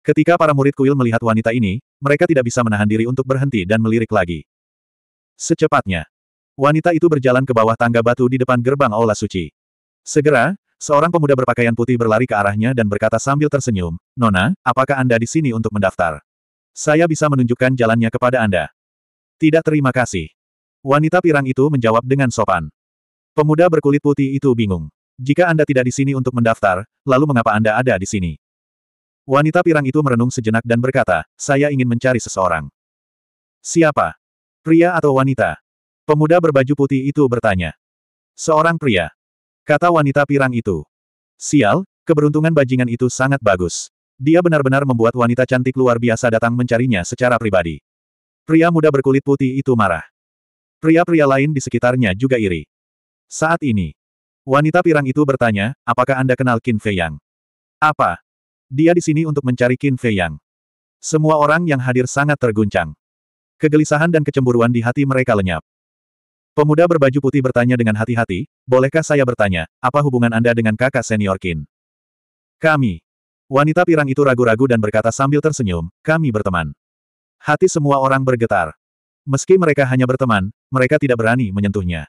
Ketika para murid kuil melihat wanita ini, mereka tidak bisa menahan diri untuk berhenti dan melirik lagi. Secepatnya, wanita itu berjalan ke bawah tangga batu di depan gerbang Aula Suci. Segera, seorang pemuda berpakaian putih berlari ke arahnya dan berkata sambil tersenyum, Nona, apakah Anda di sini untuk mendaftar? Saya bisa menunjukkan jalannya kepada Anda. Tidak terima kasih. Wanita pirang itu menjawab dengan sopan. Pemuda berkulit putih itu bingung. Jika Anda tidak di sini untuk mendaftar, lalu mengapa Anda ada di sini? Wanita pirang itu merenung sejenak dan berkata, saya ingin mencari seseorang. Siapa? Pria atau wanita? Pemuda berbaju putih itu bertanya. Seorang pria. Kata wanita pirang itu. Sial, keberuntungan bajingan itu sangat bagus. Dia benar-benar membuat wanita cantik luar biasa datang mencarinya secara pribadi. Pria muda berkulit putih itu marah. Pria-pria lain di sekitarnya juga iri. Saat ini, wanita pirang itu bertanya, apakah Anda kenal Qin Fei Yang? Apa? Dia di sini untuk mencari Qin Fei Yang. Semua orang yang hadir sangat terguncang. Kegelisahan dan kecemburuan di hati mereka lenyap. Pemuda berbaju putih bertanya dengan hati-hati, bolehkah saya bertanya, apa hubungan Anda dengan kakak senior Qin? Kami. Wanita pirang itu ragu-ragu dan berkata sambil tersenyum, kami berteman. Hati semua orang bergetar. Meski mereka hanya berteman, mereka tidak berani menyentuhnya.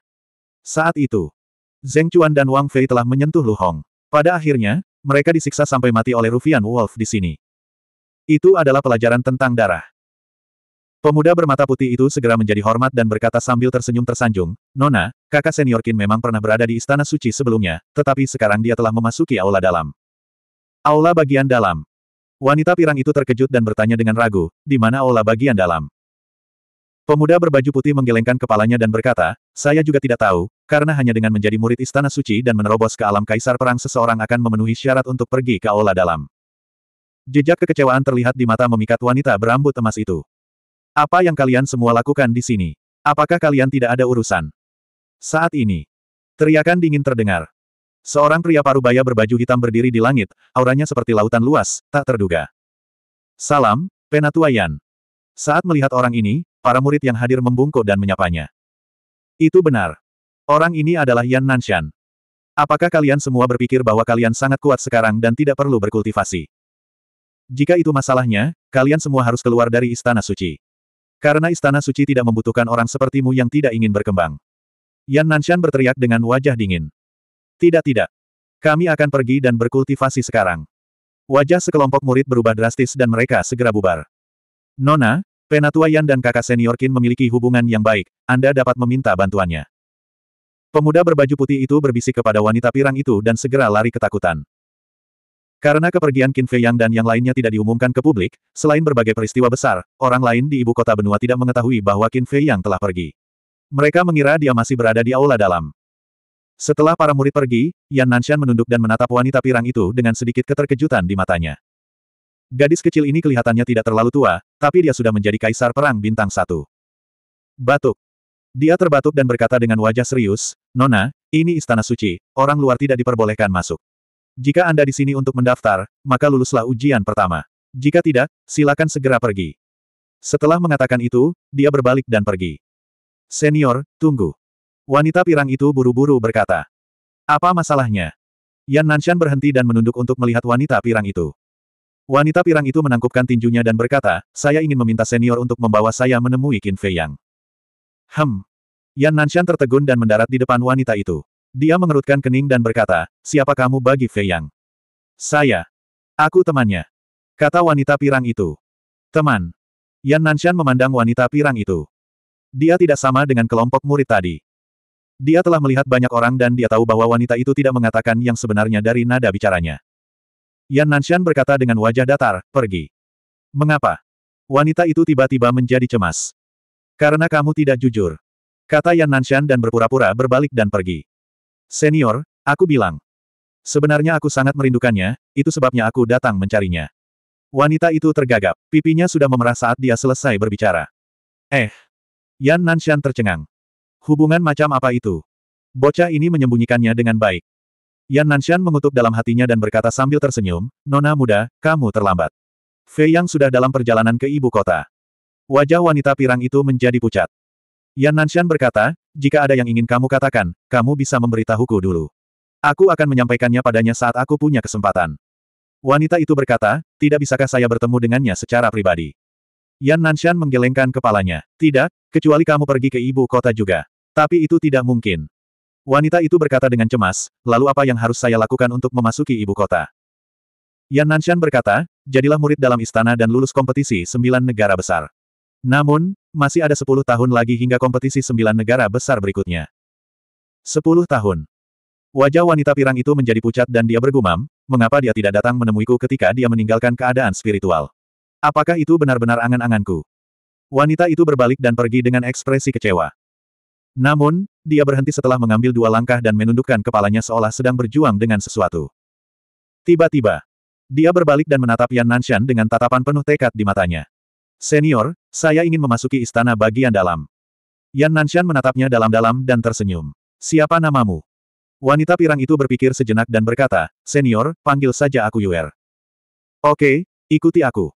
Saat itu, Zeng Chuan dan Wang Fei telah menyentuh Lu Hong. Pada akhirnya, mereka disiksa sampai mati oleh Rufian Wolf di sini. Itu adalah pelajaran tentang darah. Pemuda bermata putih itu segera menjadi hormat dan berkata sambil tersenyum tersanjung, Nona, kakak senior kin memang pernah berada di istana suci sebelumnya, tetapi sekarang dia telah memasuki aula dalam. Aula bagian dalam. Wanita pirang itu terkejut dan bertanya dengan ragu, di mana ola bagian dalam? Pemuda berbaju putih menggelengkan kepalanya dan berkata, saya juga tidak tahu, karena hanya dengan menjadi murid istana suci dan menerobos ke alam kaisar perang seseorang akan memenuhi syarat untuk pergi ke ola dalam. Jejak kekecewaan terlihat di mata memikat wanita berambut emas itu. Apa yang kalian semua lakukan di sini? Apakah kalian tidak ada urusan? Saat ini, teriakan dingin terdengar. Seorang pria parubaya berbaju hitam berdiri di langit, auranya seperti lautan luas, tak terduga. Salam, Penatua Yan. Saat melihat orang ini, para murid yang hadir membungkuk dan menyapanya. Itu benar. Orang ini adalah Yan Nanshan. Apakah kalian semua berpikir bahwa kalian sangat kuat sekarang dan tidak perlu berkultivasi? Jika itu masalahnya, kalian semua harus keluar dari Istana Suci. Karena Istana Suci tidak membutuhkan orang sepertimu yang tidak ingin berkembang. Yan Nanshan berteriak dengan wajah dingin. Tidak-tidak. Kami akan pergi dan berkultivasi sekarang. Wajah sekelompok murid berubah drastis dan mereka segera bubar. Nona, Penatua Yan dan kakak senior Kin memiliki hubungan yang baik, Anda dapat meminta bantuannya. Pemuda berbaju putih itu berbisik kepada wanita pirang itu dan segera lari ketakutan. Karena kepergian Qin Fei Yang dan yang lainnya tidak diumumkan ke publik, selain berbagai peristiwa besar, orang lain di ibu kota benua tidak mengetahui bahwa Qin Fei Yang telah pergi. Mereka mengira dia masih berada di aula dalam. Setelah para murid pergi, Yan Nanshan menunduk dan menatap wanita pirang itu dengan sedikit keterkejutan di matanya. Gadis kecil ini kelihatannya tidak terlalu tua, tapi dia sudah menjadi kaisar perang bintang satu. Batuk. Dia terbatuk dan berkata dengan wajah serius, Nona, ini istana suci, orang luar tidak diperbolehkan masuk. Jika Anda di sini untuk mendaftar, maka luluslah ujian pertama. Jika tidak, silakan segera pergi. Setelah mengatakan itu, dia berbalik dan pergi. Senior, tunggu. Wanita pirang itu buru-buru berkata. Apa masalahnya? Yan Nanshan berhenti dan menunduk untuk melihat wanita pirang itu. Wanita pirang itu menangkupkan tinjunya dan berkata, saya ingin meminta senior untuk membawa saya menemui Qin Fei Yang. Hem. Yan Nanshan tertegun dan mendarat di depan wanita itu. Dia mengerutkan kening dan berkata, siapa kamu bagi Fei Yang? Saya. Aku temannya. Kata wanita pirang itu. Teman. Yan Nanshan memandang wanita pirang itu. Dia tidak sama dengan kelompok murid tadi. Dia telah melihat banyak orang dan dia tahu bahwa wanita itu tidak mengatakan yang sebenarnya dari nada bicaranya. Yan Nanshan berkata dengan wajah datar, pergi. Mengapa? Wanita itu tiba-tiba menjadi cemas. Karena kamu tidak jujur. Kata Yan Nanshan dan berpura-pura berbalik dan pergi. Senior, aku bilang. Sebenarnya aku sangat merindukannya, itu sebabnya aku datang mencarinya. Wanita itu tergagap, pipinya sudah memerah saat dia selesai berbicara. Eh. Yan Nanshan tercengang. Hubungan macam apa itu? Bocah ini menyembunyikannya dengan baik. Yan Nanshan mengutuk dalam hatinya dan berkata sambil tersenyum, Nona muda, kamu terlambat. Fei Yang sudah dalam perjalanan ke ibu kota. Wajah wanita pirang itu menjadi pucat. Yan Nanshan berkata, jika ada yang ingin kamu katakan, kamu bisa memberitahuku dulu. Aku akan menyampaikannya padanya saat aku punya kesempatan. Wanita itu berkata, tidak bisakah saya bertemu dengannya secara pribadi. Yan Nanshan menggelengkan kepalanya. Tidak, kecuali kamu pergi ke ibu kota juga. Tapi itu tidak mungkin. Wanita itu berkata dengan cemas, lalu apa yang harus saya lakukan untuk memasuki ibu kota? Yan Nanshan berkata, jadilah murid dalam istana dan lulus kompetisi sembilan negara besar. Namun, masih ada sepuluh tahun lagi hingga kompetisi sembilan negara besar berikutnya. Sepuluh tahun. Wajah wanita pirang itu menjadi pucat dan dia bergumam, mengapa dia tidak datang menemuiku ketika dia meninggalkan keadaan spiritual. Apakah itu benar-benar angan-anganku? Wanita itu berbalik dan pergi dengan ekspresi kecewa. Namun, dia berhenti setelah mengambil dua langkah dan menundukkan kepalanya seolah sedang berjuang dengan sesuatu. Tiba-tiba, dia berbalik dan menatap Yan Nanshan dengan tatapan penuh tekad di matanya. Senior, saya ingin memasuki istana bagian dalam. Yan Nanshan menatapnya dalam-dalam dan tersenyum. Siapa namamu? Wanita pirang itu berpikir sejenak dan berkata, Senior, panggil saja aku Yuer. Oke, ikuti aku.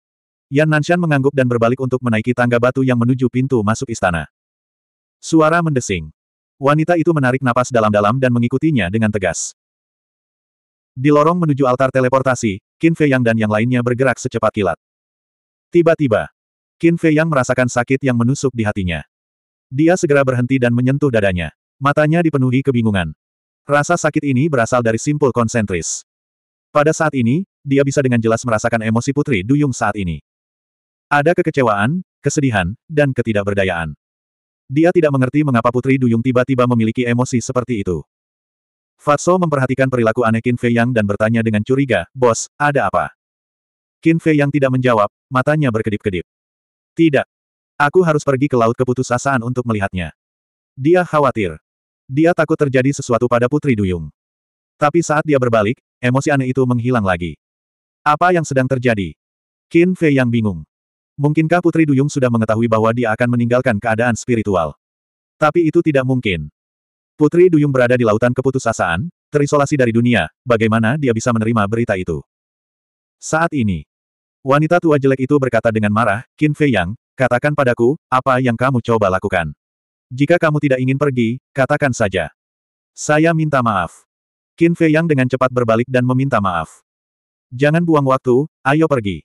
Yan Nanshan mengangguk dan berbalik untuk menaiki tangga batu yang menuju pintu masuk istana. Suara mendesing. Wanita itu menarik napas dalam-dalam dan mengikutinya dengan tegas. Di lorong menuju altar teleportasi, Qin Fei Yang dan yang lainnya bergerak secepat kilat. Tiba-tiba, Qin Fei Yang merasakan sakit yang menusuk di hatinya. Dia segera berhenti dan menyentuh dadanya. Matanya dipenuhi kebingungan. Rasa sakit ini berasal dari simpul konsentris. Pada saat ini, dia bisa dengan jelas merasakan emosi Putri Duyung saat ini. Ada kekecewaan, kesedihan, dan ketidakberdayaan. Dia tidak mengerti mengapa Putri Duyung tiba-tiba memiliki emosi seperti itu. Fatso memperhatikan perilaku aneh Qin Fei Yang dan bertanya dengan curiga, Bos, ada apa? Qin Fei Yang tidak menjawab, matanya berkedip-kedip. Tidak. Aku harus pergi ke Laut Keputusasaan untuk melihatnya. Dia khawatir. Dia takut terjadi sesuatu pada Putri Duyung. Tapi saat dia berbalik, emosi aneh itu menghilang lagi. Apa yang sedang terjadi? Qin Fei yang bingung. Mungkinkah Putri Duyung sudah mengetahui bahwa dia akan meninggalkan keadaan spiritual? Tapi itu tidak mungkin. Putri Duyung berada di lautan keputusasaan, terisolasi dari dunia, bagaimana dia bisa menerima berita itu? Saat ini, wanita tua jelek itu berkata dengan marah, Qin Fei Yang, katakan padaku, apa yang kamu coba lakukan? Jika kamu tidak ingin pergi, katakan saja. Saya minta maaf. Qin Fei Yang dengan cepat berbalik dan meminta maaf. Jangan buang waktu, ayo pergi.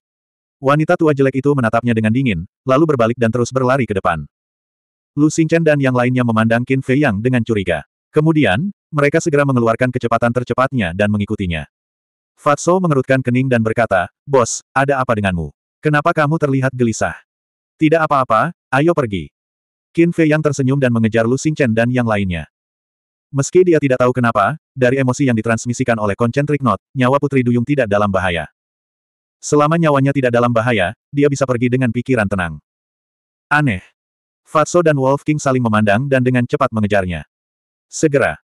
Wanita tua jelek itu menatapnya dengan dingin, lalu berbalik dan terus berlari ke depan. Lu Xingchen dan yang lainnya memandang Qin Fei Yang dengan curiga. Kemudian, mereka segera mengeluarkan kecepatan tercepatnya dan mengikutinya. Fatso mengerutkan kening dan berkata, Bos, ada apa denganmu? Kenapa kamu terlihat gelisah? Tidak apa-apa, ayo pergi. Qin Fei Yang tersenyum dan mengejar Lu Xingchen dan yang lainnya. Meski dia tidak tahu kenapa, dari emosi yang ditransmisikan oleh Concentric knot, nyawa Putri Duyung tidak dalam bahaya. Selama nyawanya tidak dalam bahaya, dia bisa pergi dengan pikiran tenang. Aneh. Fatso dan Wolf King saling memandang dan dengan cepat mengejarnya. Segera,